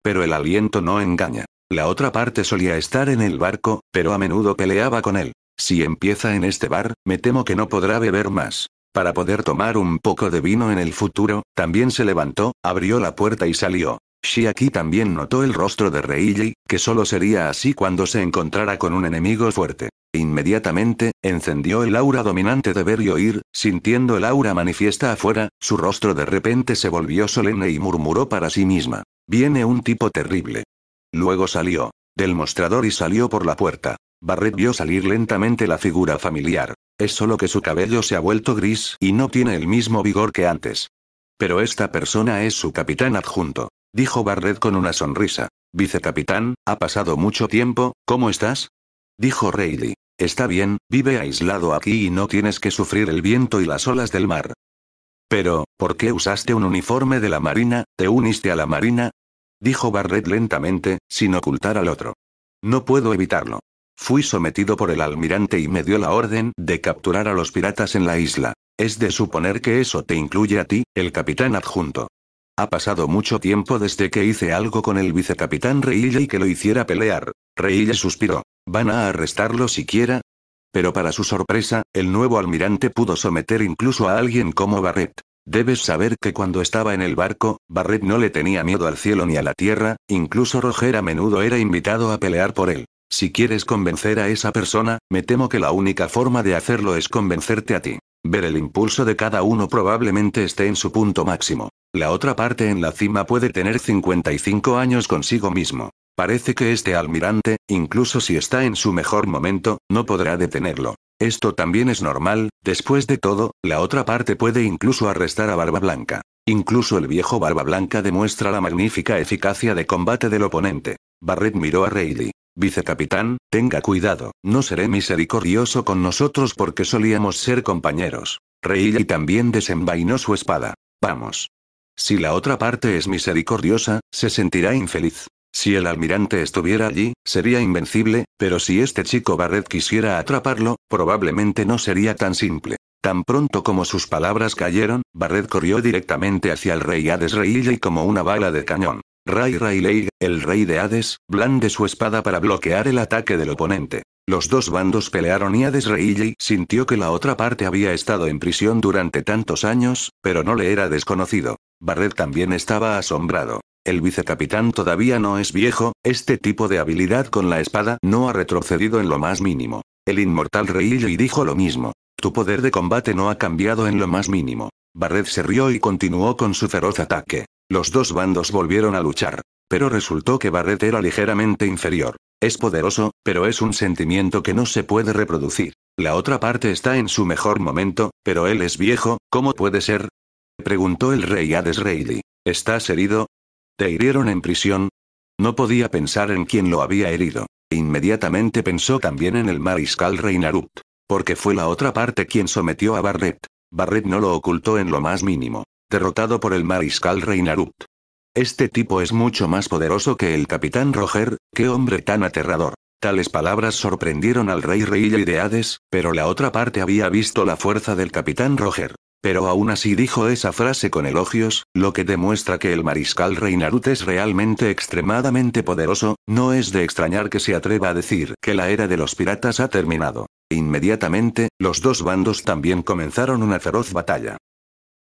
Pero el aliento no engaña. La otra parte solía estar en el barco, pero a menudo peleaba con él. Si empieza en este bar, me temo que no podrá beber más. Para poder tomar un poco de vino en el futuro, también se levantó, abrió la puerta y salió. Shiaki también notó el rostro de Reiji, que solo sería así cuando se encontrara con un enemigo fuerte. Inmediatamente, encendió el aura dominante de ver y oír, sintiendo el aura manifiesta afuera, su rostro de repente se volvió solemne y murmuró para sí misma. Viene un tipo terrible. Luego salió del mostrador y salió por la puerta. Barret vio salir lentamente la figura familiar. Es solo que su cabello se ha vuelto gris y no tiene el mismo vigor que antes. Pero esta persona es su capitán adjunto dijo Barret con una sonrisa. Vicecapitán, ha pasado mucho tiempo, ¿cómo estás? Dijo Reilly. Está bien, vive aislado aquí y no tienes que sufrir el viento y las olas del mar. Pero, ¿por qué usaste un uniforme de la Marina? ¿Te uniste a la Marina? Dijo Barret lentamente, sin ocultar al otro. No puedo evitarlo. Fui sometido por el almirante y me dio la orden de capturar a los piratas en la isla. Es de suponer que eso te incluye a ti, el capitán adjunto. Ha pasado mucho tiempo desde que hice algo con el vicecapitán Reille y que lo hiciera pelear. Reille suspiró. ¿Van a arrestarlo siquiera? Pero para su sorpresa, el nuevo almirante pudo someter incluso a alguien como Barrett. Debes saber que cuando estaba en el barco, Barrett no le tenía miedo al cielo ni a la tierra, incluso Roger a menudo era invitado a pelear por él. Si quieres convencer a esa persona, me temo que la única forma de hacerlo es convencerte a ti. Ver el impulso de cada uno probablemente esté en su punto máximo. La otra parte en la cima puede tener 55 años consigo mismo. Parece que este almirante, incluso si está en su mejor momento, no podrá detenerlo. Esto también es normal, después de todo, la otra parte puede incluso arrestar a Barba Blanca. Incluso el viejo Barba Blanca demuestra la magnífica eficacia de combate del oponente. Barrett miró a Rayleigh. Vicecapitán, tenga cuidado, no seré misericordioso con nosotros porque solíamos ser compañeros. Reilly también desenvainó su espada. Vamos. Si la otra parte es misericordiosa, se sentirá infeliz. Si el almirante estuviera allí, sería invencible, pero si este chico Barret quisiera atraparlo, probablemente no sería tan simple. Tan pronto como sus palabras cayeron, Barret corrió directamente hacia el rey Hades Reilly como una bala de cañón. Rai Rayleigh, el rey de Hades, blande su espada para bloquear el ataque del oponente. Los dos bandos pelearon y Hades Reilly sintió que la otra parte había estado en prisión durante tantos años, pero no le era desconocido. Barret también estaba asombrado. El vicecapitán todavía no es viejo, este tipo de habilidad con la espada no ha retrocedido en lo más mínimo. El inmortal Reilly dijo lo mismo. Tu poder de combate no ha cambiado en lo más mínimo. Barret se rió y continuó con su feroz ataque. Los dos bandos volvieron a luchar. Pero resultó que Barret era ligeramente inferior. Es poderoso, pero es un sentimiento que no se puede reproducir. La otra parte está en su mejor momento, pero él es viejo, ¿cómo puede ser? Preguntó el rey a Desraeli. ¿Estás herido? ¿Te hirieron en prisión? No podía pensar en quién lo había herido. Inmediatamente pensó también en el mariscal Reinarut. Porque fue la otra parte quien sometió a Barret. Barret no lo ocultó en lo más mínimo derrotado por el mariscal Reinarut. Este tipo es mucho más poderoso que el capitán Roger, qué hombre tan aterrador. Tales palabras sorprendieron al rey y de Hades, pero la otra parte había visto la fuerza del capitán Roger. Pero aún así dijo esa frase con elogios, lo que demuestra que el mariscal Reinarut es realmente extremadamente poderoso, no es de extrañar que se atreva a decir que la era de los piratas ha terminado. Inmediatamente, los dos bandos también comenzaron una feroz batalla.